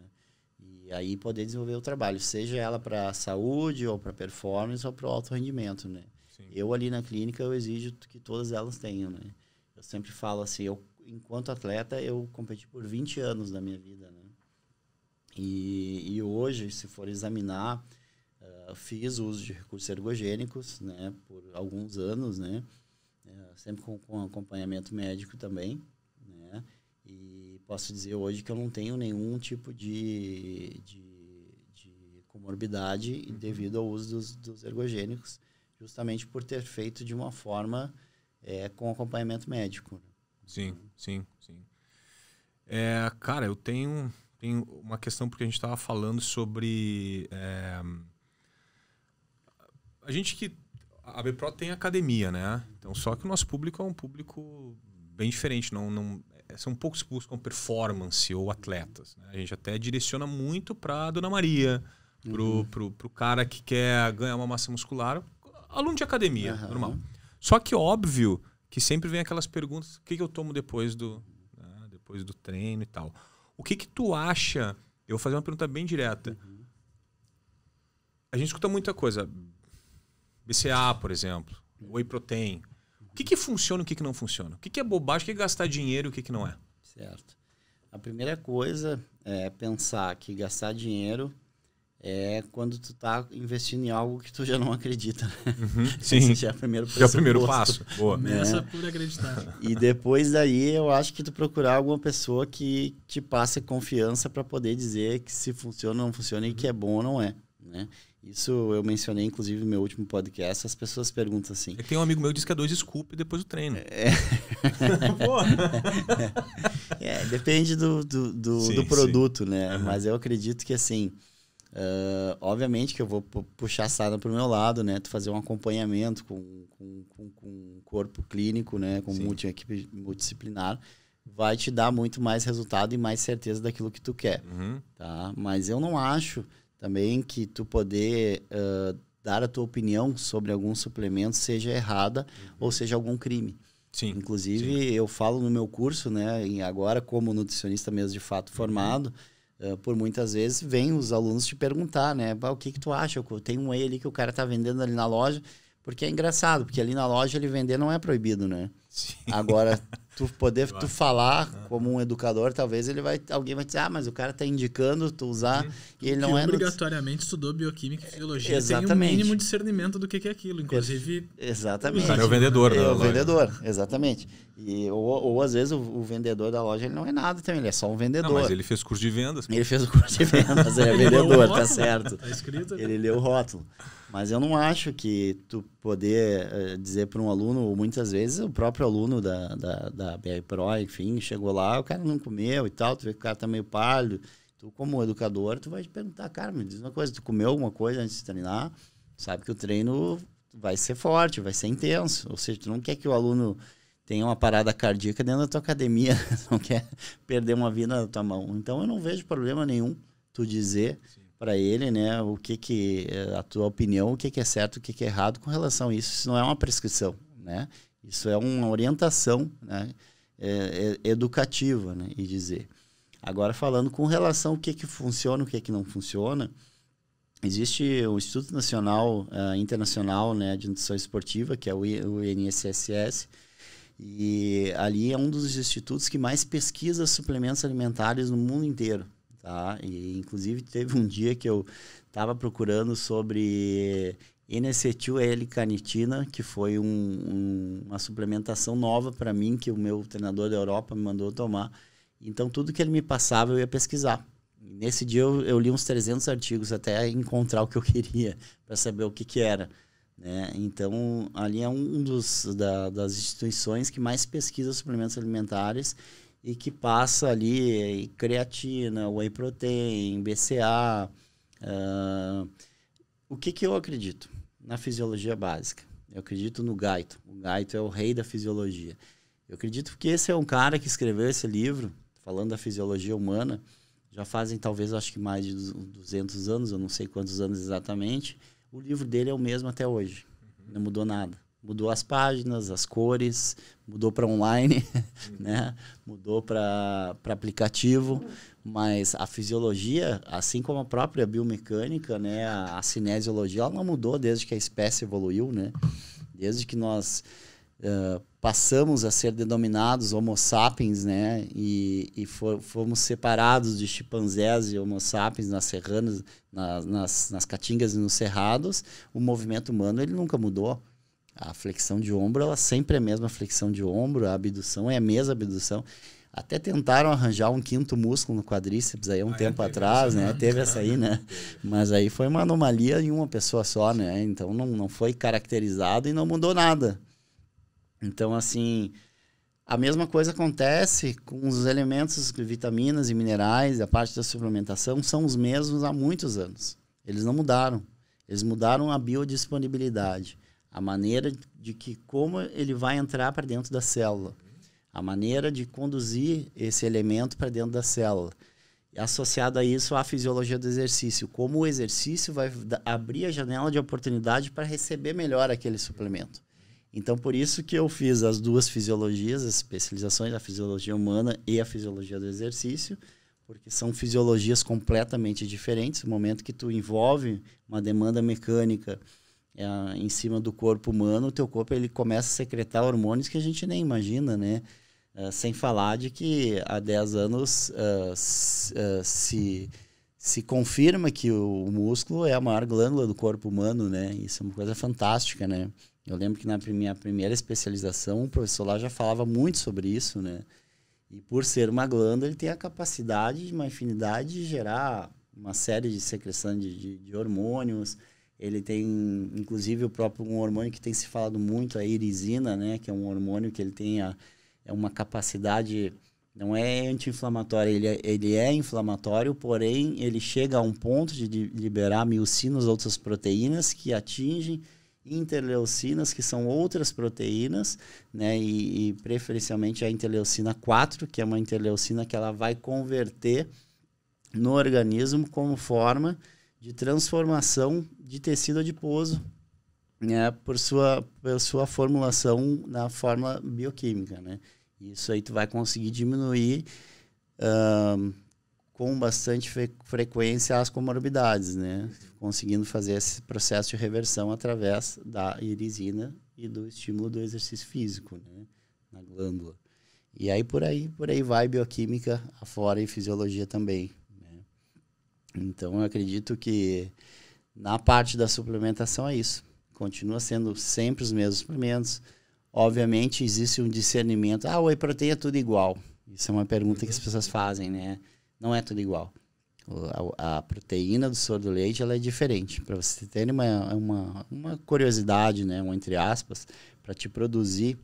E aí poder desenvolver o trabalho, seja ela para saúde ou para performance ou para o alto rendimento, né? Sim. Eu ali na clínica eu exijo que todas elas tenham, né? Eu sempre falo assim, eu enquanto atleta eu competi por 20 anos da minha vida, né? E, e hoje, se for examinar, fiz uso de recursos ergogênicos, né, por alguns anos, né, é, sempre com, com acompanhamento médico também, né, e posso dizer hoje que eu não tenho nenhum tipo de, de, de comorbidade uhum. devido ao uso dos, dos, ergogênicos, justamente por ter feito de uma forma é, com acompanhamento médico. Né. Sim, sim, sim. É, cara, eu tenho, tenho uma questão porque a gente estava falando sobre... É, a gente que. A BPRO tem academia, né? Então, só que o nosso público é um público bem diferente. Não, não, é, são poucos que buscam performance ou atletas. Né? A gente até direciona muito para Dona Maria, pro, uhum. pro, cara que quer ganhar uma massa muscular, aluno de academia, uhum. normal. Só que óbvio que sempre vem aquelas perguntas: o que, que eu tomo depois do, né, depois do treino e tal. O que, que tu acha? Eu vou fazer uma pergunta bem direta. Uhum. A gente escuta muita coisa. BCA, por exemplo, whey protein. O que, que funciona e o que, que não funciona? O que, que é bobagem, o que é gastar dinheiro e o que, que não é? Certo. A primeira coisa é pensar que gastar dinheiro é quando tu tá investindo em algo que tu já não acredita. Né? Uhum, <laughs> sim. Esse já é o primeiro, já é o primeiro passo. Boa. Né? Começa por acreditar. E depois daí eu acho que tu procurar alguma pessoa que te passe confiança para poder dizer que se funciona ou não funciona e que é bom ou não é. Né? Isso eu mencionei, inclusive, no meu último podcast. As pessoas perguntam assim. Tem um amigo meu que diz que é dois scoop depois do treino. É, <laughs> é depende do, do, do, sim, do produto, sim. né? Uhum. Mas eu acredito que, assim, uh, obviamente que eu vou puxar a sada para o meu lado, né? Tu fazer um acompanhamento com, com, com, com corpo clínico, né? Com multi, equipe multidisciplinar vai te dar muito mais resultado e mais certeza daquilo que tu quer, uhum. tá? Mas eu não acho também que tu poder uh, dar a tua opinião sobre algum suplemento seja errada uhum. ou seja algum crime. Sim, Inclusive, sim. eu falo no meu curso, né, e agora como nutricionista mesmo de fato uhum. formado, uhum. uh, por muitas vezes vem os alunos te perguntar, né, o que que tu acha? Eu tenho um whey ali que o cara tá vendendo ali na loja, porque é engraçado, porque ali na loja ele vender não é proibido, né? Sim. Agora, <laughs> tu poder tu falar como um educador, talvez ele vai. Alguém vai dizer, ah, mas o cara tá indicando tu usar. E ele que não é. Obrigatoriamente no... estudou bioquímica e fisiologia. Exatamente. Tem um mínimo discernimento do que é aquilo. Inclusive. Exatamente. O cara é o vendedor, né? É o vendedor, exatamente. E, ou, ou às vezes o, o, vendedor da loja ele não é nada também, ele é só um vendedor. Não, mas ele fez curso de vendas. Ele fez o curso de vendas, é <laughs> vendedor, tá certo. Tá escrito. Ele leu o rótulo. Mas eu não acho que tu poder uh, dizer para um aluno, muitas vezes o próprio aluno da, da, da BR Pro, enfim, chegou lá, o cara não comeu e tal, tu vê que o cara tá meio pálido. Tu, como educador, tu vai te perguntar, cara, me diz uma coisa, tu comeu alguma coisa antes de treinar? Sabe que o treino vai ser forte, vai ser intenso. Ou seja, tu não quer que o aluno tenha uma parada cardíaca dentro da tua academia, <laughs> não quer perder uma vida na tua mão. Então eu não vejo problema nenhum tu dizer... Sim para ele, né, o que que eh, a tua opinião, o que que é certo, o que que é errado com relação a isso. Isso não é uma prescrição, né? Isso é uma orientação, né, é, é, educativa, né, e dizer. Agora falando com relação ao que que funciona, o que que não funciona, existe o Instituto Nacional uh, Internacional, né, de Nutrição Esportiva, que é o INSSS, e ali é um dos institutos que mais pesquisa suplementos alimentares no mundo inteiro. Tá? E, inclusive, teve um dia que eu estava procurando sobre N-acetil-L-carnitina, que foi um, um, uma suplementação nova para mim, que o meu treinador da Europa me mandou tomar. Então, tudo que ele me passava, eu ia pesquisar. Nesse dia, eu, eu li uns 300 artigos até encontrar o que eu <laughs> queria, para saber o que, que era. Né? Então, ali é um dos, da, das instituições que mais pesquisa suplementos alimentares e que passa ali eh, creatina, whey protein, BCA. Uh, ah, o que, que eu acredito na fisiologia básica? Eu acredito no Gaito. O Gaito é o rei da fisiologia. Eu acredito que esse é um cara que escreveu esse livro, falando da fisiologia humana, já fazem talvez, acho que mais de 200 anos, eu não sei quantos anos exatamente. O livro dele é o mesmo até hoje. Uhum. Não mudou nada. Mudou as páginas, as cores, mudou para online, <laughs> né? mudou para aplicativo, mas a fisiologia, assim como a própria biomecânica, né? a, a cinesiologia, ela não mudou desde que a espécie evoluiu, né? desde que nós uh, passamos a ser denominados Homo sapiens, né? e, e fomos separados de chimpanzés e Homo sapiens nas serranas, nas, nas, nas caatingas e nos cerrados, o movimento humano ele nunca mudou. A flexão de ombro, ela sempre é a mesma flexão de ombro, a abdução é a mesma abdução. Até tentaram arranjar um quinto músculo no quadríceps aí há um ah, é, tempo é, atrás, né? né? Teve essa aí, né? Mas aí foi uma anomalia em uma pessoa só, né? Então não, não foi caracterizado e não mudou nada. Então, assim, a mesma coisa acontece com os elementos, vitaminas e minerais, a parte da suplementação, são os mesmos há muitos anos. Eles não mudaram. Eles mudaram a biodisponibilidade a maneira de que como ele vai entrar para dentro da célula, a maneira de conduzir esse elemento para dentro da célula. Associado a isso, a fisiologia do exercício, como o exercício vai abrir a janela de oportunidade para receber melhor aquele suplemento. Então, por isso que eu fiz as duas fisiologias, as especializações, a fisiologia humana e a fisiologia do exercício, porque são fisiologias completamente diferentes. No momento que tu envolve uma demanda mecânica, é, em cima do corpo humano, o teu corpo ele começa a secretar hormônios que a gente nem imagina, né? É, sem falar de que há 10 anos uh, se, se confirma que o, o músculo é a maior glândula do corpo humano, né? Isso é uma coisa fantástica, né? Eu lembro que na minha primeira especialização, o professor lá já falava muito sobre isso, né? E por ser uma glândula, ele tem a capacidade, uma infinidade de gerar uma série de secreção de, de, de hormônios, ele tem, inclusive, o próprio um hormônio que tem se falado muito, a irisina, né? Que é um hormônio que ele tem a, é uma capacidade, não é anti-inflamatório, ele, é, ele é inflamatório, porém ele chega a um ponto de liberar miocinas, outras proteínas que atingem interleucinas, que são outras proteínas, né? E, e, preferencialmente a interleucina 4, que é uma interleucina que ela vai converter no organismo como forma de transformação de tecido adiposo né, por, sua, pela sua formulação na forma bioquímica. Né? Isso aí tu vai conseguir diminuir uh, com bastante fre frequência as comorbidades, né? conseguindo fazer esse processo de reversão através da irisina e do estímulo do exercício físico né? na glândula. E aí por aí, por aí vai bioquímica afora e fisiologia também. Então, eu acredito que na parte da suplementação é isso. Continua sendo sempre os mesmos suplementos. Obviamente, existe um discernimento. Ah, whey protein é tudo igual. Isso é uma pergunta que as pessoas fazem, né? Não é tudo igual. A, a proteína do soro do leite ela é diferente. Para você ter uma, uma, uma, curiosidade, né? Um entre aspas, para te produzir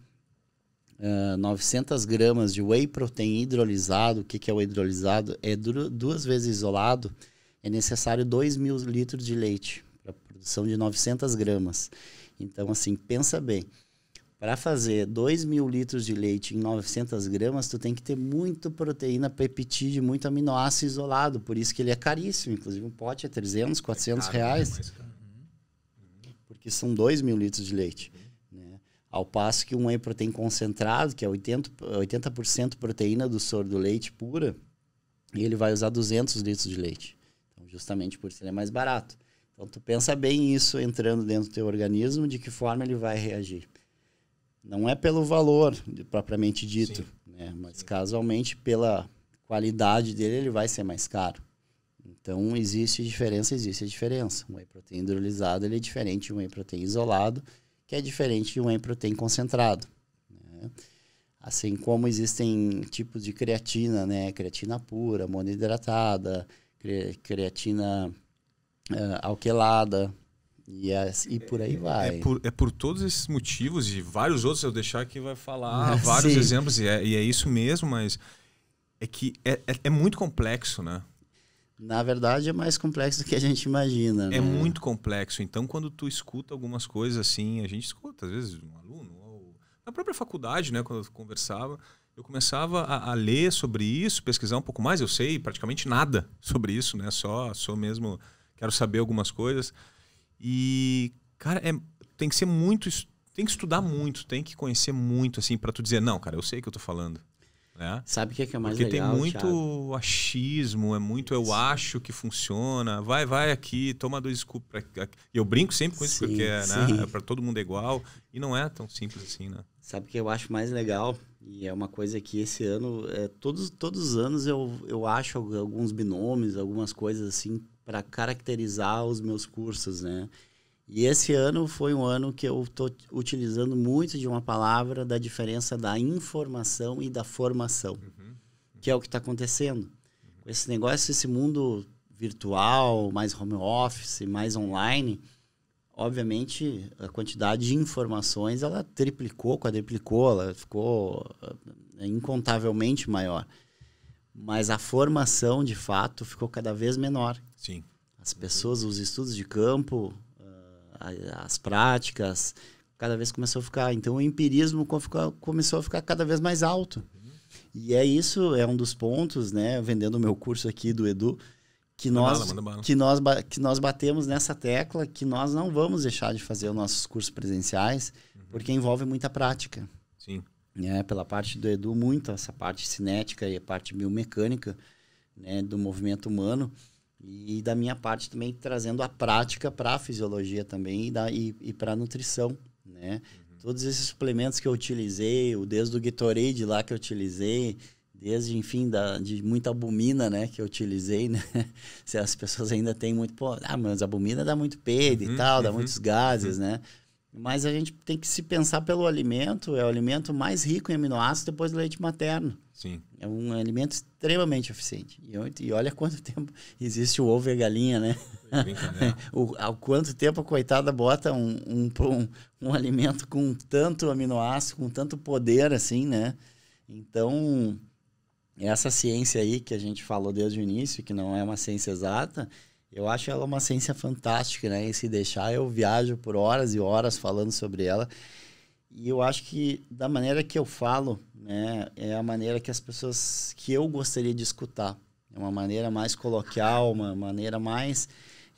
uh, ah, 900 gramas de whey protein hidrolisado. O que, que é o hidrolisado? É duas vezes isolado é necessário 2 mil litros de leite para produção de 900 gramas. Então, assim, pensa bem. Para fazer 2 mil litros de leite em 900 gramas, tu tem que ter muita proteína, peptídeo, muito aminoácido isolado. Por isso que ele é caríssimo. Inclusive, um pote é 300, 400 é caro, né? reais. É porque são 2 mil litros de leite. Né? Ao passo que um whey protein concentrado, que é 80%, 80 proteína do soro do leite pura, ele vai usar 200 litros de leite justamente por ser mais barato. Então tu pensa bem isso entrando dentro do teu organismo, de que forma ele vai reagir. Não é pelo valor propriamente dito, né? mas Sim. casualmente pela qualidade dele ele vai ser mais caro. Então existe diferença, existe a diferença. Um whey protein hidrolisado ele é diferente de um whey protein isolado, que é diferente de um whey protein concentrado. Né? Assim como existem tipos de creatina, né? Creatina pura, monohidratada, creatina uh, alquelada, e, as, é e por aí é, vai. É por, é por todos esses motivos e vários outros, eu deixar que vai falar <laughs> vários sim. exemplos, e é, e é, isso mesmo, mas é que é, é, é, muito complexo, né? Na verdade, é mais complexo do que a gente imagina. É né? muito complexo. Então, quando tu escuta algumas coisas assim, a gente escuta, às vezes, um aluno, ou na própria faculdade, né, quando eu conversava, eu começava a, a, ler sobre isso, pesquisar um pouco mais. Eu sei praticamente nada <laughs> sobre isso, né? Só, sou mesmo quero saber algumas coisas. E, cara, é, tem que ser muito. Tem que estudar muito, tem que conhecer muito, assim, para tu dizer, não, cara, eu sei o que eu tô falando. Né? Sabe o que é, que é mais Porque legal? Porque tem muito Thiago? achismo, é muito eu acho que funciona, vai, vai aqui, toma dois scoops. Pra... Eu brinco sempre com isso, Sim. porque é, né? é para todo mundo é igual e não é tão simples assim, né? Sabe o que eu acho mais legal? E é uma coisa que esse ano, é, todos, todos os anos eu, eu acho alguns binômios, algumas coisas assim, para caracterizar os meus cursos, né? E esse ano foi um ano que eu estou utilizando muito de uma palavra da diferença da informação e da formação, uhum. que é o que está acontecendo. Uhum. Esse negócio, esse mundo virtual, mais home office, mais online, obviamente a quantidade de informações ela triplicou, quadriplicou, ela ficou eh, incontavelmente maior. Mas a formação, de fato, ficou cada vez menor. Sim. As pessoas, os estudos de campo, eh, as práticas, cada vez começou a ficar. Então o empirismo começou a ficar cada vez mais alto. Uhum. E é isso, é um dos pontos, né? Vendendo o meu curso aqui do Edu, que nós, bala, bala. Que, nós, que nós batemos nessa tecla que nós não vamos deixar de fazer os nossos cursos presenciais, uhum. porque envolve muita prática. Sim. Né? Pela parte do Edu, muito essa parte cinética e a parte biomecânica né? do movimento humano. E da minha parte também trazendo a prática para a fisiologia também e, e, e para a nutrição. Né? Uhum. Todos esses suplementos que eu utilizei, o desde o Gatorade lá que eu utilizei, desde, enfim, da, de muita albumina né, que eu utilizei, né? <laughs> Se as pessoas ainda têm muito, pô, ah, mas a abumina dá muito peido uhum, e tal, uhum, dá muitos gases, uhum. né? Mas a gente tem que se pensar pelo alimento, é o alimento mais rico em aminoácidos depois do leite materno. Sim. É um alimento extremamente eficiente. E, e olha quanto <laughs> tempo existe o ovo e a galinha, né? né? <laughs> o, ao quanto tempo a coitada bota um, um, um, um alimento com tanto aminoácido, com tanto poder, assim, né? Então, essa ciência aí que a gente falou desde o início, que não é uma ciência exata, eu acho ela uma ciência fantástica, né? E se deixar, eu viajo por horas e horas falando sobre ela. E eu acho que da maneira que eu falo, né, é a maneira que as pessoas que eu gostaria de escutar. É uma maneira mais coloquial, uma maneira mais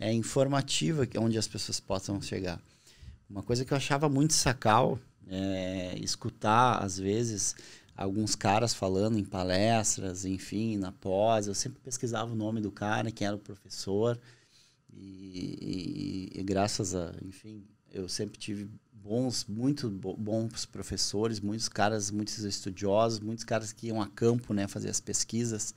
é, informativa, onde as pessoas possam chegar. Uma coisa que eu achava muito sacal, é, escutar às vezes alguns caras falando em palestras, enfim, na pós. Eu sempre pesquisava o nome do cara, quem era o professor. E, e, e graças a, enfim, eu sempre tive bons, muito bons professores, muitos caras, muitos estudiosos, muitos caras que iam a campo, né, fazer as pesquisas.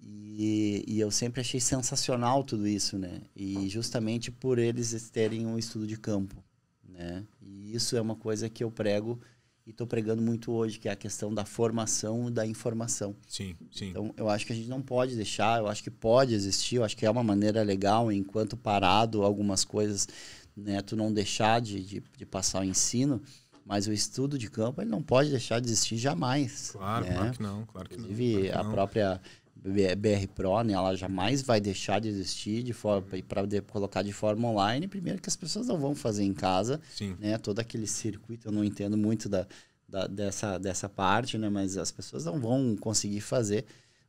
E, e eu sempre achei sensacional tudo isso, né? E justamente por eles terem um estudo de campo, né? E isso é uma coisa que eu prego e estou pregando muito hoje, que é a questão da formação e da informação. Sim, sim. Então, eu acho que a gente não pode deixar, eu acho que pode existir, eu acho que é uma maneira legal, enquanto parado algumas coisas, né, tu não deixar de, de, de passar o ensino, mas o estudo de campo ele não pode deixar de existir jamais. Claro, né? claro que não, claro que não. Claro que a não. própria BR Pro, né, ela jamais vai deixar de existir de forma para colocar de forma online. Primeiro que as pessoas não vão fazer em casa, Sim. né, todo aquele circuito. Eu não entendo muito da, da, dessa dessa parte, né, mas as pessoas não vão conseguir fazer,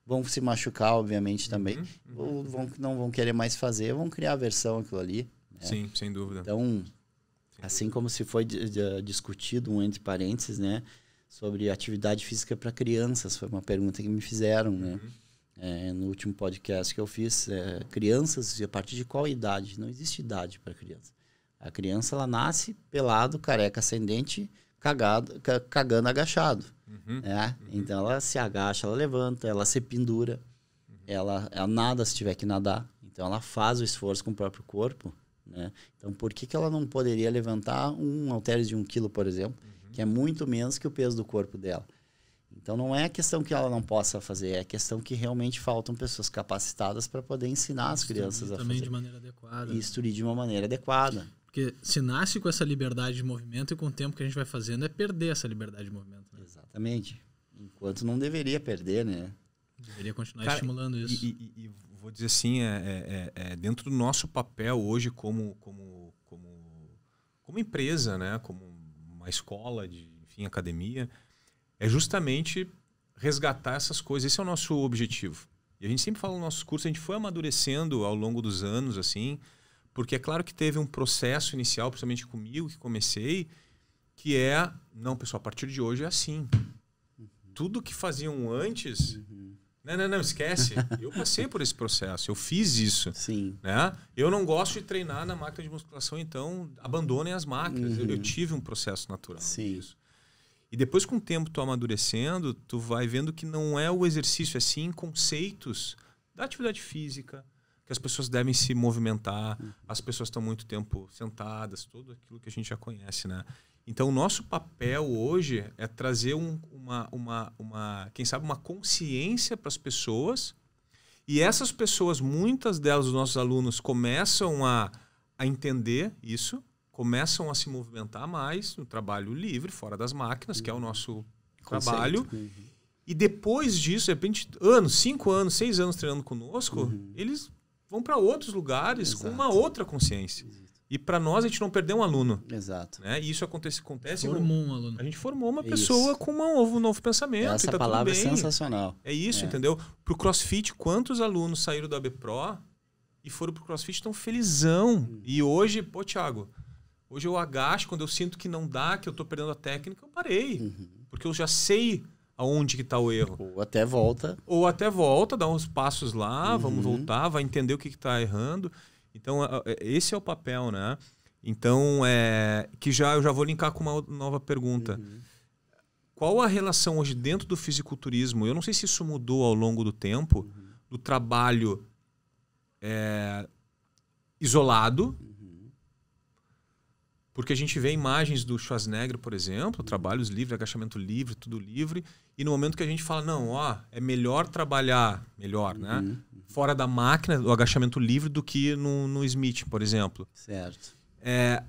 vão se machucar, obviamente também, uhum. ou vão não vão querer mais fazer, vão criar a versão aquilo ali. Né? Sim, sem dúvida. Então, sem assim dúvida. como se foi discutido um entre parênteses, né, sobre atividade física para crianças, foi uma pergunta que me fizeram, né. Uhum é, no último podcast que eu fiz, é, crianças, a partir de qual idade? Não existe idade para criança. A criança ela nasce pelado, careca ascendente, cagado, cagando agachado. Uhum, né? uhum. Então ela se agacha, ela levanta, ela se pendura, uhum. ela, ela nada se tiver que nadar. Então ela faz o esforço com o próprio corpo. Né? Então por que, que ela não poderia levantar um halteres de um quilo, por exemplo, uhum. que é muito menos que o peso do corpo dela? Então não é a questão que ela não possa fazer, é a questão que realmente faltam pessoas capacitadas para poder ensinar as crianças a fazer. Também de maneira adequada. E instruir de uma maneira adequada. Porque se nasce com essa liberdade de movimento e com o tempo que a gente vai fazendo é perder essa liberdade de movimento. Né? Exatamente. Enquanto não deveria perder, né? Deveria continuar Cara, estimulando isso. E, e, e, vou dizer assim, é, é, é, é dentro do nosso papel hoje como, como, como, como empresa, né? Como uma escola de, enfim, academia, é justamente resgatar essas coisas. Esse é o nosso objetivo. E a gente sempre fala no nosso curso. a gente foi amadurecendo ao longo dos anos, assim, porque é claro que teve um processo inicial, principalmente comigo, que comecei, que é, não, pessoal, a partir de hoje é assim. Tudo que faziam antes, uhum. não, não, não, esquece. eu passei por esse processo, eu fiz isso. Sim. Né? Eu não gosto de treinar na máquina de musculação, então abandonem as máquinas. Uhum. Eu, eu, uhum. tive um processo natural Sim. disso. E depois, com o tempo, tu amadurecendo, tu vai vendo que não é o exercício, é sim conceitos da atividade física, que as pessoas devem se movimentar, uhum. as pessoas estão muito tempo sentadas, tudo aquilo que a gente já conhece, né? Então, o nosso papel hoje é trazer um, uma, uma, uma, quem sabe, uma consciência para as pessoas. E essas pessoas, muitas delas, os nossos alunos, começam a, a entender isso, começam a se movimentar mais no trabalho livre, fora das máquinas, que é o uhum. nosso Conceito. trabalho. Uhum. E depois disso, de repente, anos, cinco anos, seis anos treinando conosco, uhum. eles vão para outros lugares Exato. com uma outra consciência. Exato. E para nós, a gente não perdeu um aluno. Exato. Né? E isso acontece. acontece formou um aluno. A gente formou uma é isso. pessoa com um novo pensamento. Essa tá palavra é sensacional. É isso, é. entendeu? Para o CrossFit, quantos alunos saíram do Pro e foram para o CrossFit tão felizão? Uhum. E hoje, pô, Thiago, Hoje eu agacho quando eu sinto que não dá, que eu estou perdendo a técnica, eu parei. Uhum. Porque eu já sei aonde que tá o erro. Ou até volta. Ou até volta, dá uns passos lá, uhum. vamos voltar, vai entender o que está errando. Então, esse é o papel, né? Então, é, que já eu já vou linkar com uma nova pergunta. Uhum. Qual a relação hoje dentro do fisiculturismo? Eu não sei se isso mudou ao longo do tempo, uhum. do trabalho é, isolado uhum. Porque a gente vê imagens do Schwarzenegger, por exemplo, trabalhos livres, agachamento livre, tudo livre, e no momento que a gente fala, não, ó, é melhor trabalhar, melhor, né? uhum. né? Fora da máquina, do agachamento livre, do que no, no Smith, por exemplo. Certo. É,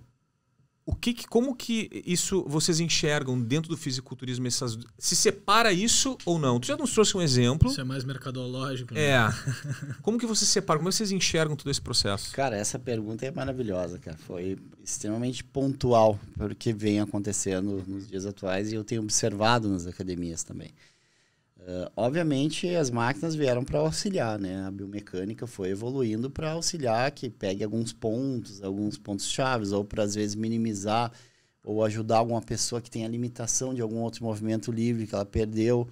o que, que, como que isso vocês enxergam dentro do fisiculturismo? Essas, se separa isso ou não? Tu já nos trouxe um exemplo? Isso é mais mercadológico. Né? É. <laughs> Como que vocês separam? Como é vocês enxergam todo esse processo? Cara, essa pergunta é maravilhosa, cara. Foi extremamente pontual pelo que vem acontecendo nos dias atuais e eu tenho observado nas academias também. Eh, obviamente, as máquinas vieram para auxiliar, né? A biomecânica foi evoluindo para auxiliar que pegue alguns pontos, alguns pontos chaves, ou para às vezes minimizar ou ajudar alguma pessoa que tem a limitação de algum outro movimento livre que ela perdeu,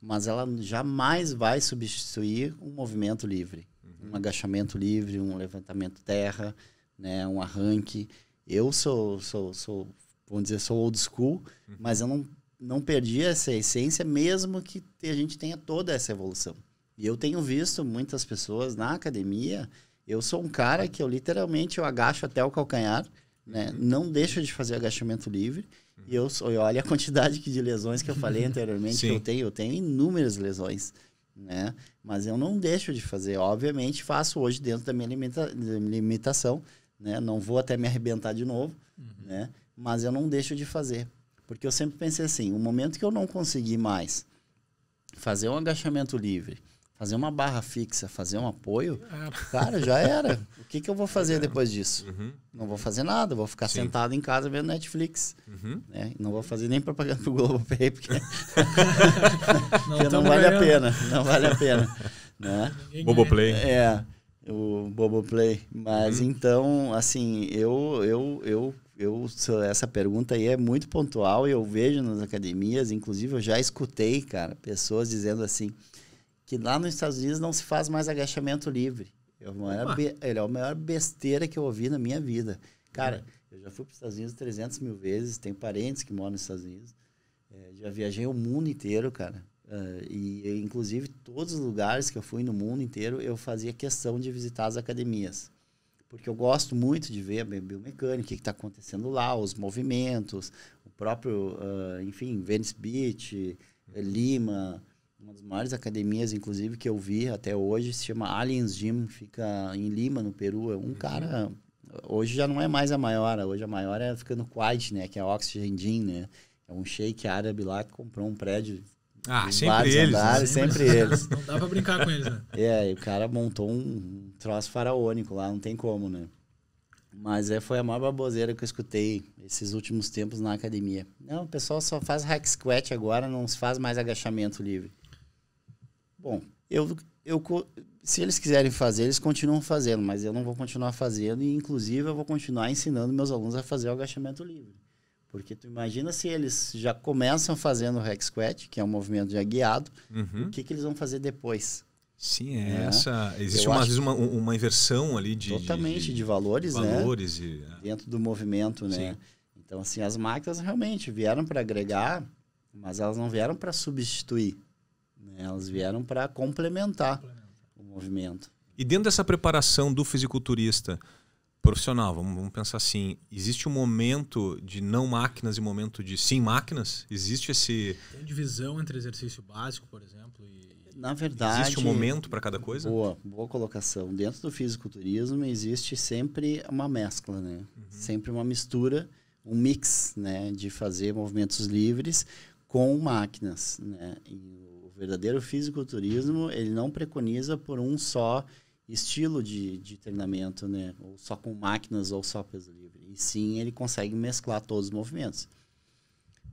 mas ela jamais vai substituir um movimento livre, uhum. um agachamento livre, um levantamento terra, né? Um arranque. Eu sou, sou, sou, vamos dizer, sou old school, uhum. mas eu não não perdi essa essência, mesmo que a gente tenha toda essa evolução. E eu tenho visto muitas pessoas na academia. Eu sou um cara que eu literalmente eu agacho até o calcanhar, né? Uhum. Não deixo de fazer agachamento livre. Uhum. E eu, eu olha a quantidade de lesões que eu falei <laughs> anteriormente que eu tenho. Eu tenho inúmeras lesões, né? Mas eu não deixo de fazer. Obviamente faço hoje dentro da minha limita, limitação, né? Não vou até me arrebentar de novo, uhum. né? Mas eu não deixo de fazer porque eu sempre pensei assim, o momento que eu não conseguir mais fazer um agachamento livre, fazer uma barra fixa, fazer um apoio, era. É. cara, já era. O que, que eu vou <laughs> fazer depois disso? Uhum. Não vou fazer nada, vou ficar Sim. sentado em casa vendo Netflix. Uhum. Né? Não vou fazer nem propaganda pro GloboPay, <laughs> <laughs> porque, não, porque não vale a pena. Não vale a pena. né? Play É, o Play Mas uhum. então, assim, eu, eu, eu eu essa pergunta aí é muito pontual e eu vejo nas academias, inclusive eu já escutei, cara, pessoas dizendo assim que lá nos Estados Unidos não se faz mais agachamento livre. É o maior, é a maior besteira que eu ouvi na minha vida. Cara, é. eu já fui para os Estados Unidos 300 mil vezes, tenho parentes que moram nos Estados Unidos, é, já viajei o mundo inteiro, cara. Uh, e inclusive todos os lugares que eu fui no mundo inteiro eu fazia questão de visitar as academias porque eu gosto muito de ver a biomecânica, o que está acontecendo lá, os movimentos, o próprio, uh, enfim, Venice Beach, eh, uhum. Lima, uma das maiores academias, inclusive, que eu vi até hoje, se chama Aliens Gym, fica em Lima, no Peru. É um uhum. cara. Hoje já não é mais a maior, hoje a maior é ficando quiet, né? Que é a Oxygen Gym, né? É um shake árabe lá que comprou um prédio, ah, sempre eles, andares, né? sempre <laughs> eles. Não dá pra brincar com eles, né? É, e o cara montou um troço faraônico lá, não tem como, né? Mas é, foi a maior baboseira que eu escutei esses últimos tempos na academia. Não, o pessoal só faz hack squat agora, não se faz mais agachamento livre. Bom, eu, eu se eles quiserem fazer, eles continuam fazendo, mas eu não vou continuar fazendo e inclusive eu vou continuar ensinando meus alunos a fazer o agachamento livre. Porque tu imagina se eles já começam fazendo o hack squat, que é um movimento já guiado, uhum. o que, que eles vão fazer depois? Sim, é, né? essa. Existe uma, acho... uma, uma, inversão ali de. Totalmente, de, de valores, de né? valores né? E, é. Dentro do movimento, né? Sim. Então, assim, as máquinas realmente vieram para agregar, mas elas não vieram para substituir. Né? Elas vieram para complementar, complementar o movimento. E dentro dessa preparação do fisiculturista, profissional, vamos, vamos, pensar assim, existe um momento de não máquinas e momento de sim máquinas? Existe esse... Tem divisão entre exercício básico, por exemplo, e... Na verdade... Existe um momento para cada coisa? Boa, boa colocação. Dentro do fisiculturismo existe sempre uma mescla, né? Uhum. Sempre uma mistura, um mix, né? De fazer movimentos livres com máquinas, né? E o verdadeiro fisiculturismo, ele não preconiza por um só estilo de, de treinamento, né? Ou só com máquinas ou só peso livre. E sim, ele consegue mesclar todos os movimentos.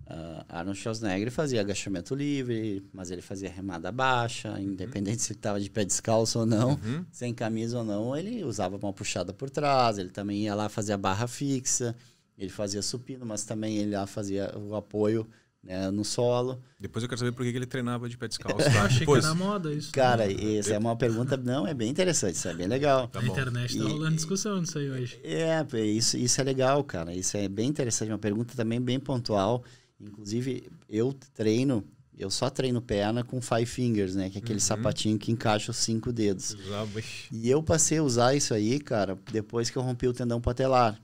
Uh, Arnold Schwarzenegger fazia agachamento livre, mas ele fazia remada baixa, uhum. independente uhum. se ele estava de pé descalço ou não, uhum. sem camisa ou não, ele usava uma puxada por trás, ele também ia lá fazer a barra fixa, ele fazia supino, mas também ele lá fazia o apoio né, no solo. Depois eu quero saber por que ele treinava de pé descalço. Tá? Achei que era moda isso. Cara, né? essa é uma pergunta, não, é bem interessante, isso é bem legal. Tá Na internet está rolando discussão disso aí hoje. É, isso, isso é legal, cara, isso é bem interessante, uma pergunta também bem pontual. Inclusive, eu treino, eu só treino perna com five fingers, né, que é aquele uhum. sapatinho que encaixa os cinco dedos. Lá, e eu passei a usar isso aí, cara, depois que eu rompi o tendão patelar.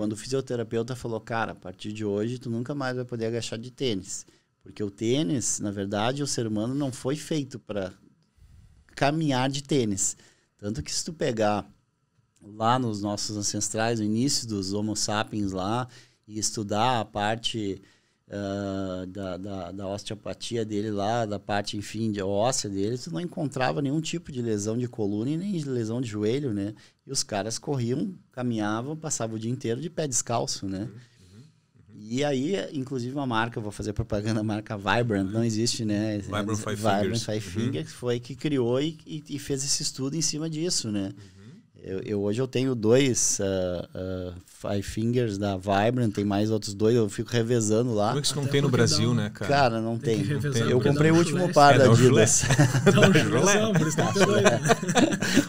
Quando o fisioterapeuta falou, cara, a partir de hoje tu nunca mais vai poder agachar de tênis. Porque o tênis, na verdade, o ser humano não foi feito para caminhar de tênis. Tanto que se tu pegar lá nos nossos ancestrais, no início dos Homo sapiens lá, e estudar a parte uh, da, da, da, osteopatia dele lá, da parte, enfim, de óssea dele, tu não encontrava nenhum tipo de lesão de coluna e nem de lesão de joelho, né? E os caras corriam, caminhavam, passavam o dia inteiro de pé descalço, né? Uhum, uhum, uhum. E aí, inclusive, uma marca, vou fazer propaganda, a marca Vibrant, uhum. não existe, né? Vibrant Five Vibrant Fingers. Five Fingers foi que criou e, e, fez esse estudo em cima disso, né? Uhum. Eu, eu, hoje eu tenho dois uh, uh, Five Fingers da Vibrant, tem mais outros dois, eu fico revezando lá. Wix é não tem no Brasil, né, cara? Cara, não tem. tem. Eu comprei o último um par é, da Adidas.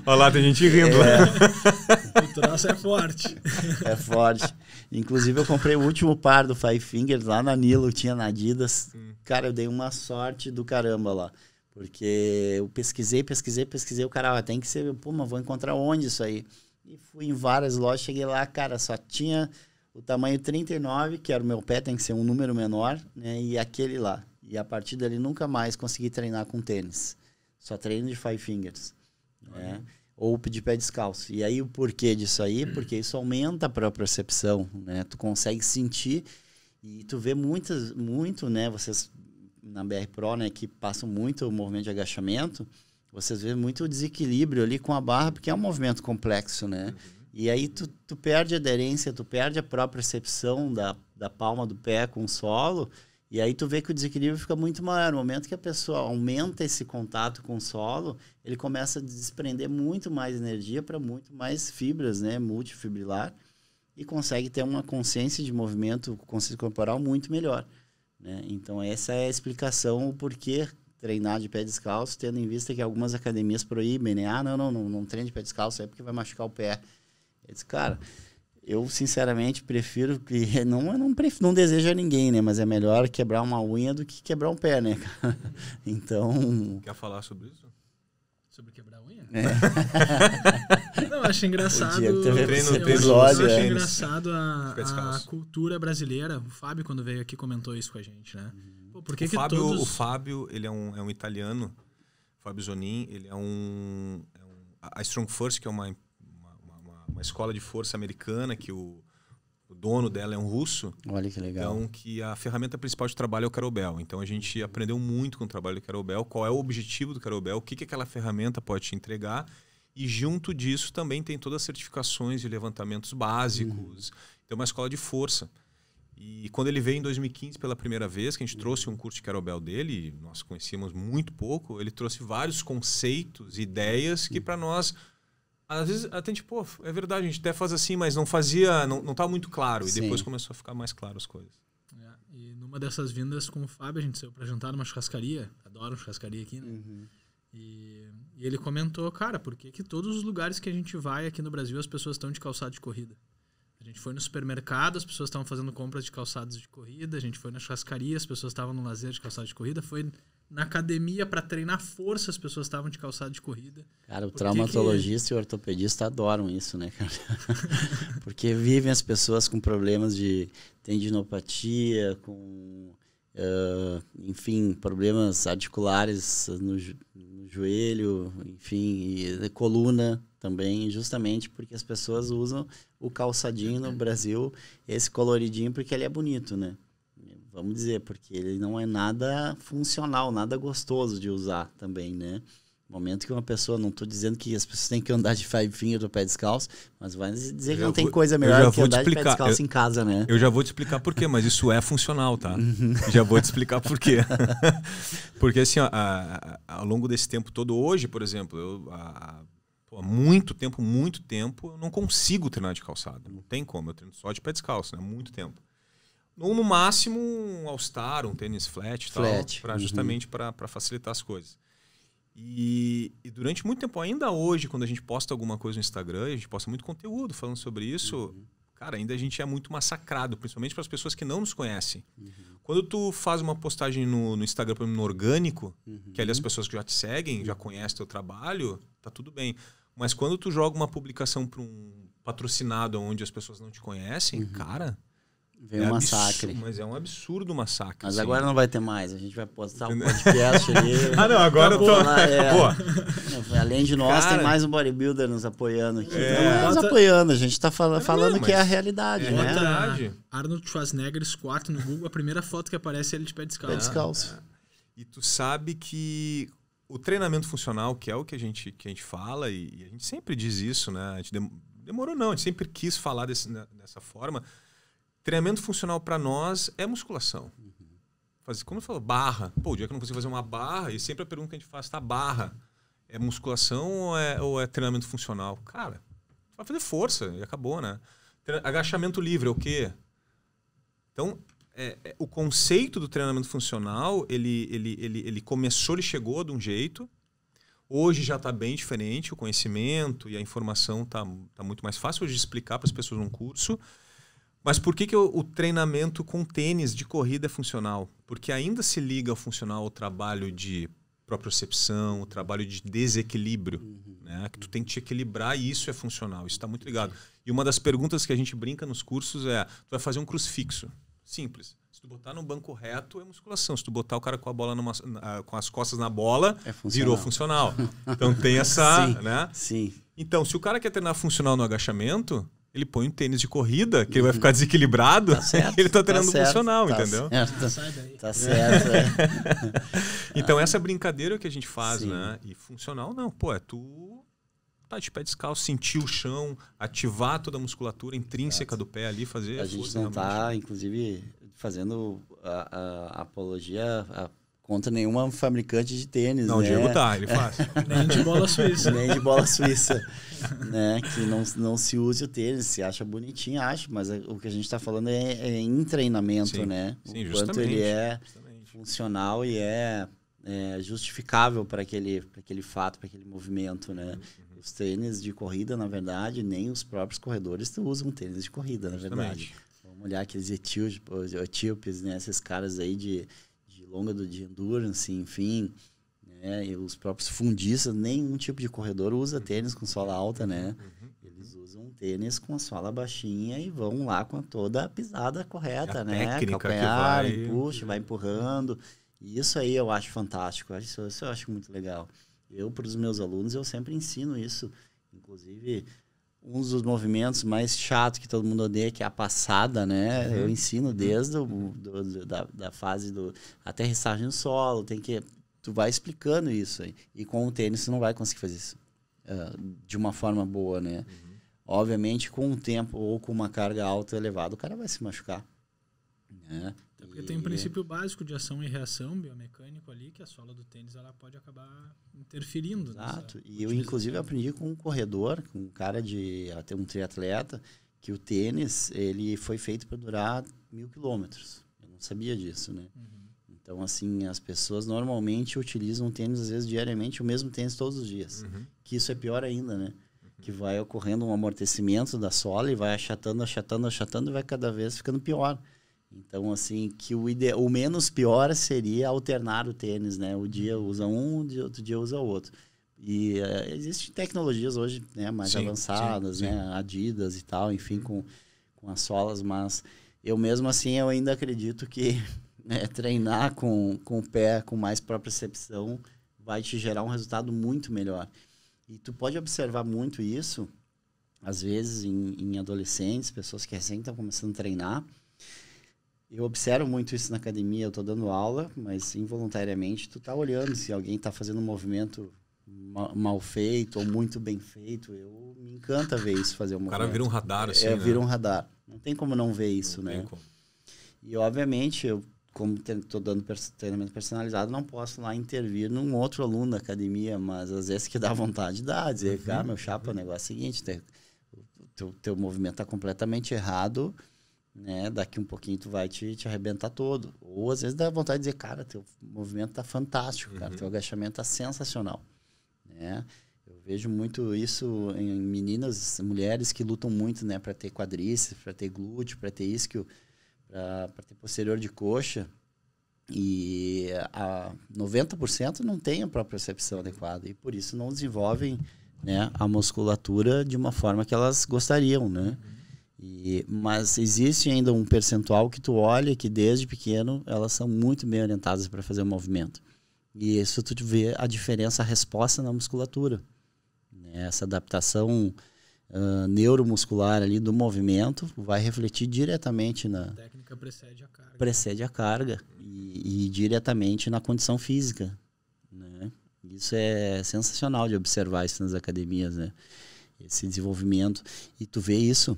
Olha lá, tem gente rindo. É. o troço é forte. <laughs> É forte. Inclusive, eu comprei o último par do Five Fingers lá na Nilo, tinha na Adidas. Hum. Cara, eu dei uma sorte do caramba lá. Porque eu pesquisei, pesquisei, pesquisei. O cara, tem que ser, pô, mas vou encontrar onde isso aí? E fui em várias lojas, cheguei lá, cara, só tinha o tamanho 39, que era o meu pé, tem que ser um número menor, né? E aquele lá. E a partir dali nunca mais consegui treinar com tênis. Só treino de five fingers. Né? Ou de pé descalço. E aí o porquê disso aí? <clears throat> Porque isso aumenta a própria percepção, né? Tu consegue sentir e tu vê muitas, muito, né? Vocês na BR Pro, né, que passam muito o movimento de agachamento, vocês veem muito o desequilíbrio ali com a barra, porque é um movimento complexo, né? Uhum. E aí tu, tu perde a aderência, tu perde a própria percepção da, da palma do pé com o solo, e aí tu vê que o desequilíbrio fica muito maior. No momento que a pessoa aumenta esse contato com o solo, ele começa a desprender muito mais energia para muito mais fibras, né, multifibrilar, e consegue ter uma consciência de movimento, consciência corporal muito melhor. Né? Então, essa é a explicação, o porquê treinar de pé descalço, tendo em vista que algumas academias proíbem, né? Ah, não, não, não, não treine de pé descalço, é porque vai machucar o pé. Eu disse, cara, eu sinceramente prefiro que. <laughs> Não, eu não, prefiro, não desejo a ninguém, né? Mas é melhor quebrar uma unha do que quebrar um pé, né, <laughs> Então. Quer falar sobre isso? Sobre quebrar é. <laughs> não, acho engraçado. O Diego teve treino, eu, episódio, acho, é. engraçado a, a, cultura brasileira. O Fábio, quando veio aqui, comentou isso com a gente, né? Uhum. Pô, por que o, que Fábio, todos... o Fábio, ele é um, é um italiano. Fábio Zonin, ele é um, é um. a Strong Force, que é uma, uma, uma, uma escola de força americana que o dono dela é um russo. Olha que legal. Então, que a ferramenta principal de trabalho é o Carobel. Então, a gente aprendeu muito com o trabalho do Carobel, qual é o objetivo do Carobel, o que, que aquela ferramenta pode te entregar. E junto disso também tem todas as certificações e levantamentos básicos. Uhum. Então, uma escola de força. E quando ele veio em 2015 pela primeira vez, que a gente trouxe um curso de Carobel dele, nós conhecíamos muito pouco, ele trouxe vários conceitos, ideias que uhum. para nós às vezes até tipo, pô, é verdade, a gente até faz assim, mas não fazia, não, não tá muito claro. Sim. E depois começou a ficar mais claro as coisas. É, e numa dessas vindas com o Fábio, a gente saiu pra jantar numa churrascaria. Adoro churrascaria aqui, né? Uhum. E, e, ele comentou, cara, por que, que todos os lugares que a gente vai aqui no Brasil as pessoas estão de calçado de corrida? A gente foi no supermercado, as pessoas estavam fazendo compras de calçados de corrida, a gente foi na churrascaria, as pessoas estavam no lazer de calçado de corrida, foi na academia para treinar força, as pessoas estavam de calçado de corrida. Cara, o Por traumatologista que... e o ortopedista adoram isso, né, cara? <laughs> Porque vivem as pessoas com problemas de tendinopatia, com, uh, enfim, problemas articulares no, jo no joelho, enfim, e coluna também, justamente porque as pessoas usam o calçadinho no Brasil, esse coloridinho, porque ele é bonito, né? Vamos dizer, porque ele não é nada funcional, nada gostoso de usar também, né? momento que uma pessoa, não estou dizendo que as pessoas têm que andar de five finger do pé descalço, mas vai dizer que não vou, tem coisa melhor que andar explicar, de pé descalço eu, em casa, né? Eu já vou te explicar por quê, mas isso é funcional, tá? <laughs> já vou te explicar por quê. <laughs> porque assim, ó, a, a, ao longo desse tempo todo, hoje, por exemplo, eu, a, há muito tempo, muito tempo, eu não consigo treinar de calçado. Não tem como. Eu treino só de pé descalço, né? Muito tempo ou no máximo um All-Star, um tênis flat, flat. Tal, uhum. justamente para facilitar as coisas. E, e, durante muito tempo, ainda hoje, quando a gente posta alguma coisa no Instagram, a gente posta muito conteúdo falando sobre isso, uhum. cara, ainda a gente é muito massacrado, principalmente para as pessoas que não nos conhecem. Uhum. Quando tu faz uma postagem no, no Instagram, por exemplo, no orgânico, uhum. que ali as pessoas que já te seguem, já uhum. conhecem teu trabalho, tá tudo bem. Mas quando tu joga uma publicação para um patrocinado onde as pessoas não te conhecem, uhum. cara, Veio é um massacre. mas é um absurdo massacre. Mas assim, agora não vai ter mais. A gente vai postar um podcast ali. <laughs> ah, não, agora Acabou. eu tô. Lá, é, <laughs> Além de nós, Cara, tem mais um bodybuilder nos apoiando aqui. É. Não, nos apoiando, a gente tá é, falando que é a realidade, é né? Verdade. Arnold Schwarzenegger squat no Google, a primeira foto que aparece é ele de pé descalço. Pé descalço. É, é. e tu sabe que o treinamento funcional, que é o que a gente, que a gente fala, e, e a gente sempre diz isso, né? A gente demorou não, a gente sempre quis falar desse, né, dessa forma Treinamento funcional para nós é musculação. Uhum. Fazer, como eu falou barra. Pô, o dia que eu não consigo fazer uma barra, e sempre a pergunta que a gente faz, tá, barra. É musculação ou é, ou é treinamento funcional? Cara, vai fazer força e acabou, né? Agachamento livre é o quê? Então, é, é, o conceito do treinamento funcional, ele, ele, ele, ele começou, ele chegou de um jeito. Hoje já está bem diferente, o conhecimento e a informação está tá muito mais fácil de explicar para as pessoas num curso. Mas por que, que o, o treinamento com tênis de corrida é funcional? Porque ainda se liga ao funcional o trabalho de propriocepção, o trabalho de desequilíbrio, uhum. né? Que tu tem que te equilibrar e isso é funcional, isso está muito ligado. E uma das perguntas que a gente brinca nos cursos é: tu vai fazer um crucifixo? Simples. Se tu botar no banco reto é musculação. Se tu botar o cara com a bola numa, na, com as costas na bola, é funcional. virou funcional. <laughs> Então tem essa, sim, né? Sim. Então, se o cara quer treinar funcional no agachamento, ele põe um tênis de corrida, que ele vai ficar desequilibrado. Tá <laughs> certo, ele tá treinando tá certo, funcional, tá entendeu? Certo, tá certo. É. <laughs> então, essa brincadeira que a gente faz, Sim. né? E funcional, não. Pô, é tu tá de pé descalço, sentir o chão, ativar toda a musculatura intrínseca do pé ali, fazer. A gente não tá, inclusive, fazendo a, a apologia a contra nenhuma fabricante de tênis. Não, né? o Diego tá, ele faz. <laughs> Nem de bola suíça. Nem de bola suíça. né? Que não, não se use o tênis, se acha bonitinho, acha, mas é, o que a gente está falando é, é, em treinamento, sim, né? Sim, o quanto ele é justamente. funcional e é, é justificável para aquele, aquele fato, para aquele movimento, né? Uhum. Os tênis de corrida, na verdade, nem os próprios corredores usam tênis de corrida, justamente. na verdade. Vamos olhar aqueles etíopes, né? Esses caras aí de longa, do, de endurance, assim, enfim. Né? E os próprios fundistas, nenhum tipo de corredor usa uhum. tênis com sola alta, né? Uhum. Uhum. Eles usam tênis com a sola baixinha e vão lá com toda a pisada correta, a né? Calcanhar, que vai... puxa, vai empurrando. E isso aí eu acho fantástico, isso, isso eu acho muito legal. Eu, para os meus alunos, eu sempre ensino isso. Inclusive, um dos movimentos mais chato que todo mundo odeia, que é a passada, né? Uhum. Eu ensino desde o, do, do, da, da, fase do aterrissagem no solo, tem que tu vai explicando isso aí. E com o tênis tu não vai conseguir fazer isso uh, de uma forma boa, né? Uhum. Obviamente, com o tempo ou com uma carga alta elevada, o cara vai se machucar. Né? Porque tem um princípio básico de ação e reação biomecânico ali, que a sola do tênis ela pode acabar interferindo. Exato. E eu, inclusive, aprendi com um corredor, com um cara de até um triatleta, que o tênis ele foi feito para durar mil quilômetros. Eu não sabia disso, né? Uhum. Então, assim, as pessoas normalmente utilizam tênis, às vezes, diariamente, o mesmo tênis todos os dias. Uhum. Que isso é pior ainda, né? Uhum. que vai ocorrendo um amortecimento da sola e vai achatando, achatando, achatando e vai cada vez ficando pior. Então, assim, que o, ide... o menos pior seria alternar o tênis, né? O dia uhum. usa um, outro dia usa outro. E uh, existem tecnologias hoje né, mais sim, avançadas, sim, sim. né? Adidas e tal, enfim, uhum. com, com as solas, mas eu mesmo assim eu ainda acredito que <laughs> né, treinar com, com o pé com mais propriocepção vai te gerar um resultado muito melhor. E tu pode observar muito isso, às vezes, em, em adolescentes, pessoas que recém estão começando a treinar, eu observo muito isso na academia, eu estou dando aula, mas involuntariamente tu está olhando se alguém está fazendo um movimento mal feito ou muito bem feito. Eu me encanta ver isso fazer um movimento. O cara vira um radar é, assim, É, né? vira um radar. Não tem como não ver isso, não né? E obviamente eu como estou dando treinamento personalizado, não posso lá intervir num outro aluno da academia, mas às vezes que dá vontade, dá. Dizer, uhum. cara, ah, meu chapa, o uhum. negócio é o seguinte, teu, teu, teu movimento está completamente errado, né? Daqui um pouquinho tu vai te, te arrebentar todo. Ou às vezes dá vontade de dizer, cara, teu movimento tá fantástico, cara, uhum. teu agachamento tá sensacional, né? Eu vejo muito isso em meninas, mulheres que lutam muito, né, para ter quadríceps, para ter glúteo, para ter isquio, para ter posterior de coxa. E a 90% não tem a própria percepção uhum. adequada e por isso não desenvolvem, né, a musculatura de uma forma que elas gostariam, né? Uhum. E, mas existe ainda um percentual que tu olha que desde pequeno elas são muito bem orientadas para fazer o movimento. E isso tu vê a diferença, a resposta na musculatura. Né? Essa adaptação uh, neuromuscular ali do movimento vai refletir diretamente na... A técnica precede a carga. Precede a carga e, e diretamente na condição física. Né? Isso é sensacional de observar isso nas academias, né? Esse desenvolvimento. E tu vê isso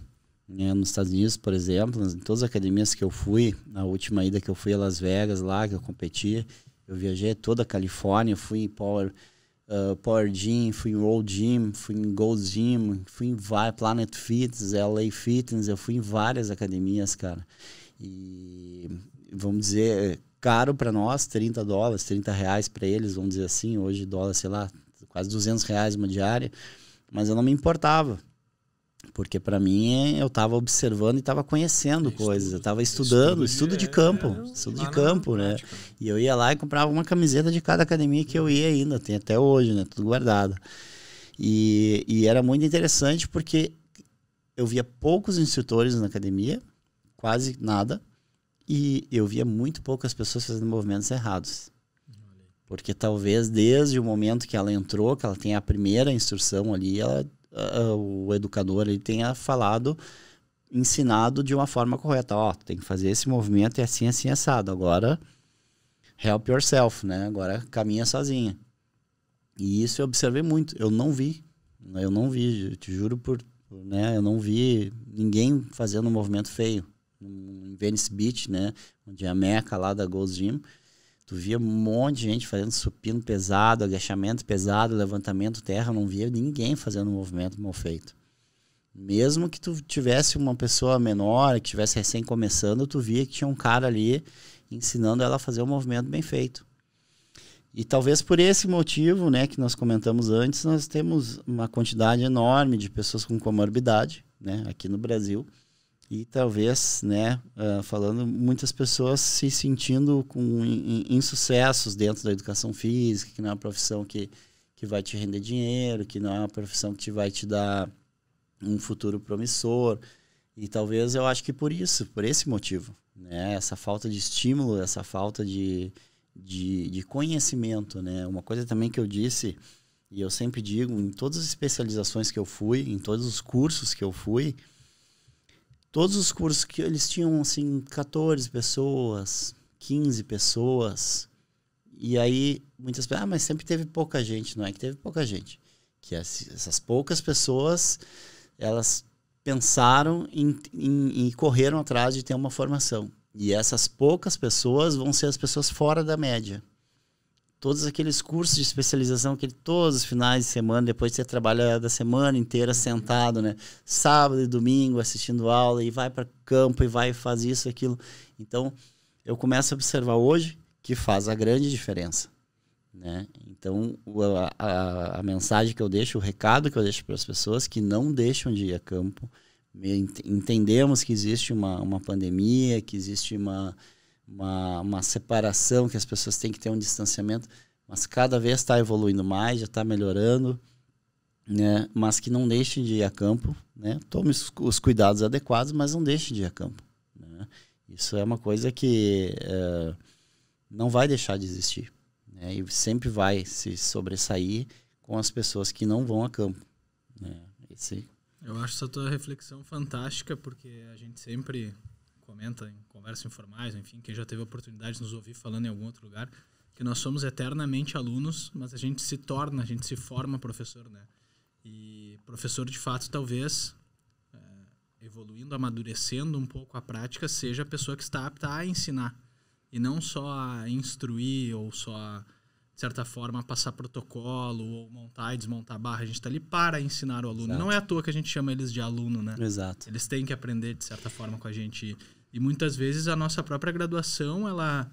né? Nos Estados Unidos, por exemplo, em todas as academias que eu fui, na última ida que eu fui a Las Vegas, lá que eu competi, eu viajei toda a Califórnia, fui em Power, uh, Power Gym, fui em Roll Gym, fui em Gold Gym, fui em Planet Fitness, LA Fitness, eu fui em várias academias, cara. E vamos dizer, caro para nós, 30 dólares, 30 reais para eles, vamos dizer assim, hoje dólar, sei lá, quase 200 reais uma diária, mas eu não me importava. Porque para mim é, eu estava observando e estava conhecendo é, coisas, estudo, eu estava estudando, estudo, estudo de é, campo, é, estudo de campo, né? E eu ia lá e comprava uma camiseta de cada academia que eu ia ainda, tem até hoje, né? Tudo guardado. E, e era muito interessante porque eu via poucos instrutores na academia, quase nada, e eu via muito poucas pessoas fazendo movimentos errados. Porque talvez desde o momento que ela entrou, que ela tem a primeira instrução ali, ela uh, o educador ele tenha falado, ensinado de uma forma correta. Ó, oh, tem que fazer esse movimento e assim, assim, assado. Agora, help yourself, né? Agora caminha sozinha. E isso eu observei muito. Eu não vi. Eu não vi, eu te juro por. Né? Eu não vi ninguém fazendo um movimento feio. Em Venice Beach, né? Onde é a meca lá da Gold's Gym Tu via um monte de gente fazendo supino pesado, agachamento pesado, levantamento terra, não via ninguém fazendo um movimento mal feito. Mesmo que tu tivesse uma pessoa menor, que tivesse recém começando, tu via que tinha um cara ali ensinando ela a fazer um movimento bem feito. E talvez por esse motivo, né, que nós comentamos antes, nós temos uma quantidade enorme de pessoas com comorbidade, né, aqui no Brasil e talvez, né, uh, falando, muitas pessoas se sentindo com insucessos dentro da educação física, que não é uma profissão que, que vai te render dinheiro, que não é uma profissão que te vai te dar um futuro promissor. E talvez eu acho que por isso, por esse motivo, né, essa falta de estímulo, essa falta de, de, de conhecimento, né. Uma coisa também que eu disse, e eu sempre digo, em todas as especializações que eu fui, em todos os cursos que eu fui, Todos os cursos que eles tinham, assim, 14 pessoas, 15 pessoas. E aí, muitas pessoas, ah, mas sempre teve pouca gente. Não é que teve pouca gente. Que essas poucas pessoas, elas pensaram e correram atrás de ter uma formação. E essas poucas pessoas vão ser as pessoas fora da média todos aqueles cursos de especialização que todos os finais de semana, depois você trabalha da semana inteira sentado, né? Sábado e domingo assistindo aula e vai para campo e vai fazer faz isso aquilo. Então, eu começo a observar hoje que faz a grande diferença, né? Então, a, a, a mensagem que eu deixo, o recado que eu deixo para as pessoas que não deixam de ir a campo, entendemos que existe uma, uma pandemia, que existe uma uma, uma separação, que as pessoas têm que ter um distanciamento, mas cada vez está evoluindo mais, já está melhorando, né? Mas que não deixe de ir a campo, né? Tome os, os cuidados adequados, mas não deixe de ir a campo. Né? Isso é uma coisa que é, não vai deixar de existir, né? E sempre vai se sobressair com as pessoas que não vão a campo. Né? Esse... Eu acho essa tua reflexão fantástica, porque a gente sempre comenta em conversas informais, enfim, quem já teve a oportunidade de nos ouvir falando em algum outro lugar, que nós somos eternamente alunos, mas a gente se torna, a gente se forma professor, né? E professor, de fato, talvez, é, evoluindo, amadurecendo um pouco a prática, seja a pessoa que está apta a ensinar. E não só a instruir ou só a de certa forma, passar protocolo ou montar e desmontar barra. A gente está ali para ensinar o aluno. Exato. Não é à toa que a gente chama eles de aluno, né? Exato. Eles têm que aprender, de certa forma, com a gente. E muitas vezes a nossa própria graduação, ela,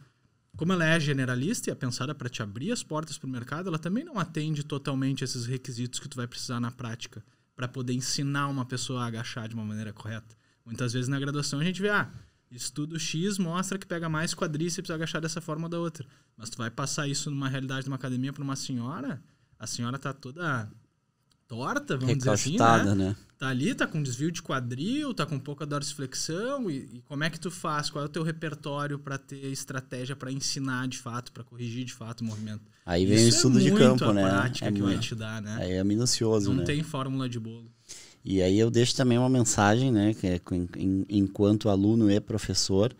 como ela é generalista e é pensada para te abrir as portas para o mercado, ela também não atende totalmente esses requisitos que tu vai precisar na prática para poder ensinar uma pessoa a agachar de uma maneira correta. Muitas vezes na graduação a gente vê, ah, Estudo X mostra que pega mais quadríceps agachar dessa forma ou da outra. Mas tu vai passar isso numa realidade de uma academia para uma senhora, a senhora tá toda torta, vamos dizer assim, né? né? Tá ali, tá com desvio de quadril, tá com pouca dorsiflexão e, e como é que tu faz? Qual é o teu repertório para ter estratégia para ensinar de fato, para corrigir de fato o movimento? Aí vem isso o é estudo é de campo, né? É que vai é. te dar, né? Aí é minucioso, Não né? tem fórmula de bolo. E aí eu deixo também uma mensagem, né, que é, em, enquanto aluno e professor,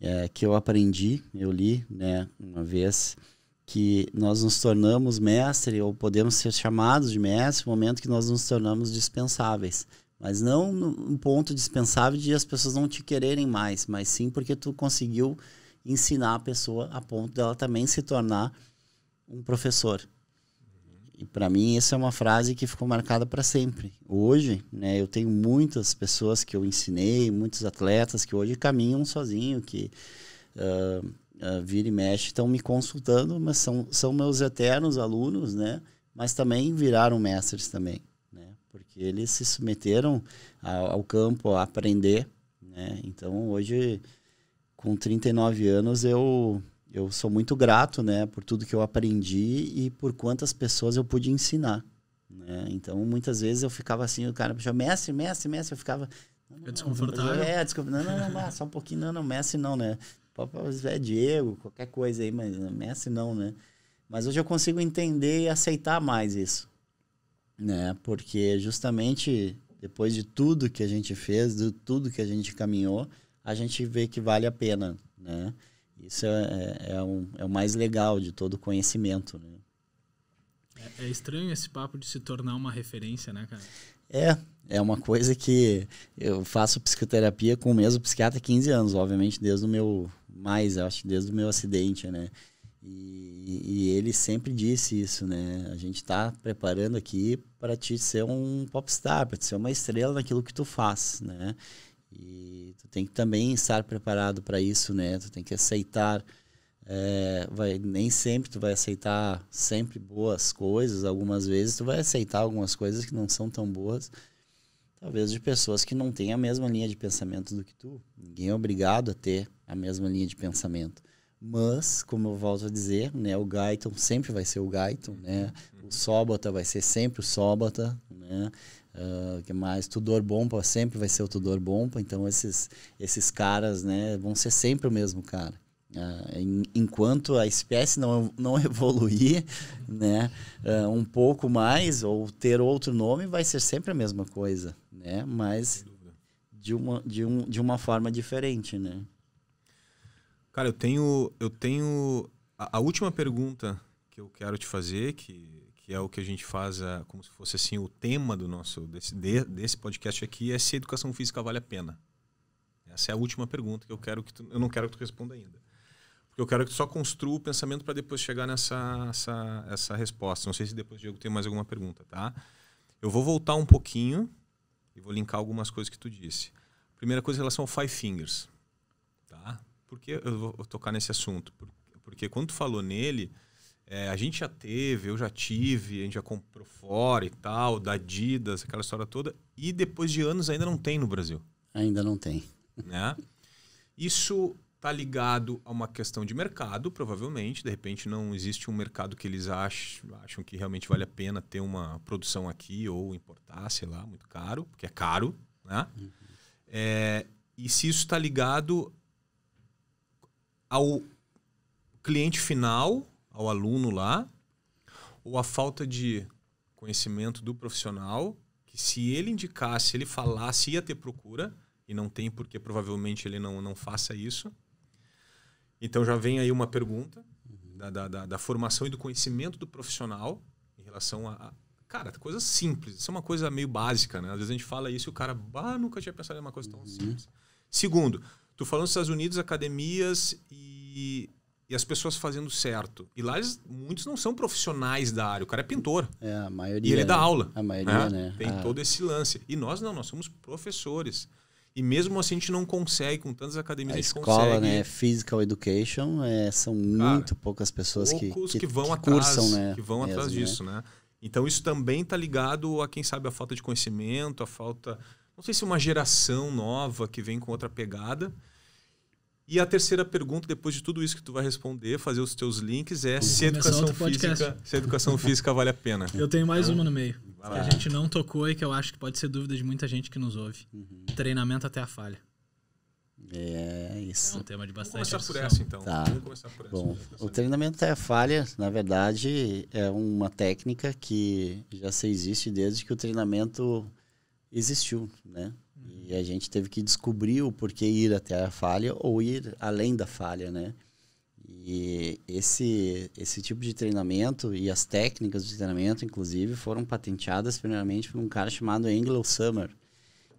é, que eu aprendi, eu li, né, uma vez que nós nos tornamos mestre ou podemos ser chamados de mestre no momento que nós nos tornamos dispensáveis. Mas não um ponto dispensável de as pessoas não te quererem mais, mas sim porque tu conseguiu ensinar a pessoa a ponto dela também se tornar um professor. E para mim essa é uma frase que ficou marcada para sempre. Hoje, né, eu tenho muitas pessoas que eu ensinei, muitos atletas que hoje caminham sozinho, que uh, uh, vira e mexe estão me consultando, mas são, são meus eternos alunos, né? Mas também viraram mestres também, né? Porque eles se submeteram ao, ao campo a aprender, né? Então hoje, com 39 anos, eu eu sou muito grato, né, por tudo que eu aprendi e por quantas pessoas eu pude ensinar. Né? Então, muitas vezes eu ficava assim, o cara me chamava, mestre, mestre, mestre, eu ficava... Não, não, é desconfortável. É, desculpa, não, não, não, ah, só um pouquinho, não, não, mestre não, né? É Diego, qualquer coisa aí, mas mestre não, né? Mas hoje eu consigo entender e aceitar mais isso, né? Porque justamente depois de tudo que a gente fez, de tudo que a gente caminhou, a gente vê que vale a pena, né? Isso é, é, é, um, é o mais legal de todo o conhecimento. Né? É, é estranho esse papo de se tornar uma referência, né, cara? É, é uma coisa que eu faço psicoterapia com o mesmo psiquiatra há 15 anos, obviamente, desde o meu mais, acho, desde o meu acidente, né? E, e ele sempre disse isso, né? A gente está preparando aqui para te ser um popstar, para te ser uma estrela naquilo que tu faz, né? E tu tem que também estar preparado para isso, né? Tu tem que aceitar. É, vai, nem sempre tu vai aceitar sempre boas coisas. Algumas vezes tu vai aceitar algumas coisas que não são tão boas. Talvez de pessoas que não têm a mesma linha de pensamento do que tu. Ninguém é obrigado a ter a mesma linha de pensamento. Mas, como eu volto a dizer, né, o Gaiton sempre vai ser o Gaiton, né? O Sóbata vai ser sempre o Sóbata, né? Ah, que mais? Tudor Bompa sempre vai ser o Tudor Bompa, então esses, esses caras né, vão ser sempre o mesmo cara. Uh, em, enquanto a espécie não, não <laughs> evoluir né, uh, um pouco mais ou ter outro nome, vai ser sempre a mesma coisa, né? mas de uma, de, um, de uma forma diferente. Né? Cara, eu tenho. Eu tenho a, a última pergunta que eu quero te fazer, que que é o que a gente faz, a, é, como se fosse assim o tema do nosso desse, desse podcast aqui, é se a educação física vale a pena. Essa é a última pergunta que eu quero que tu, eu não quero que tu responda ainda. Porque eu quero que tu só construa o pensamento para depois chegar nessa essa, essa resposta. Não sei se depois Diego tem mais alguma pergunta, tá? Eu vou voltar um pouquinho e vou linkar algumas coisas que tu disse. Primeira coisa em relação ao Five Fingers, tá? Por que eu vou tocar nesse assunto? Porque quando tu falou nele, é, a gente já teve, eu já tive, a gente já comprou fora e tal, da Adidas, aquela história toda. E depois de anos ainda não tem no Brasil. Ainda não tem. Né? Isso tá ligado a uma questão de mercado, provavelmente. De repente não existe um mercado que eles acham, acham que realmente vale a pena ter uma produção aqui ou importar, sei lá, muito caro, porque é caro, né? Uhum. É, e se isso está ligado ao cliente final ao aluno lá, ou a falta de conhecimento do profissional, que se ele indicasse, ele falasse, ia ter procura, e não tem porque provavelmente ele não, não faça isso. Então já vem aí uma pergunta uhum. da, da, da, formação e do conhecimento do profissional em relação a, a Cara, coisas simples, isso é uma coisa meio básica, né? Às vezes a gente fala isso e o cara, bah, nunca tinha pensado em uma coisa tão uhum. simples. Segundo, tu falou nos Estados Unidos, academias e e as pessoas fazendo certo. E lá eles, muitos não são profissionais da área, o cara é pintor. É, a maioria. E ele dá né? aula. A maioria, né? né? Tem ah. todo esse lance. E nós não, nós somos professores. E mesmo assim a gente não consegue, com tantas academias a, a gente escola, consegue. né? Physical Education, é, são cara, muito poucas pessoas que, que, que vão que atrás, cursam, né? Que vão mesmo, atrás né? disso, né? né? Então isso também está ligado a, quem sabe, a falta de conhecimento, a falta. Não sei se uma geração nova que vem com outra pegada. E a terceira pergunta, depois de tudo isso que tu vai responder, fazer os teus links, é se a, educação física, se educação física vale a pena. Eu tenho mais então, uma no meio, que a gente não tocou e que eu acho que pode ser dúvida de muita gente que nos ouve. Uhum. Treinamento até a falha. É isso. É um tema de bastante Vamos começar por essa, então. Tá. Vamos começar por essa. Bom, o treinamento até a falha, na verdade, é uma técnica que já se existe desde que o treinamento existiu, né? E a gente teve que descobrir o porquê ir até a falha ou ir além da falha, né? E esse, esse tipo de treinamento e as técnicas de treinamento, inclusive, foram patenteadas primeiramente por um cara chamado Anglo Summer,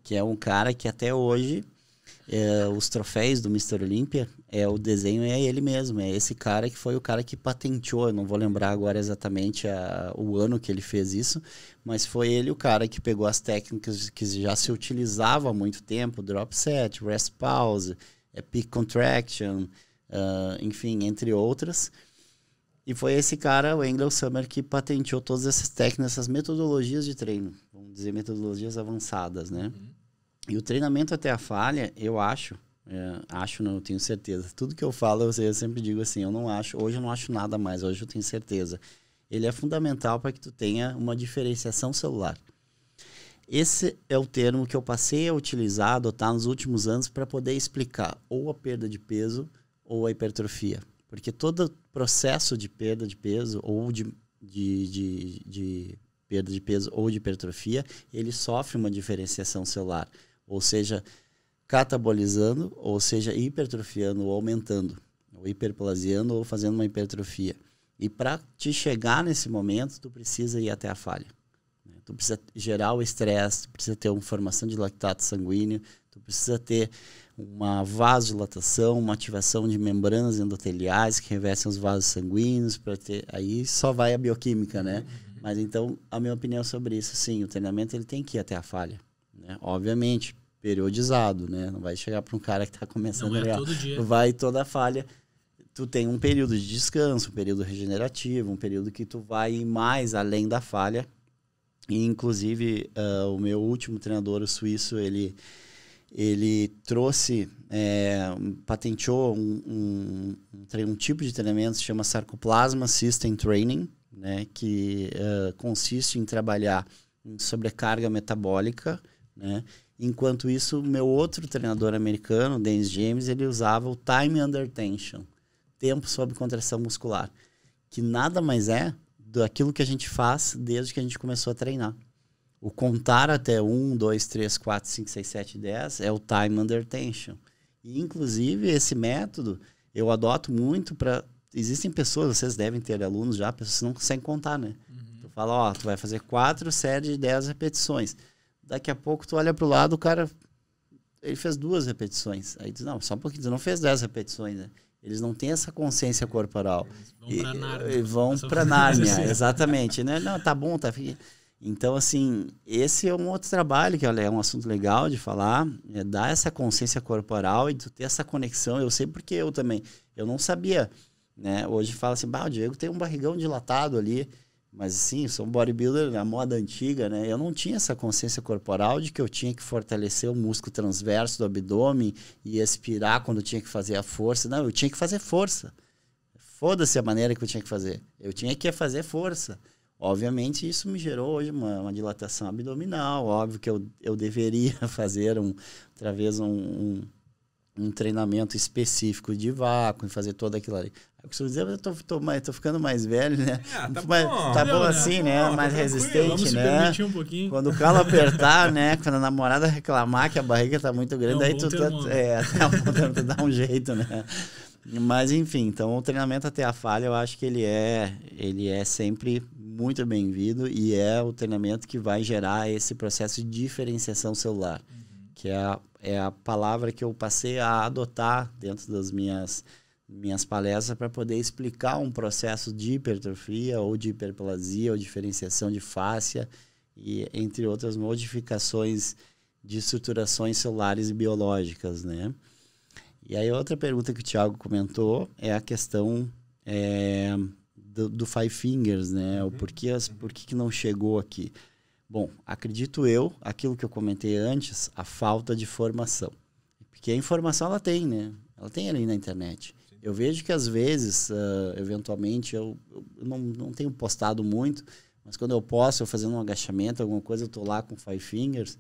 que é um cara que até hoje é, os troféus do Mr. Olympia é o desenho é ele mesmo, é esse cara que foi o cara que patenteou, eu não vou lembrar agora exatamente a, o ano que ele fez isso, mas foi ele o cara que pegou as técnicas que já se utilizava há muito tempo, drop set, rest pause, é, peak contraction, uh, enfim, entre outras. E foi esse cara, o Engel Summer, que patenteou todas essas técnicas, essas metodologias de treino, vamos dizer metodologias avançadas, né? Uhum. E o treinamento até a falha, eu acho, é, acho não, eu tenho certeza. Tudo que eu falo, eu, sempre digo assim, eu não acho, hoje eu não acho nada mais, hoje eu tenho certeza. Ele é fundamental para que tu tenha uma diferenciação celular. Esse é o termo que eu passei a utilizar, adotar nos últimos anos para poder explicar ou a perda de peso ou a hipertrofia. Porque todo processo de perda de peso ou de, de, de, de perda de peso ou de hipertrofia, ele sofre uma diferenciação celular. Ou seja, catabolizando, ou seja, hipertrofiando ou aumentando, ou hiperplasiando ou fazendo uma hipertrofia. E para te chegar nesse momento, tu precisa ir até a falha. Né? Tu precisa gerar o estresse, tu precisa ter uma formação de lactato sanguíneo, tu precisa ter uma vasodilatação, uma ativação de membranas endoteliais que revestem os vasos sanguíneos para ter, aí só vai a bioquímica, né? Uhum. Mas então, a minha opinião sobre isso, sim, o treinamento ele tem que ir até a falha, né? Obviamente, periodizado, né? Não vai chegar para um cara que está começando Não é a todo dia. Vai toda a falha. Tu tem um período de descanso, um período regenerativo, um período que tu vai mais além da falha. E, inclusive, uh, o meu último treinador, o suíço, ele, ele trouxe, é, patenteou um, um, um, tipo de treinamento que se chama Sarcoplasma System Training, né? Que uh, consiste em trabalhar em sobrecarga metabólica, né? Enquanto isso, meu outro treinador americano, Dennis James, ele usava o time under tension, tempo sob contração muscular, que nada mais é aquilo que a gente faz desde que a gente começou a treinar. O contar até 1, 2, 3, 4, 5, 6, 7, 10 é o time under tension. E, inclusive, esse método eu adoto muito para. Existem pessoas, vocês devem ter alunos já, pessoas que não conseguem contar, né? Uhum. Tu fala, ó, tu vai fazer quatro séries de 10 repetições. Daqui a pouco tu olha pro lado, o cara ele fez duas repetições. Aí diz, não, só um pouquinho, não fez dez repetições, né? Eles não têm essa consciência corporal. Eles vão para Nárnia. E vão para <laughs> Nárnia, <laughs> exatamente. né? Não, tá bom, tá. Então, assim, esse é um outro trabalho que olha, é um assunto legal de falar, é dar essa consciência corporal e tu ter essa conexão. Eu sei porque eu também, eu não sabia. Né? Hoje fala assim, bah, o Diego tem um barrigão dilatado ali. Mas sim, sou um bodybuilder na moda antiga, né? Eu não tinha essa consciência corporal de que eu tinha que fortalecer o músculo transverso do abdômen e expirar quando tinha que fazer a força. Não, eu tinha que fazer força. Foda-se a maneira que eu tinha que fazer. Eu tinha que fazer força. Obviamente, isso me gerou hoje uma, uma, dilatação abdominal. Óbvio que eu, eu deveria <laughs> fazer, um, através um, um, um treinamento específico de vácuo, e fazer todo aquilo ali. Eu costumo dizer, eu tô, tô, tô, ficando mais velho, né? É, <laughs> tá, Mas, bom, tá bom né? assim, né? Pô, tá mais resistente, né? Um Quando o calo <laughs> apertar, né? Quando a namorada reclamar que a barriga tá muito grande, é um aí tu, tu, tá, né? é, <laughs> tu tá dá um jeito, né? Mas enfim, então o treinamento até a falha, eu acho que ele é, ele é sempre muito bem-vindo e é o treinamento que vai gerar esse processo de diferenciação celular, uhum. que é a, é a palavra que eu passei a adotar dentro das minhas minhas palestras para poder explicar um processo de hipertrofia ou de hiperplasia ou diferenciação de fáscia e entre outras modificações de estruturações celulares e biológicas, né? E aí outra pergunta que o Thiago comentou é a questão é, do, do, Five Fingers, né? O uhum. porquê, as, por que, que não chegou aqui? Bom, acredito eu, aquilo que eu comentei antes, a falta de formação. Porque a informação ela tem, né? Ela tem ali na internet. Eu vejo que às vezes, uh, eventualmente, eu, eu não, não tenho postado muito, mas quando eu posso, eu fazendo um agachamento, alguma coisa, eu tô lá com Five Fingers.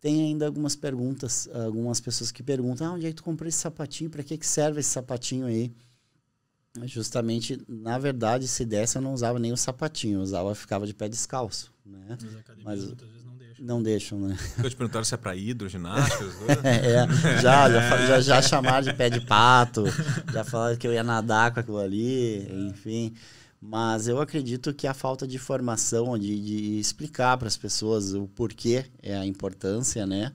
Tem ainda algumas perguntas, algumas pessoas que perguntam: ah, onde é que tu comprou esse sapatinho? Para que, que serve esse sapatinho aí? Justamente, na verdade, se desse, eu não usava nem o sapatinho, eu usava, ficava de pé descalço. Né? Mas, não deixam, né? Eu te perguntar se é para hidroginástica. <laughs> É, é, já, já, já, já <laughs> chamaram de pé de pato, já falaram que eu ia nadar com aquilo ali, é. enfim. Mas eu acredito que a falta de formação, de, de explicar para as pessoas o porquê é a importância, né?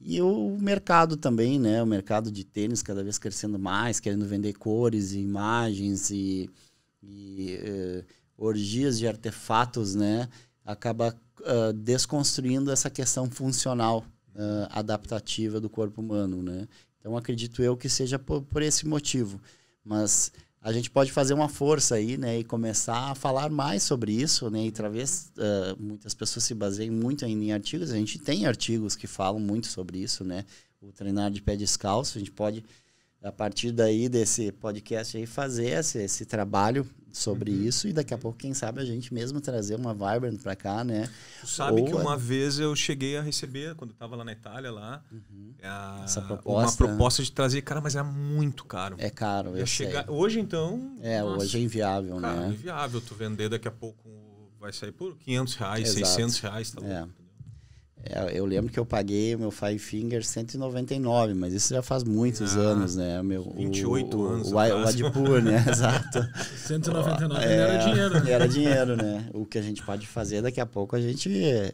E o mercado também, né? O mercado de tênis cada vez crescendo mais, querendo vender cores e imagens e, e uh, orgias de artefatos, né? Acaba ah, desconstruindo essa questão funcional uh, adaptativa do corpo humano, né? Então acredito eu que seja por, por, esse motivo, mas a gente pode fazer uma força aí, né, e começar a falar mais sobre isso, né? E talvez uh, muitas pessoas se baseiam muito ainda em artigos. A gente tem artigos que falam muito sobre isso, né? O treinar de pé descalço, a gente pode a partir daí desse podcast aí, fazer esse, esse trabalho sobre uhum. isso e daqui a pouco, quem sabe, a gente mesmo trazer uma Vibrant para cá, né? Tu sabe Ou que uma a... vez eu cheguei a receber, quando eu tava lá na Itália, lá, uhum. É a... Essa proposta. uma proposta de trazer, cara, mas era é muito caro. É caro, eu chegar... Hoje, então... É, nossa, hoje é inviável, cara, né? É inviável tu vender daqui a pouco vai sair por 500 reais, Exato. 600 reais, tá é. louco. É, eu lembro que eu paguei o meu Five Finger 199, mas isso já faz muitos ah, anos, né? meu, 28 o, anos. O, o, o né? <laughs> Exato. 199 é, era dinheiro. Né? Era dinheiro, né? O que a gente pode fazer daqui a pouco a gente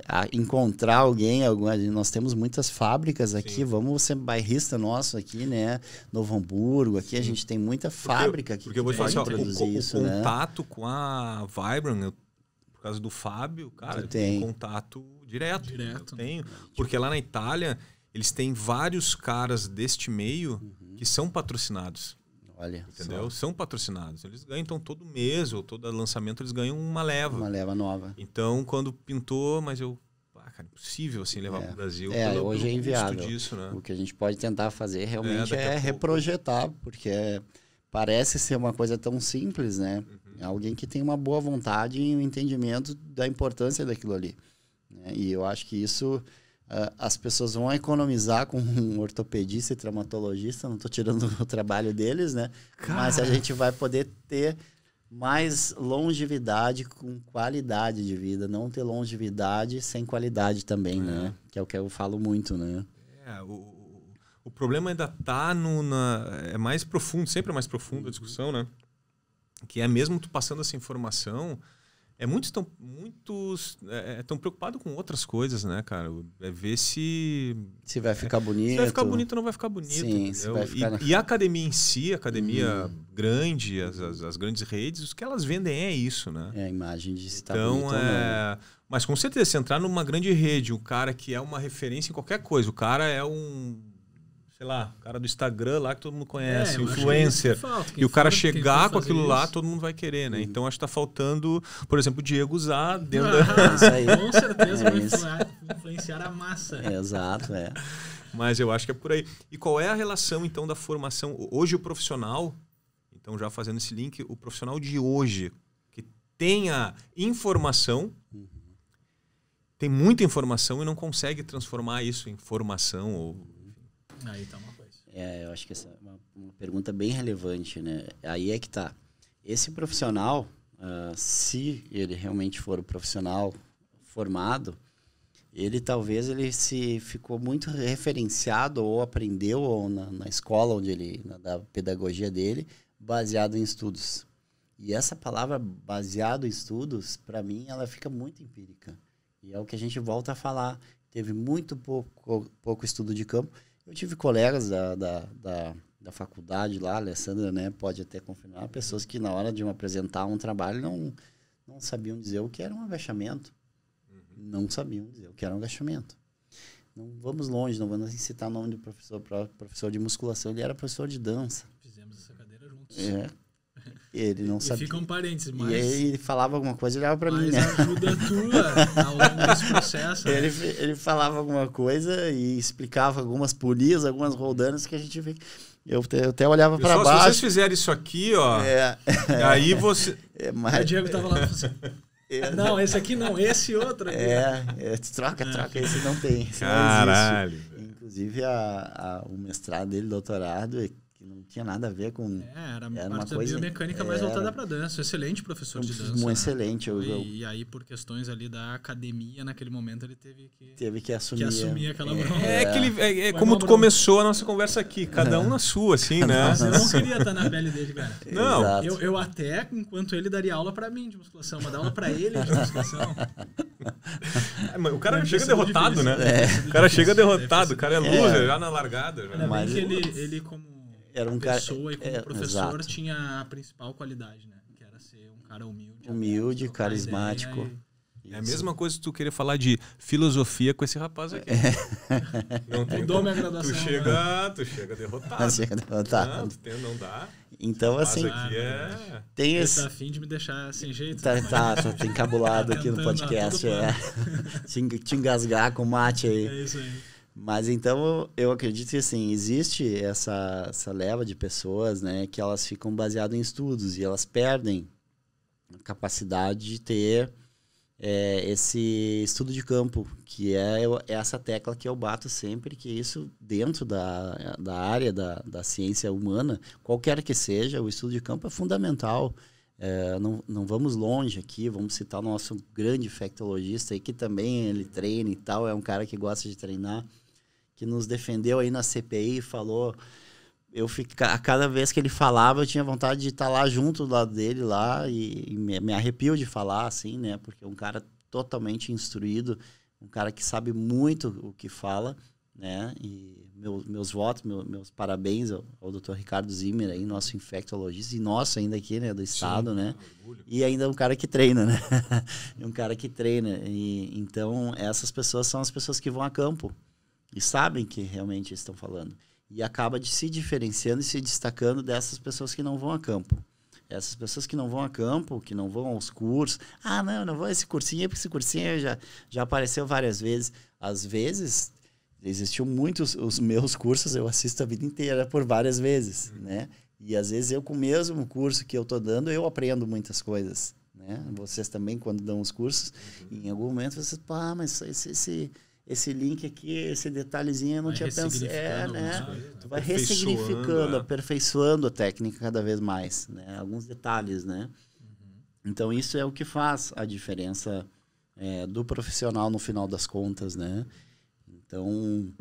a, encontrar alguém, alguma, nós temos muitas fábricas aqui, Sim. vamos ser bairrista nosso aqui, né? Novo Hamburgo, aqui Sim. a gente tem muita fábrica porque, aqui. Porque eu vou falar assim, o, o né? contato né? com a Vibram, eu, por causa do Fábio, cara, tem contato Direto. Direto. Eu tenho. Né? Porque lá na Itália, eles têm vários caras deste meio uhum. que são patrocinados. Olha. Entendeu? Só. São patrocinados. Eles ganham, então, todo mês ou todo lançamento, eles ganham uma leva. Uma leva nova. Então, quando pintou, mas eu ah, cara, impossível assim levar é. para o Brasil. É, pelo, hoje pelo é inviável. Disso, né? O que a gente pode tentar fazer realmente é, é reprojetar, porque parece ser uma coisa tão simples, né? Uhum. É alguém que tem uma boa vontade e um entendimento da importância daquilo ali. Né? E eu acho que isso uh, as pessoas vão economizar com um <laughs> ortopedista e traumatologista, não estou tirando <laughs> o trabalho deles, né? Cara. Mas a gente vai poder ter mais longevidade com qualidade de vida, não ter longevidade sem qualidade também, né? é. né? Que é o que eu falo muito, né? É, o, o problema ainda tá no na, é mais profundo, sempre é mais profundo a uhum. discussão, né? Que é mesmo tu passando essa informação, é, muitos estão muitos estão é, é preocupados com outras coisas, né, cara? É ver se se vai ficar bonito, é, se vai ficar bonito ou não vai ficar bonito. Sim, vai ficar e, e, a academia em si, a academia uhum. grande, as, as, as, grandes redes, o que elas vendem é isso, né? É a imagem de estar tá então, é... Mas com certeza, se entrar numa grande rede, o cara que é uma referência em qualquer coisa, o cara é um sei lá, o cara do Instagram lá que todo mundo é, conhece, é, influencer. e o cara chegar com aquilo isso. lá, todo mundo vai querer, né? Uhum. Então acho que tá faltando, por exemplo, o Diego usar dentro ah, da. <laughs> Isso aí. <laughs> com certeza é vai influenciar a massa. É, exato, é. Mas eu acho que é por aí. E qual é a relação, então, da formação? Hoje o profissional, então já fazendo esse link, o profissional de hoje, que tenha informação. Uhum. Tem muita informação e não consegue transformar isso em formação ou Aí tá uma coisa. É, eu acho que essa é uma, uma pergunta bem relevante, né? Aí é que tá. Esse profissional, uh, se ele realmente for o profissional formado, ele talvez ele se ficou muito referenciado ou aprendeu ou na, na escola onde ele na, da pedagogia dele baseado em estudos e essa palavra baseado em estudos para mim ela fica muito empírica e é o que a gente volta a falar teve muito pouco pouco estudo de campo eu tive colegas da, da, da, da faculdade lá, a Alessandra né, pode até confirmar, pessoas que na hora de apresentar um trabalho não, não sabiam dizer o que era um agachamento. Uhum. Não sabiam dizer o que era um agachamento. Não vamos longe, não vamos citar o nome do professor, professor de musculação, ele era professor de dança. Fizemos essa cadeira juntos. É, ele não e sabia. Ficam parentes, mas. E ele falava alguma coisa e olhava pra mas mim. Mas né? ajuda tua <laughs> ao longo desse processo. Né? Ele, ele falava alguma coisa e explicava algumas polias, algumas roldanas que a gente vê. Eu, eu até olhava para baixo. Se vocês fizerem isso aqui, ó. É, aí você. <laughs> É, mas... O Diego tava lá e assim. <laughs> É, não, esse aqui não, esse outro. Aqui. É, é, troca, é. troca, esse não tem. Esse Caralho. Não Inclusive, a, a, o mestrado dele, doutorado, é que não tinha nada a ver com. É, era, era uma coisa, biomecânica mais voltada para dança. Excelente professor um, de dança. Um excelente. Eu, eu, e aí, por questões ali da academia, naquele momento ele teve que. Teve que assumir. Que assumir é. aquela é, bronca. É, é, que ele, é, é como tu começou a nossa conversa aqui, cada né? um na sua, assim, né? Mas eu não queria estar na pele dele, cara. <laughs> Não. Eu, eu até, enquanto ele daria aula para mim de musculação, mas dar aula para ele de musculação. <laughs> É, né? o cara chega derrotado, difícil, né? O cara chega derrotado, o cara é loser, já na largada. Já. Mas ele, ele, como era um cara. pessoa e como é, professor exato. tinha a principal qualidade, né? Que era ser um cara humilde. Humilde, carismático. É a mesma coisa que tu querer falar de filosofia com esse rapaz aqui. É. Não tem Mudou minha graduação. Tu né? chega, tu chega derrotado. <laughs> chega derrotado. Não, tem, não dá. Então, assim. Aqui ah, é... tem esse... Ele tá afim de me deixar sem jeito. Tá, né? tá, tá, tá encabulado aqui no podcast. É. <laughs> Te engasgar com mate aí. É isso aí. Mas então eu acredito que assim, existe essa, essa leva de pessoas né, que elas ficam baseadas em estudos e elas perdem a capacidade de ter é, esse estudo de campo, que é, é essa tecla que eu bato sempre, que isso dentro da, da área da, da ciência humana, qualquer que seja, o estudo de campo é fundamental. É, não, não vamos longe aqui, vamos citar nosso grande infectologista aí, que também ele treina e tal, é um cara que gosta de treinar, que nos defendeu aí na CPI e falou. Eu fica, a cada vez que ele falava, eu tinha vontade de estar lá junto do lado dele lá e, e me, me arrepio de falar, assim, né? Porque é um cara totalmente instruído, um cara que sabe muito o que fala, né? E meus votos, meus parabéns ao, ao Dr. Ricardo Zimmer, aí, nosso infectologista, e nosso ainda aqui, né, do estado, Sim, né? Orgulho. E ainda é um cara que treina, né? <laughs> um cara que treina. E, então, essas pessoas são as pessoas que vão a campo e sabem que realmente estão falando. E acaba de se diferenciando e se destacando dessas pessoas que não vão a campo. Essas pessoas que não vão a campo, que não vão aos cursos. Ah, não, não vou a esse cursinho, porque esse cursinho já, já apareceu várias vezes. Às vezes, Existiam muitos os meus cursos, eu assisto a vida inteira por várias vezes, uhum. né? E às vezes eu com o mesmo curso que eu tô dando, eu aprendo muitas coisas, né? Vocês também quando dão os cursos, uhum. em algum momento vocês, pá, mas esse, esse esse link aqui, esse detalhezinho, eu não vai tinha pensado. É, né? Coisas, tu né? vai ressignificando, é. aperfeiçoando a técnica cada vez mais, né? Alguns detalhes, né? Uhum. Então, isso é o que faz a diferença é, do profissional no final das contas, né? Então,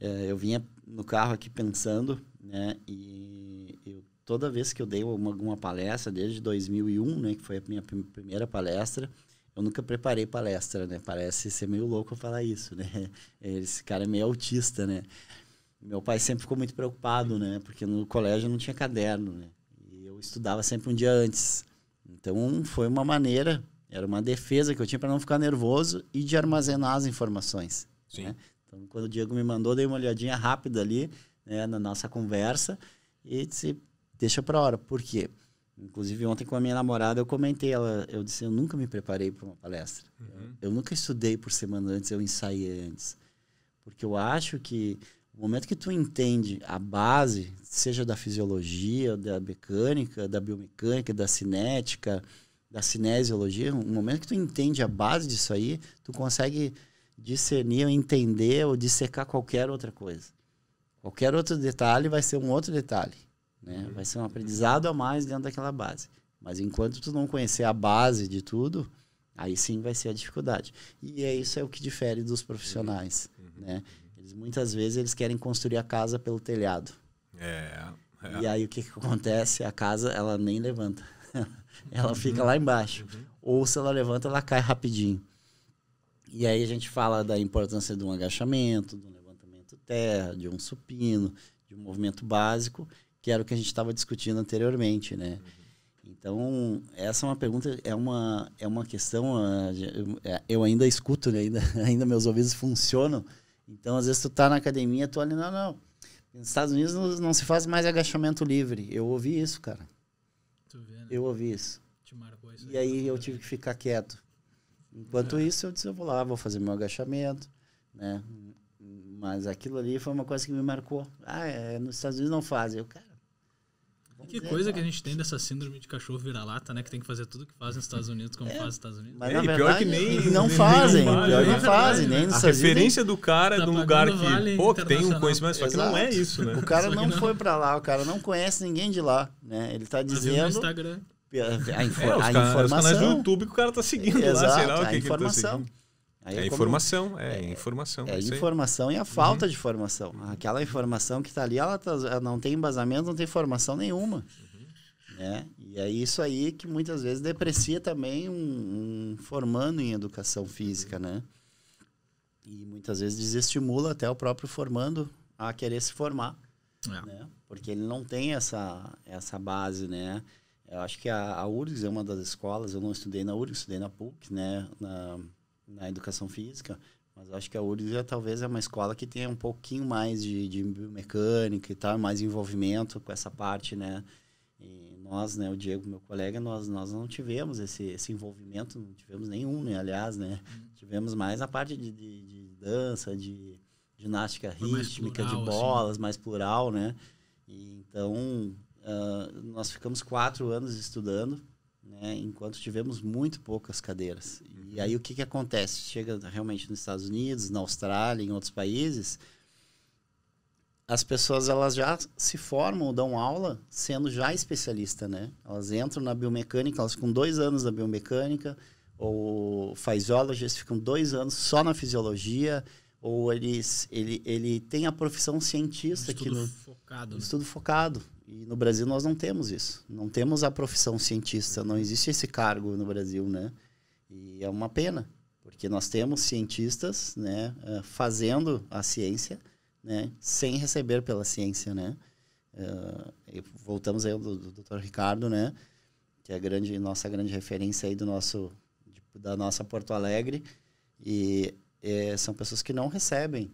é, eu vinha no carro aqui pensando, né? E eu, toda vez que eu dei alguma palestra, desde 2001, né? Que foi a minha primeira palestra, eu nunca preparei palestra, né? Parece ser meio louco eu falar isso, né? <laughs> Esse cara é meio autista, né? Meu pai sempre ficou muito preocupado, né? Porque no colégio não tinha caderno, né? E eu estudava sempre um dia antes. Então foi uma maneira, era uma defesa que eu tinha para não ficar nervoso e de armazenar as informações. Sim. Né? Então, quando o Diego me mandou, dei uma olhadinha rápida ali né, na nossa conversa e disse, deixa para hora. Por quê? Inclusive, ontem com a minha namorada, eu comentei, ela, eu disse, eu nunca me preparei para uma palestra. Uhum. Eu, nunca estudei por semana antes, eu ensaiei antes. Porque eu acho que o momento que tu entende a base, seja da fisiologia, da mecânica, da biomecânica, da cinética, da cinesiologia, o momento que tu entende a base disso aí, tu consegue discernir, entender ou dissecar qualquer outra coisa. Qualquer outro detalhe vai ser um outro detalhe, né? Uhum. Vai ser um aprendizado a mais dentro daquela base. Mas enquanto tu não conhecer a base de tudo, aí sim vai ser a dificuldade. E é isso é o que difere dos profissionais, uhum. Uhum. né? Eles, muitas vezes eles querem construir a casa pelo telhado. É. é. E aí o que, que acontece? A casa ela nem levanta. <laughs> ela fica lá embaixo. Ou se ela levanta, ela cai rapidinho. E aí a gente fala da importância de um agachamento, de um levantamento terra, de um supino, de um movimento básico, que era o que a gente estava discutindo anteriormente, né? Uhum. Então, essa é uma pergunta, é uma, é uma questão, ah, é, eu ainda escuto, né? ainda, <laughs> ainda meus ouvidos funcionam. Então, às vezes tu tá na academia, tu ali, não, não, nos Estados Unidos não, não se faz mais agachamento livre. Eu ouvi isso, cara. Vê, né? Eu ouvi isso. Te marcou isso. E aí, aí né? eu tive que ficar quieto. Enquanto é. isso, eu disse, eu vou lá, vou fazer meu agachamento, né? Mas aquilo ali foi uma coisa que me marcou. Ah, é, nos Estados Unidos não fazem. Eu, cara... Que dizer, coisa não. que a gente tem dessa síndrome de cachorro vira-lata, né? Que tem que fazer tudo que faz nos Estados Unidos como é, faz nos Estados Unidos. Mas, é, na verdade, pior que nem... <laughs> Não fazem. pior não fazem. Nem a referência do cara tá do lugar que, vale pô, que tem um conhecimento, só que não é isso, né? O cara não, não, foi pra lá, o cara não conhece ninguém de lá, né? Ele tá, tá dizendo a, é, infor é, a canais, informação. do YouTube que o cara tá seguindo Exato, lá, sei lá o que, é tá informação. Que Aí é, é informação, é, é informação, é, informação. e a falta uhum. de formação. Aquela informação que está ali, ela, tá, ela, não tem embasamento, não tem formação nenhuma. Uhum. Né? E é isso aí que muitas vezes deprecia também um, um formando em educação física, uhum. né? E muitas vezes desestimula até o próprio formando a querer se formar, é. né? Porque ele não tem essa, essa base, né? Eu acho que a, a URGS é uma das escolas, eu não estudei na URGS, estudei na PUC, né, na, na educação física, mas acho que a URGS é, talvez é uma escola que tenha um pouquinho mais de, de biomecânica e tal, mais envolvimento com essa parte, né, e nós, né, o Diego, meu colega, nós, nós não tivemos esse, esse envolvimento, não tivemos nenhum, né, aliás, né? Uhum. Tivemos mais a parte de, de, de dança, de ginástica rítmica, plural, de assim. bolas, assim. mais plural, né? E, então, ah, nós ficamos quatro anos estudando, né, enquanto tivemos muito poucas cadeiras. E aí o que, que acontece? Chega realmente nos Estados Unidos, na Austrália, em outros países, as pessoas elas já se formam, dão aula, sendo já especialista, né? Elas entram na biomecânica, elas ficam dois anos na biomecânica, ou fisiologistas ficam dois anos só na fisiologia, ou eles, ele, ele tem a profissão cientista. Um estudo que, focado. Um né? Estudo focado. E no Brasil nós não temos isso. Não temos a profissão cientista, não existe esse cargo no Brasil, né? E é uma pena, porque nós temos cientistas, né, eh, fazendo a ciência, né, sem receber pela ciência, né? Uh, voltamos aí ao do, do Dr. Ricardo, né? Que é a grande nossa grande referência aí do nosso da nossa Porto Alegre e é, são pessoas que não recebem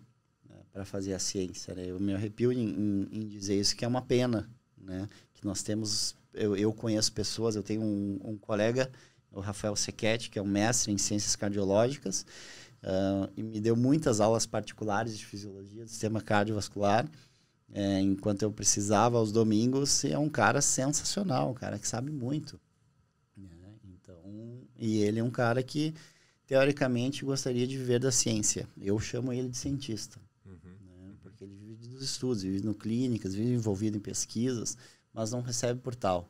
né, para fazer a ciência. Né? Eu me arrepio em, em, em dizer isso que é uma pena, né? Que nós temos, eu, eu conheço pessoas, eu tenho um, um colega, o Rafael Sequete, que é um mestre em ciências cardiológicas, uh, e me deu muitas aulas particulares de fisiologia do sistema cardiovascular, é, enquanto eu precisava aos domingos, e é um cara sensacional, um cara que sabe muito. Né? Então, e ele é um cara que, teoricamente, gostaria de viver da ciência. Eu chamo ele de cientista dos estudos, vive em clínicas, vive envolvido em pesquisas, mas não recebe por tal.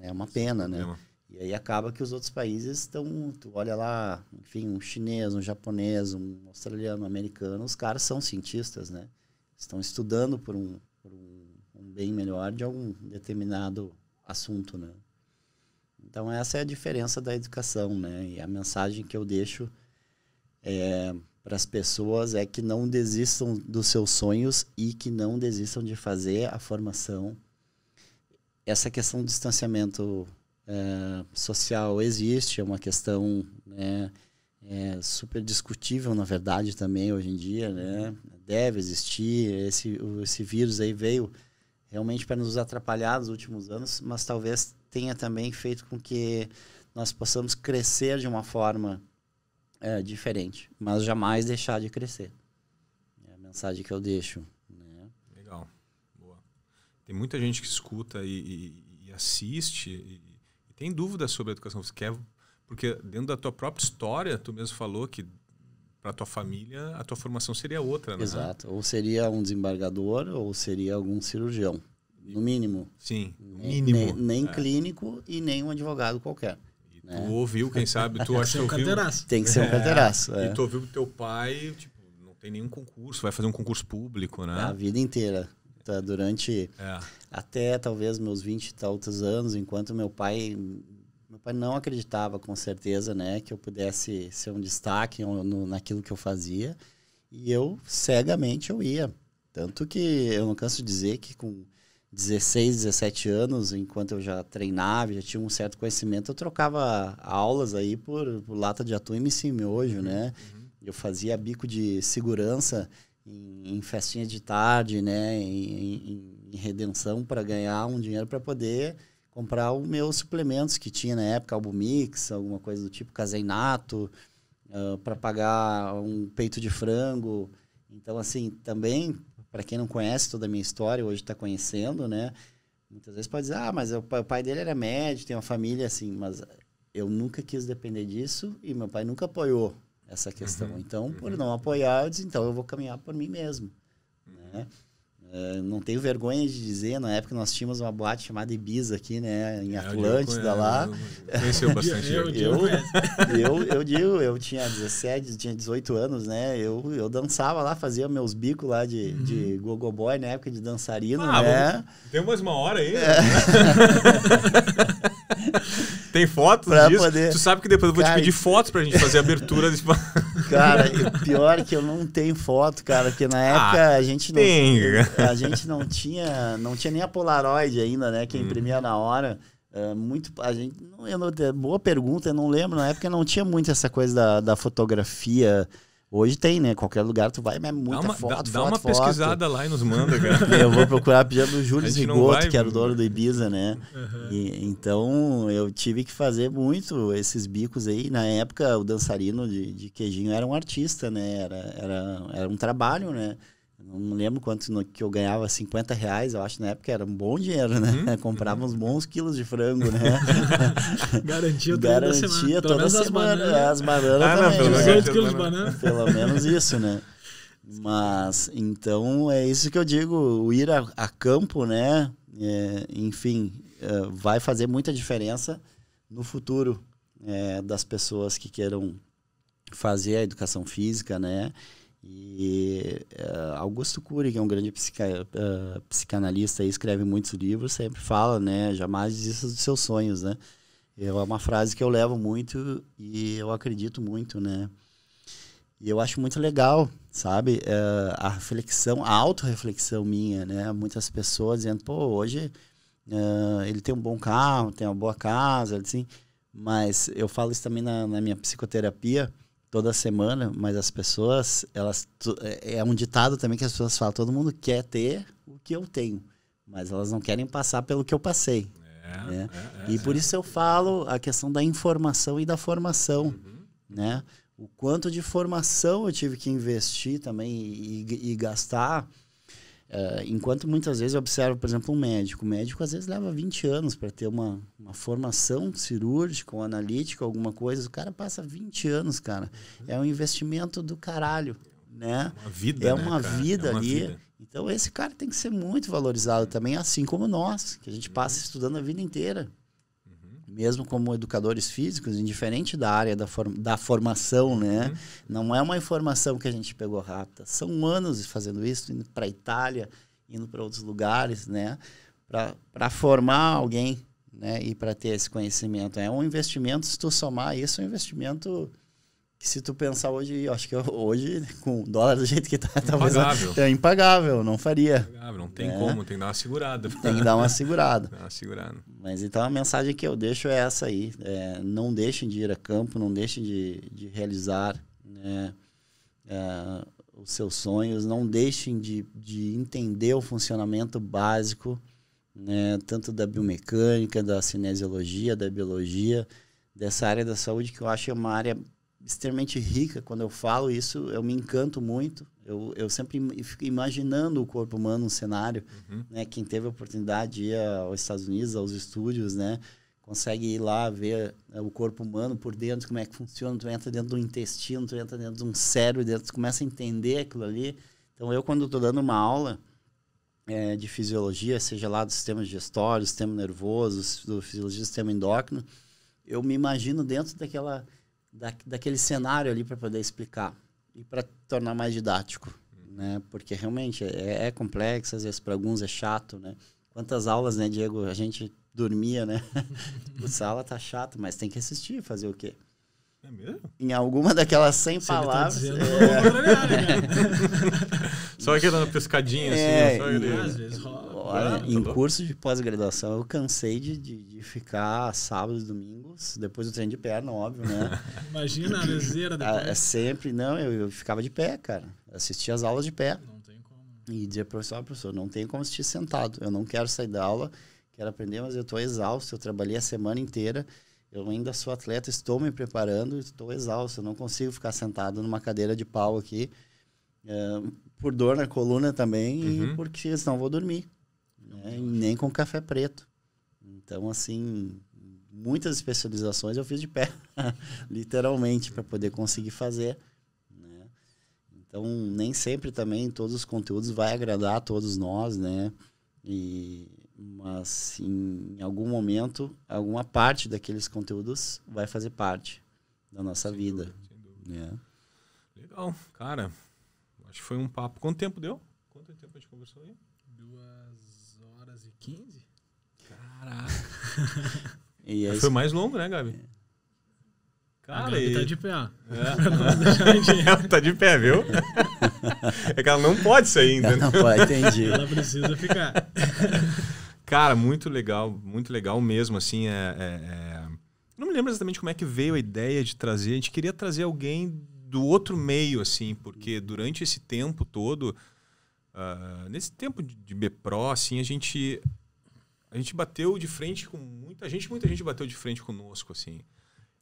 É, é uma pena, né? Problema. E aí acaba que os outros países estão, tu olha lá, enfim, um chinês, um japonês, um australiano, um americano, os caras são cientistas, né? Estão estudando por um, por um, um bem melhor de algum determinado assunto, né? Então essa é a diferença da educação, né? E a mensagem que eu deixo é para as pessoas é que não desistam dos seus sonhos e que não desistam de fazer a formação. Essa questão do distanciamento é, social existe, é uma questão né, é, super discutível, na verdade, também hoje em dia. Né? Deve existir. Esse, esse vírus aí veio realmente para nos atrapalhar nos últimos anos, mas talvez tenha também feito com que nós possamos crescer de uma forma é, diferente, mas jamais deixar de crescer. É a mensagem que eu deixo. Né? Legal, boa. Tem muita gente que escuta e, e, e assiste e, e, tem dúvidas sobre a educação. Você quer, porque dentro da tua própria história, tu mesmo falou que para tua família a tua formação seria outra, né? Exato. Ou seria um desembargador ou seria algum cirurgião, no mínimo. Sim, no né? mínimo. Nem, nem é. clínico e nem um advogado qualquer. Né? Tu ouviu, quem sabe, tu <laughs> é acha que um Carteiraço. Tem que ser um é. carteiraço. É. E tu ouviu o teu pai, tipo, não tem nenhum concurso, vai fazer um concurso público, né? A vida inteira. Tá, durante é. até talvez meus 20 e tantos anos, enquanto meu pai meu pai não acreditava com certeza, né, que eu pudesse ser um destaque no, naquilo que eu fazia, e eu cegamente eu ia. Tanto que eu não canso de dizer que com 16, 17 anos, enquanto eu já treinava, já tinha um certo conhecimento, eu trocava aulas aí por, por lata de atum e me sim hoje, né? Uhum. Eu fazia bico de segurança em, em festinha de tarde, né? Em, em, em redenção para ganhar um dinheiro para poder comprar os meus suplementos que tinha na época, Albumix, alguma coisa do tipo, caseinato, uh, ah, para pagar um peito de frango. Então, assim, também para quem não conhece toda a minha história, hoje está conhecendo, né? Muitas vezes pode dizer, ah, mas o pai dele era médico, tem uma família assim, mas eu nunca quis depender disso e meu pai nunca apoiou essa questão. Uhum. Então, por uhum. não apoiar, eu disse, então eu vou caminhar por mim mesmo, uhum. né? Ah, não tenho vergonha de dizer, na época nós tínhamos uma boate chamada Ibiza aqui, né? Em é, Atlântida lá. Conheceu bastante. <laughs> eu, <laughs> eu, eu, digo, eu tinha 17, tinha 18 anos, né? Eu, eu dançava lá, fazia meus bicos lá de, uhum. de gogo boy na época de dançarino, ah, né? tem mais uma hora aí. É. <laughs> Né? <laughs> Tem fotos pra disso? Poder... Tu sabe que depois eu vou cara, te pedir fotos pra gente fazer a abertura desse... <laughs> Cara, pior é que eu não tenho foto, cara, porque na ah, época ah, a gente não tem. a gente não tinha, não tinha nem a Polaroid ainda, né, que hum. imprimia na hora. Ah, muito a gente não, eu não, boa pergunta eu não lembro na época não tinha muito essa coisa da, da fotografia Hoje tem, né? Qualquer lugar tu vai, mas é muita dá uma, foto, Dá, dá uma foto. pesquisada lá e nos manda, <laughs> cara. eu vou procurar pedindo o Júlio Zigoto, vai, que era é o dono do Ibiza, né? Uhum. E, então eu tive que fazer muito esses bicos aí. Na época, o dançarino de, de queijinho era um artista, né? Era, era, era um trabalho, né? não lembro quanto que eu ganhava, 50 reais, eu acho, na época era um bom dinheiro, né? Hum? <laughs> Comprava uns bons quilos de frango, né? <laughs> Garantia toda Garantia semana. toda pelo semana. As bananas, ah, também, pelo, né? quilos de banana. pelo menos isso, né? <laughs> Mas, então, é isso que eu digo, o ir a, a campo, né? É, enfim, é, vai fazer muita diferença no futuro é, das pessoas que queiram fazer a educação física, né? E uh, Augusto Cury, que é um grande psica, uh, psicanalista e escreve muitos livros, sempre fala, né? Jamais desista dos seus sonhos, né? é uma frase que eu levo muito e eu acredito muito, né? E eu acho muito legal, sabe? Uh, a reflexão, a autorreflexão minha, né? Muitas pessoas dizendo, pô, hoje ele tem um bom carro, tem uma boa casa, assim. Mas eu falo isso também na, na minha psicoterapia, toda semana, mas as pessoas, elas é, é um ditado também que as pessoas falam, todo mundo quer ter o que eu tenho, mas elas não querem passar pelo que eu passei. É, né? é, é, e por é. isso eu falo a questão da informação e da formação, uhum. né? O quanto de formação eu tive que investir também e, e gastar Uh, enquanto muitas vezes eu observo, por exemplo, um médico. O médico às vezes leva 20 anos para ter uma, uma formação cirúrgica ou analítica, alguma coisa. O cara passa 20 anos, cara. É um investimento do caralho, né? É uma vida, é né, uma né, vida é uma ali. Vida. Então esse cara tem que ser muito valorizado também, assim como nós, que a gente passa estudando a vida inteira mesmo como educadores físicos, indiferente da área da, form da formação, né? Uhum. Não é uma informação que a gente pegou rápida. São anos fazendo isso, indo para a Itália, indo para outros lugares, né? Para formar alguém né? e para ter esse conhecimento. É um investimento, se tu somar isso, é um investimento que se tu pensar hoje, acho que hoje, né, com o dólar do jeito que tá, talvez impagável. é impagável, não faria. Impagável, não tem é. como, tem que dar uma segurada. Tem que dar uma segurada. <laughs> dar uma segurada. Mas então a mensagem que eu deixo é essa aí. É, não deixem de ir a campo, não deixem de, de realizar né, é, os seus sonhos, não deixem de, de entender o funcionamento básico, né, tanto da biomecânica, da cinesiologia, da biologia, dessa área da saúde, que eu acho que é uma área extremamente rica quando eu falo isso, eu me encanto muito. Eu, eu sempre fico imaginando o corpo humano no um cenário. Uhum. Né? Quem teve a oportunidade de ir aos Estados Unidos, aos estúdios, né? consegue ir lá ver né, o corpo humano por dentro, como é que funciona. Tu entra dentro do intestino, tu entra dentro de um cérebro, dentro, tu começa a entender aquilo ali. Então, eu, quando estou dando uma aula é, de fisiologia, seja lá do sistema digestório, do sistema nervoso, do fisiologia do sistema endócrino, eu me imagino dentro daquela da, daquele cenário ali para poder explicar e para tornar mais didático, né? Porque realmente é, é complexo, às vezes para alguns é chato, né? Quantas aulas, né, Diego? A gente dormia, né? o <laughs> sala tá chato, mas tem que assistir, fazer o quê? É mesmo? Em alguma daquelas 100 tá palavras. Tá dizendo, é. Né? <laughs> Só aquela piscadinha, é, assim. É, só e, às vezes rola. Olha, ah, em tá curso de pós-graduação eu cansei de, de, de, ficar sábados, domingos, depois do trem de perna, óbvio, né? <laughs> Imagina a né, leseira é, é depois. É, sempre, não, eu, eu, ficava de pé, cara. Assistia as aulas de pé. Não tem como. Né? E dizia, professor, ah, professor, não tem como assistir sentado. Eu não quero sair da aula, quero aprender, mas eu estou exausto. Eu trabalhei a semana inteira. Eu ainda sou atleta, estou me preparando, estou exausto. Eu não consigo ficar sentado numa cadeira de pau aqui. É, por dor na coluna também uhum. e porque senão vou dormir né? e nem com café preto. Então, assim, muitas especializações eu fiz de pé, <laughs> literalmente, para poder conseguir fazer. Né? Então, nem sempre também todos os conteúdos vai agradar a todos nós, né? E, mas em algum momento, alguma parte daqueles conteúdos vai fazer parte da nossa sem vida. Dúvida, sem dúvida. Né? Legal, cara. Acho que foi um papo. Quanto tempo deu? Quanto tempo a gente conversou aí? Caraca. <laughs> e é Foi mais longo, né, Gabi? Cara, ele tá de pé. É. <laughs> <laughs> tá de pé, viu? É que ela não pode sair ainda. Ela não né? pode, entendi. Ela precisa ficar. Cara, muito legal, muito legal mesmo, assim, é, é, é... Não me lembro exatamente como é que veio a ideia de trazer, a gente queria trazer alguém do outro meio, assim, porque durante esse tempo todo, uh, nesse tempo de, de BPRO, assim, a gente a gente bateu de frente com muita gente, muita gente bateu de frente conosco, assim.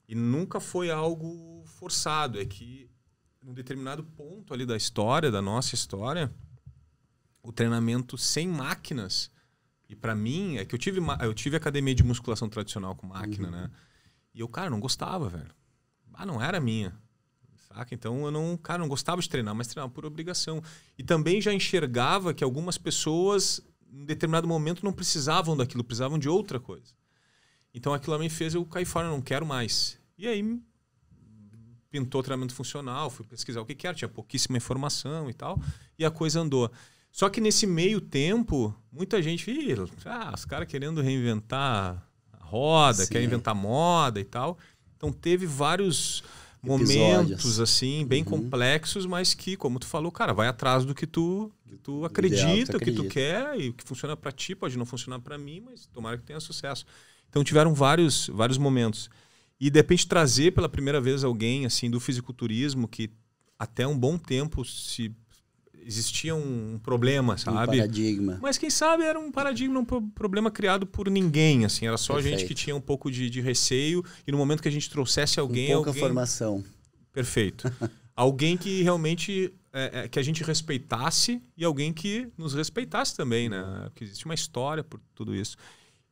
E nunca foi algo forçado. É que, num determinado ponto ali da história, da nossa história, o treinamento sem máquinas. E para mim, é que eu tive, eu tive academia de musculação tradicional com máquina, uhum. né? E eu, cara, não gostava, velho. Ah, não era minha. Saca? Então eu não, cara, não gostava de treinar, mas treinava por obrigação. E também já enxergava que algumas pessoas em determinado momento não precisavam daquilo, precisavam de outra coisa. Então aquilo me fez eu cair fora, não quero mais. E aí pintou treinamento funcional, fui pesquisar o que, que era, tinha pouquíssima informação e tal, e a coisa andou. Só que nesse meio tempo, muita gente, ah, os caras querendo reinventar a roda, Sim. querem inventar moda e tal. Então teve vários Episódios. momentos assim, bem uhum. complexos, mas que, como tu falou, cara, vai atrás do que tu tu acredita, ideal, que tu, acredita. que tu quer e que funciona para ti, pode não funcionar para mim, mas tomara que tenha sucesso. Então tiveram vários, vários momentos. E de repente trazer pela primeira vez alguém assim do fisiculturismo que até um bom tempo se existia um problema, sabe? Um paradigma. Mas quem sabe era um paradigma, um problema criado por ninguém, assim. Era só Perfeito. gente que tinha um pouco de, de, receio e no momento que a gente trouxesse alguém... Com pouca alguém... formação. Perfeito. <laughs> alguém que realmente é, é, que a gente respeitasse e alguém que nos respeitasse também, né? Porque existe uma história por tudo isso.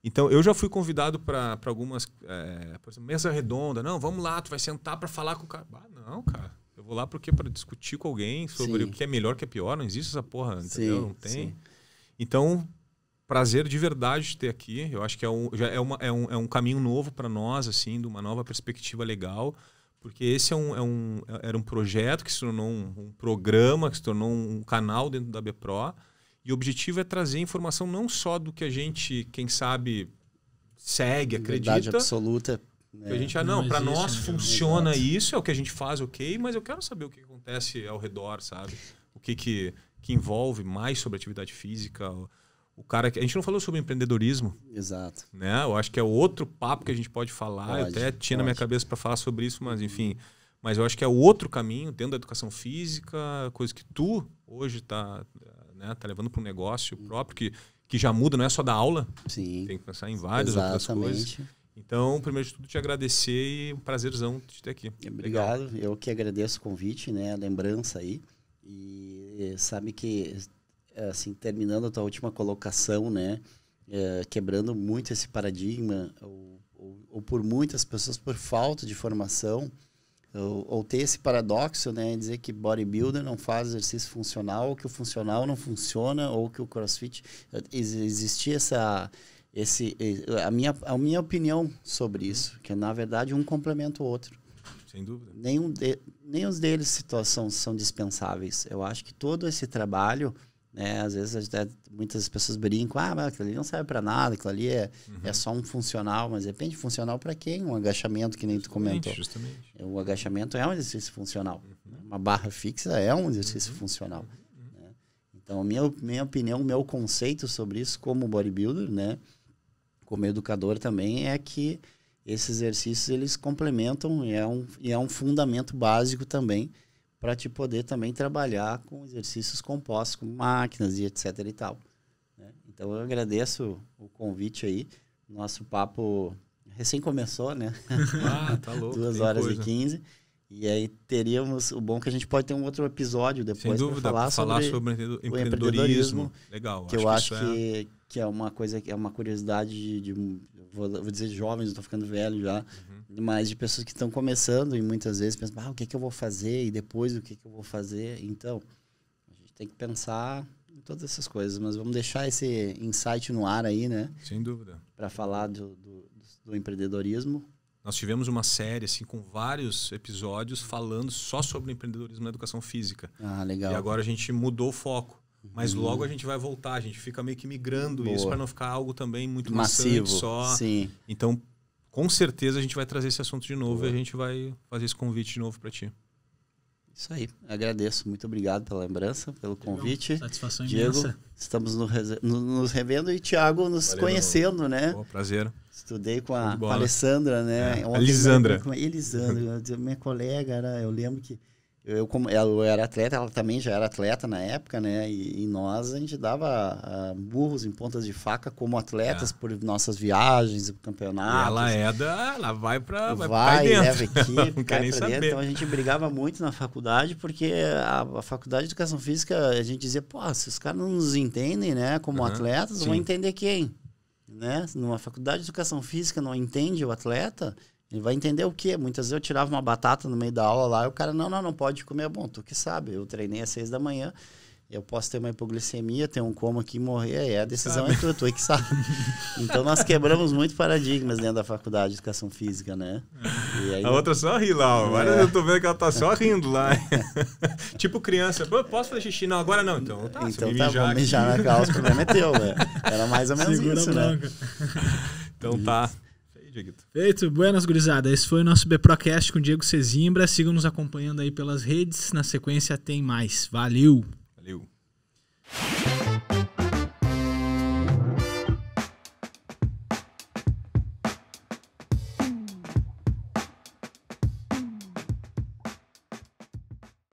Então, eu já fui convidado para algumas, é, por exemplo, mesa redonda. Não, vamos lá, tu vai sentar para falar com o cara. Ah, não, cara. Eu vou lá porque é para discutir com alguém sobre sim. o que é melhor, o que é pior. Não existe essa porra, entendeu? Sim, não tem. Sim. Então, prazer de verdade de ter aqui. Eu acho que é um, já é, uma, é, um, é um caminho novo para nós, assim, de uma nova perspectiva legal porque esse é um, é um, é, era um projeto que se tornou um, um, programa, que se tornou um canal dentro da BPRO. E o objetivo é trazer informação não só do que a gente, quem sabe, segue, acredita. Verdade absoluta. Né? Que a né? gente, ah, não, não para nós não né? funciona isso, é o que a gente faz, ok, mas eu quero saber o que acontece ao redor, sabe? O que, que, que envolve mais sobre atividade física, o cara que a gente não falou sobre empreendedorismo. Exato. Né? Eu acho que é outro papo que a gente pode falar. Pode, eu até tinha na minha cabeça para falar sobre isso, mas enfim. Mas eu acho que é outro caminho dentro da educação física, coisa que tu hoje está né, tá levando para um negócio hum. próprio que, que já muda, não é só da aula. Sim. Tem que pensar em várias Exatamente. outras coisas. Então, primeiro de tudo, te agradecer e um prazerzão te ter aqui. Obrigado. Legal. Eu que agradeço o convite, né, a lembrança aí. E sabe que eh, assim, terminando a tua última colocação, né? É, quebrando muito esse paradigma, ou, ou, ou, por muitas pessoas, por falta de formação, ou, ou, ter esse paradoxo, né? Dizer que bodybuilder não faz exercício funcional, ou que o funcional não funciona, ou que o crossfit. existia essa. Esse, a, minha, a minha opinião sobre isso, uhum. que na verdade um complementa o outro. Sem dúvida. Nenhum de, deles situação são dispensáveis. Eu acho que todo esse trabalho né? Às vezes muitas pessoas brincam, ah, mas aquilo ali não serve para nada, aquilo ali é, é uhum. é só um funcional, mas depende, funcional para quem? Um agachamento, que nem justamente, tu comentou. Justamente. É, o agachamento é um exercício funcional. Uhum. Uma barra fixa é um exercício uhum. funcional. Uhum. Né? Então, a minha, minha opinião, o meu conceito sobre isso como bodybuilder, né? como educador também, é que esses exercícios eles complementam e é um, e é um fundamento básico também para te poder também trabalhar com exercícios compostos, com máquinas e etc e tal. Né? Então eu agradeço o convite aí. Nosso papo recém começou, né? <laughs> Ah, tá <laughs> louco. Duas horas coisa. e quinze. E aí teríamos o bom é que a gente pode ter um outro episódio depois para falar, falar, sobre, sobre o empreendedorismo. Legal. Que acho eu acho que, é... que é uma coisa que é uma curiosidade de, de vou, vou, dizer jovens, estou ficando velho já, mas de pessoas que estão começando e muitas vezes pensam, ah, o que, é que eu vou fazer e depois o que, é que eu vou fazer. Então, a gente tem que pensar em todas essas coisas, mas vamos deixar esse insight no ar aí, né? Sem dúvida. Para falar do, do, do, empreendedorismo. Nós tivemos uma série assim com vários episódios falando só sobre empreendedorismo na educação física. Ah, legal. E agora a gente mudou o foco. Mas uhum. logo a gente vai voltar, a gente fica meio que migrando Boa. isso para não ficar algo também muito massivo só. Sim. Então com certeza a gente vai trazer esse assunto de novo Boa. e a gente vai fazer esse convite de novo para ti. Isso aí, agradeço, muito obrigado pela lembrança, pelo convite. Satisfação Diego, imensa. Estamos nos revendo e Thiago nos Valeu. conhecendo, né? Boa, prazer. Estudei com a, com a Alessandra, né? É. Ontem, Elisandra. Elisandra, <laughs> minha colega, era, eu lembro que eu como é, ela era atleta, ela também já era atleta na época, né? E, e nós a gente dava ah, burros em pontas de faca como atletas é. por nossas viagens, por campeonatos. E ela é da, ela vai para vai, vai dentro. leva equipe, <laughs> Não cai pra Então a gente brigava muito na faculdade porque a, a, faculdade de educação física a gente dizia, pô, se os caras não nos entendem, né, como uhum, atletas, sim. vão entender quem? Né? Numa faculdade de educação física não entende o atleta, ele vai entender o quê? Muitas vezes eu tirava uma batata no meio da aula lá e o cara, não, não, não pode comer. Bom, tu que sabe, eu treinei às seis da manhã, eu posso ter uma hipoglicemia, ter um coma aqui e morrer. É, a decisão sabe. é tua, tu é que sabe. <laughs> então nós quebramos muito paradigmas dentro da faculdade de educação física, né? Aí, a outra só ri lá, agora é. eu tô vendo que ela tá só rindo lá. <laughs> tipo criança, Pô, posso fazer xixi? Não, agora não. Então tá, então, tá mijar, bom, mijar na calça, o problema é teu, velho. Né? Era mais ou menos <laughs> Segura isso, né? Então isso. tá. Dieguito. Feito, buenas gurizada. Esse foi o nosso Procast com Diego Cezimbra. Sigam nos acompanhando aí pelas redes. Na sequência tem mais. Valeu! Valeu!